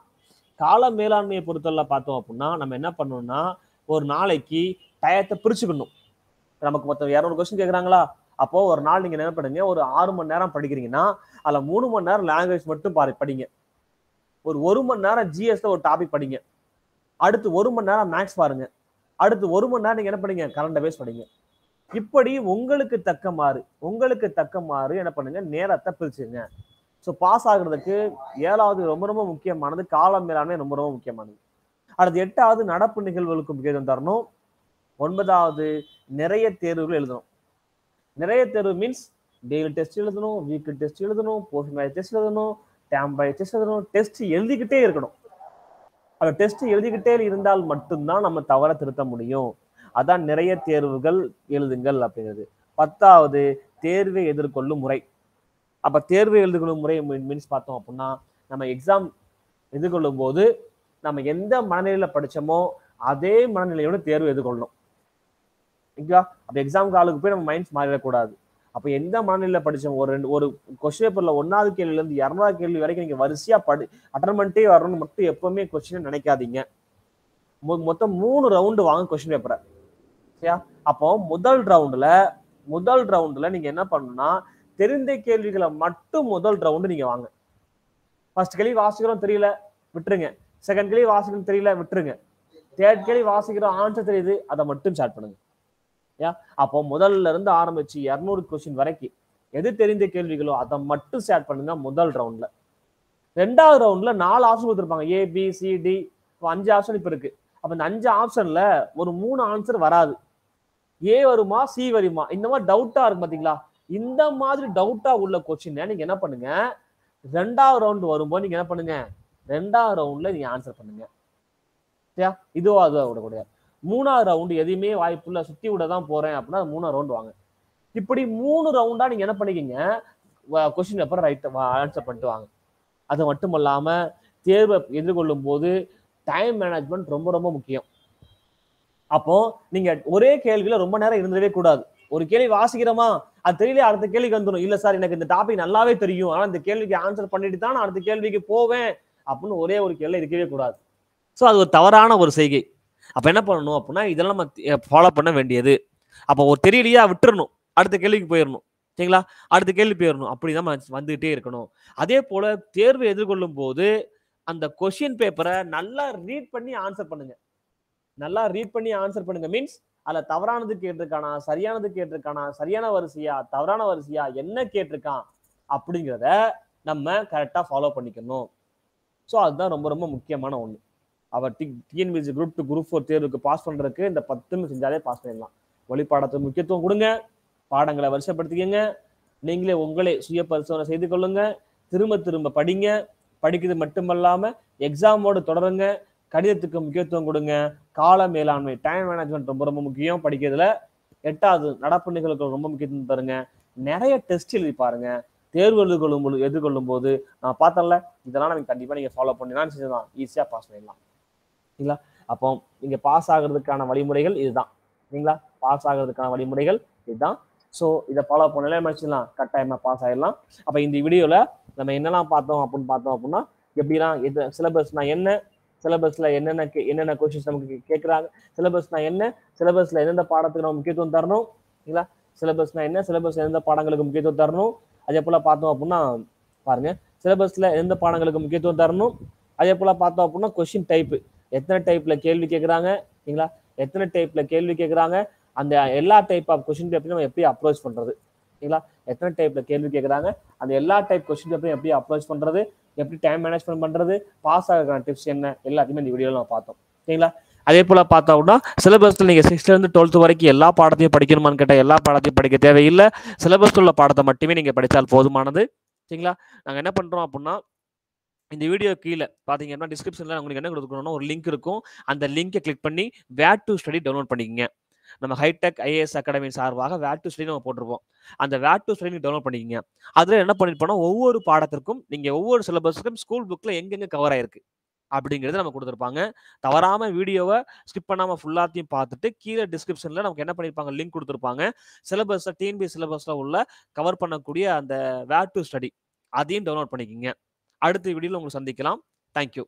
கால மேலாண்மையை பொறுத்தவரை பார்த்தோம் அப்படின்னா நம்ம என்ன பண்ணணும்னா ஒரு நாளைக்கு டயத்தை பிரிச்சுக்கணும் நமக்கு மொத்தம் இரநூறு கொஸ்டின் கேட்குறாங்களா அப்போ ஒரு நாள் நீங்க என்ன பண்ணுங்க ஒரு ஆறு மணி நேரம் படிக்கிறீங்கன்னா அதில் மூணு மணி நேரம் லாங்குவேஜ் மட்டும் படிங்க ஒரு ஒரு மணி நேரம் ஜிஎஸ்ல ஒரு டாபிக் படிங்க அடுத்து ஒரு மணி நேரம் மேக்ஸ் பாருங்க அடுத்து ஒரு மணி நேரம் நீங்க என்ன பண்ணீங்க கரண்ட் அவேர்ஸ் படிங்க இப்படி உங்களுக்கு தக்க மாறு உங்களுக்கு தக்க மாறு என்ன பண்ணுங்க நேரத்தை பிரிச்சுங்க ஸோ பாஸ் ஆகுறதுக்கு ஏழாவது ரொம்ப ரொம்ப முக்கியமானது காலம் மேலாண்மை ரொம்ப ரொம்ப முக்கியமானது அடுத்து எட்டாவது நடப்பு நிகழ்வுகளுக்கு முக்கியத்துவம் தரணும் ஒன்பதாவது நிறைய தேர்வுகள் எழுதணும் நிறைய தேர்வு மீன்ஸ் டெய்லி டெஸ்ட் எழுதணும் வீக்லி டெஸ்ட் எழுதணும் போஸ்ட் மேரேஜ் டெஸ்ட் எழுதணும் டேம் பை டெஸ்ட் எழுதணும் டெஸ்ட் எழுதிக்கிட்டே இருக்கணும் அந்த டெஸ்ட் எழுதிக்கிட்டே இருந்தால் மட்டும்தான் நம்ம தவற திருத்த முடியும் அதான் நிறைய தேர்வுகள் எழுதுங்கள் அப்படிங்கிறது பத்தாவது தேர்வை எதிர்கொள்ளும் முறை அப்ப தேர்வு எழுதுகொள்ளும் முறை மீன்ஸ் பார்த்தோம் அப்படின்னா நம்ம எக்ஸாம் எதிர்கொள்ளும் போது நம்ம எந்த மனநிலையில படிச்சோமோ அதே மனநிலையோட தேர்வு எதிர்கொள்ளணும் அப்ப எக்ஸாம் காலுக்கு போய் நம்ம மைண்ட்ஸ் மாறிடக்கூடாது அப்ப எந்த மாநில படிச்சோம் ஒரு ரெண்டு ஒரு கொஸ்டின் பேப்பர்ல ஒன்னாவது கேள்வில இருந்து இரநூறு கேள்வி வரைக்கும் நீங்க வரிசையா படி அட்டன் வரணும்னு மட்டும் எப்பவுமே கொஸ்டின் நினைக்காதீங்க மொத்தம் மூணு ரவுண்டு வாங்க கொஸ்டின் பேப்பரை சரியா அப்போ முதல் ரவுண்டுல முதல் ரவுண்டுல நீங்க என்ன பண்ணணும்னா தெரிந்த கேள்விகளை மட்டும் முதல் ரவுண்டு நீங்க வாங்க ஃபர்ஸ்ட் கேள்வி வாசிக்கிறோம் தெரியல விட்டுருங்க செகண்ட் கேள்வி வாசிக்கிறோம் தெரியல விட்டுருங்க தேர்ட் கேள்வி வாசிக்கிறோம் ஆன்சர் தெரியுது அதை மட்டும் ஸ்டார்ட் பண்ணுங்க ஏன் அப்போ முதல்ல இருந்து ஆரம்பிச்சு இரநூறு கொஸ்டின் வரைக்கும் எது தெரிந்த கேள்விகளோ அதை மட்டும் ஸ்டார்ட் பண்ணுங்க முதல் ரவுண்ட்ல ரெண்டாவது ரவுண்ட்ல நாலு ஆப்ஷன் கொடுத்துருப்பாங்க ஏ பி சி டி அஞ்சு ஆப்ஷன் இப்போ இருக்கு அப்போ இந்த அஞ்சு ஆப்ஷன்ல ஒரு மூணு ஆன்சர் வராது ஏ வருமா சி வருமா இந்த மாதிரி டவுட்டா இருக்கு பாத்தீங்களா இந்த மாதிரி டவுட்டா உள்ள கொஸ்டின் நீங்க என்ன பண்ணுங்க ரெண்டாவது ரவுண்ட் வரும்போது நீங்க என்ன பண்ணுங்க ரெண்டாவது ரவுண்ட்ல நீங்க ஆன்சர் பண்ணுங்க சரியா அதுவா கூட கூடாது மூணாவது ரவுண்டு எதையுமே இல்லை சுத்தி விட தான் போறேன் அப்படின்னா மூணாவது ரவுண்டு வாங்க இப்படி மூணு ரவுண்டா நீங்க என்ன பண்ணிக்கீங்க கொஸ்டின் பேப்பர் ரைட் ஆன்சர் பண்ணிட்டு வாங்க அது மட்டும் இல்லாம தேர்வை எதிர்கொள்ளும் போது டைம் மேனேஜ்மெண்ட் ரொம்ப ரொம்ப முக்கியம் அப்போ நீங்க ஒரே கேள்வியில ரொம்ப நேரம் இருந்துடவே கூடாது ஒரு கேள்வி வாசிக்கிறோமா அது தெரியல அடுத்த கேள்விக்கு வந்துடும் இல்ல சார் எனக்கு இந்த டாபிக் நல்லாவே தெரியும் ஆனா இந்த கேள்விக்கு ஆன்சர் பண்ணிட்டு தான் அடுத்த கேள்விக்கு போவேன் அப்படின்னு ஒரே ஒரு கேள்வி இருக்கவே கூடாது ஸோ அது ஒரு தவறான ஒரு செய்கை அப்போ என்ன பண்ணணும் அப்படின்னா இதெல்லாம் நம்ம ஃபாலோ பண்ண வேண்டியது அப்போ ஒரு தெரியலையா விட்டுறணும் அடுத்த கேள்விக்கு போயிடணும் சரிங்களா அடுத்த கேள்வி போயிடணும் அப்படி தான் வந்துகிட்டே இருக்கணும் அதே போல் தேர்வு எதிர்கொள்ளும் போது அந்த கொஷின் பேப்பரை நல்லா ரீட் பண்ணி ஆன்சர் பண்ணுங்க நல்லா ரீட் பண்ணி ஆன்சர் பண்ணுங்க மீன்ஸ் அதில் தவறானது கேட்டிருக்கானா சரியானது கேட்டிருக்கானா சரியான வரிசையா தவறான வரிசையா என்ன கேட்டிருக்கான் அப்படிங்கிறத நம்ம கரெக்டாக ஃபாலோ பண்ணிக்கணும் ஸோ அதுதான் ரொம்ப ரொம்ப முக்கியமான ஒன்று அவர் T TNPSC group two group four தேர்வுக்கு பாஸ் பண்ணுறதுக்கு இந்த பத்துன்னு செஞ்சாலே பாஸ் பண்ணிடலாம் வழிபாடத்துக்கு முக்கியத்துவம் கொடுங்க பாடங்களை வரிசைப்படுத்திக்கங்க நீங்களே உங்களே சுய பரிசோதனை செய்து கொள்ளுங்க திரும்ப திரும்ப படிங்க படிக்கிறது மட்டுமல்லாமல் எக்ஸாமோடு தொடருங்க கடிதத்துக்கு முக்கியத்துவம் கொடுங்க கால மேலாண்மை டைம் மேனேஜ்மெண்ட் ரொம்ப ரொம்ப முக்கியம் படிக்கிறதுல எட்டாவது நடப்பு நிகழ்வுகள் ரொம்ப முக்கியத்துவம் தருங்க நிறைய டெஸ்ட் எழுதி பாருங்க தேர்வு எழுதுகொள்ளும் எதிர்கொள்ளும் போது நான் பார்த்தேன்ல இதெல்லாம் நீங்கள் கண்டிப்பாக நீங்கள் ஃபாலோ பண்ணினா செஞ்சதான் ஈஸியாக பாஸ் பண்ணிடலாம் சரிங்களா அப்போ நீங்க பாஸ் ஆகிறதுக்கான வழிமுறைகள் இதுதான் சரிங்களா பாஸ் ஆகிறதுக்கான வழிமுறைகள் இதுதான் ஸோ இதை ஃபாலோ பண்ணல மனுஷன்லாம் கட்டாயமாக பாஸ் ஆகிடலாம் அப்போ இந்த வீடியோவில் நம்ம என்னெல்லாம் பார்த்தோம் அப்படின்னு பார்த்தோம் அப்படின்னா எப்படிலாம் எது சிலபஸ்னா என்ன சிலபஸ்ல என்னென்ன என்னென்ன கொஷின்ஸ் நமக்கு கேட்குறாங்க சிலபஸ்னா என்ன சிலபஸ்ல எந்தெந்த பாடத்துக்கு நம்ம முக்கியத்துவம் தரணும் சரிங்களா சிலபஸ்னா என்ன சிலபஸ் எந்தெந்த பாடங்களுக்கு முக்கியத்துவம் தரணும் அதே போல் பார்த்தோம் அப்படின்னா பாருங்கள் சிலபஸில் எந்த பாடங்களுக்கு முக்கியத்துவம் தரணும் அதே போல் பார்த்தோம் அப்படின்னா கொஷின் டைப்பு எத்தனை டைப்ல கேள்வி கேட்குறாங்க சரிங்களா எத்தனை டைப்ல கேள்வி கேட்குறாங்க அந்த எல்லா டைப் ஆஃப் கொஸ்டின் பேப்பரையும் நம்ம எப்படி அப்ரோச் பண்றது சரிங்களா எத்தனை டைப்ல கேள்வி கேட்குறாங்க அந்த எல்லா டைப் கொஸ்டின் பேப்பரையும் எப்படி அப்ரோச் பண்றது எப்படி டைம் மேனேஜ்மெண்ட் பண்றது பாஸ் ஆகிறதுக்கான டிப்ஸ் என்ன எல்லாத்தையுமே இந்த வீடியோவில் நம்ம பார்த்தோம் சரிங்களா அதே போல் பார்த்தோம்னா சிலபஸில் நீங்கள் சிக்ஸ்த்லேருந்து டுவெல்த் வரைக்கும் எல்லா பாடத்தையும் படிக்கணுமான்னு கேட்டால் எல்லா பாடத்தையும் படிக்க தேவையில்லை சிலபஸ் உள்ள பாடத்தை மட்டுமே நீங்கள் படித்தால் போதுமானது சரிங்களா நாங்கள் என்ன பண்ணுறோம் அப்படின்னா இந்த வீடியோ கீழே பார்த்தீங்கன்னா டிஸ்கிரிப்ஷனில் உங்களுக்கு என்ன கொடுக்கணும்னா ஒரு லிங்க் இருக்கும் அந்த லிங்கை கிளிக் பண்ணி வேட் டு ஸ்டடி டவுன்லோட் பண்ணிக்கங்க நம்ம ஹைடெக் ஐஏஎஸ் அகாடமி சார்பாக வேட் டு ஸ்டடி நம்ம போட்டிருப்போம் அந்த வேட் டு ஸ்டடி டவுன்லோட் பண்ணிக்கங்க அதில் என்ன பண்ணிருப்போம்னா ஒவ்வொரு பாடத்திற்கும் நீங்கள் ஒவ்வொரு சிலபஸுக்கும் ஸ்கூல் புக்கில் எங்கெங்கே கவர் ஆயிருக்கு அப்படிங்கிறது நம்ம கொடுத்துருப்பாங்க தவறாமல் வீடியோவை ஸ்கிப் பண்ணாமல் ஃபுல்லாத்தையும் பார்த்துட்டு கீழே டிஸ்கிரிப்ஷனில் நமக்கு என்ன பண்ணியிருப்பாங்க லிங்க் கொடுத்துருப்பாங்க சிலபஸில் டிஎன்பி சிலபஸில் உள்ள கவர் பண்ணக்கூடிய அந்த வேட் டு ஸ்டடி அதையும் டவுன்லோட் பண்ணிக்கோங்க அடுத்த வீடியோவில் உங்களை சந்திக்கலாம் தேங்க்யூ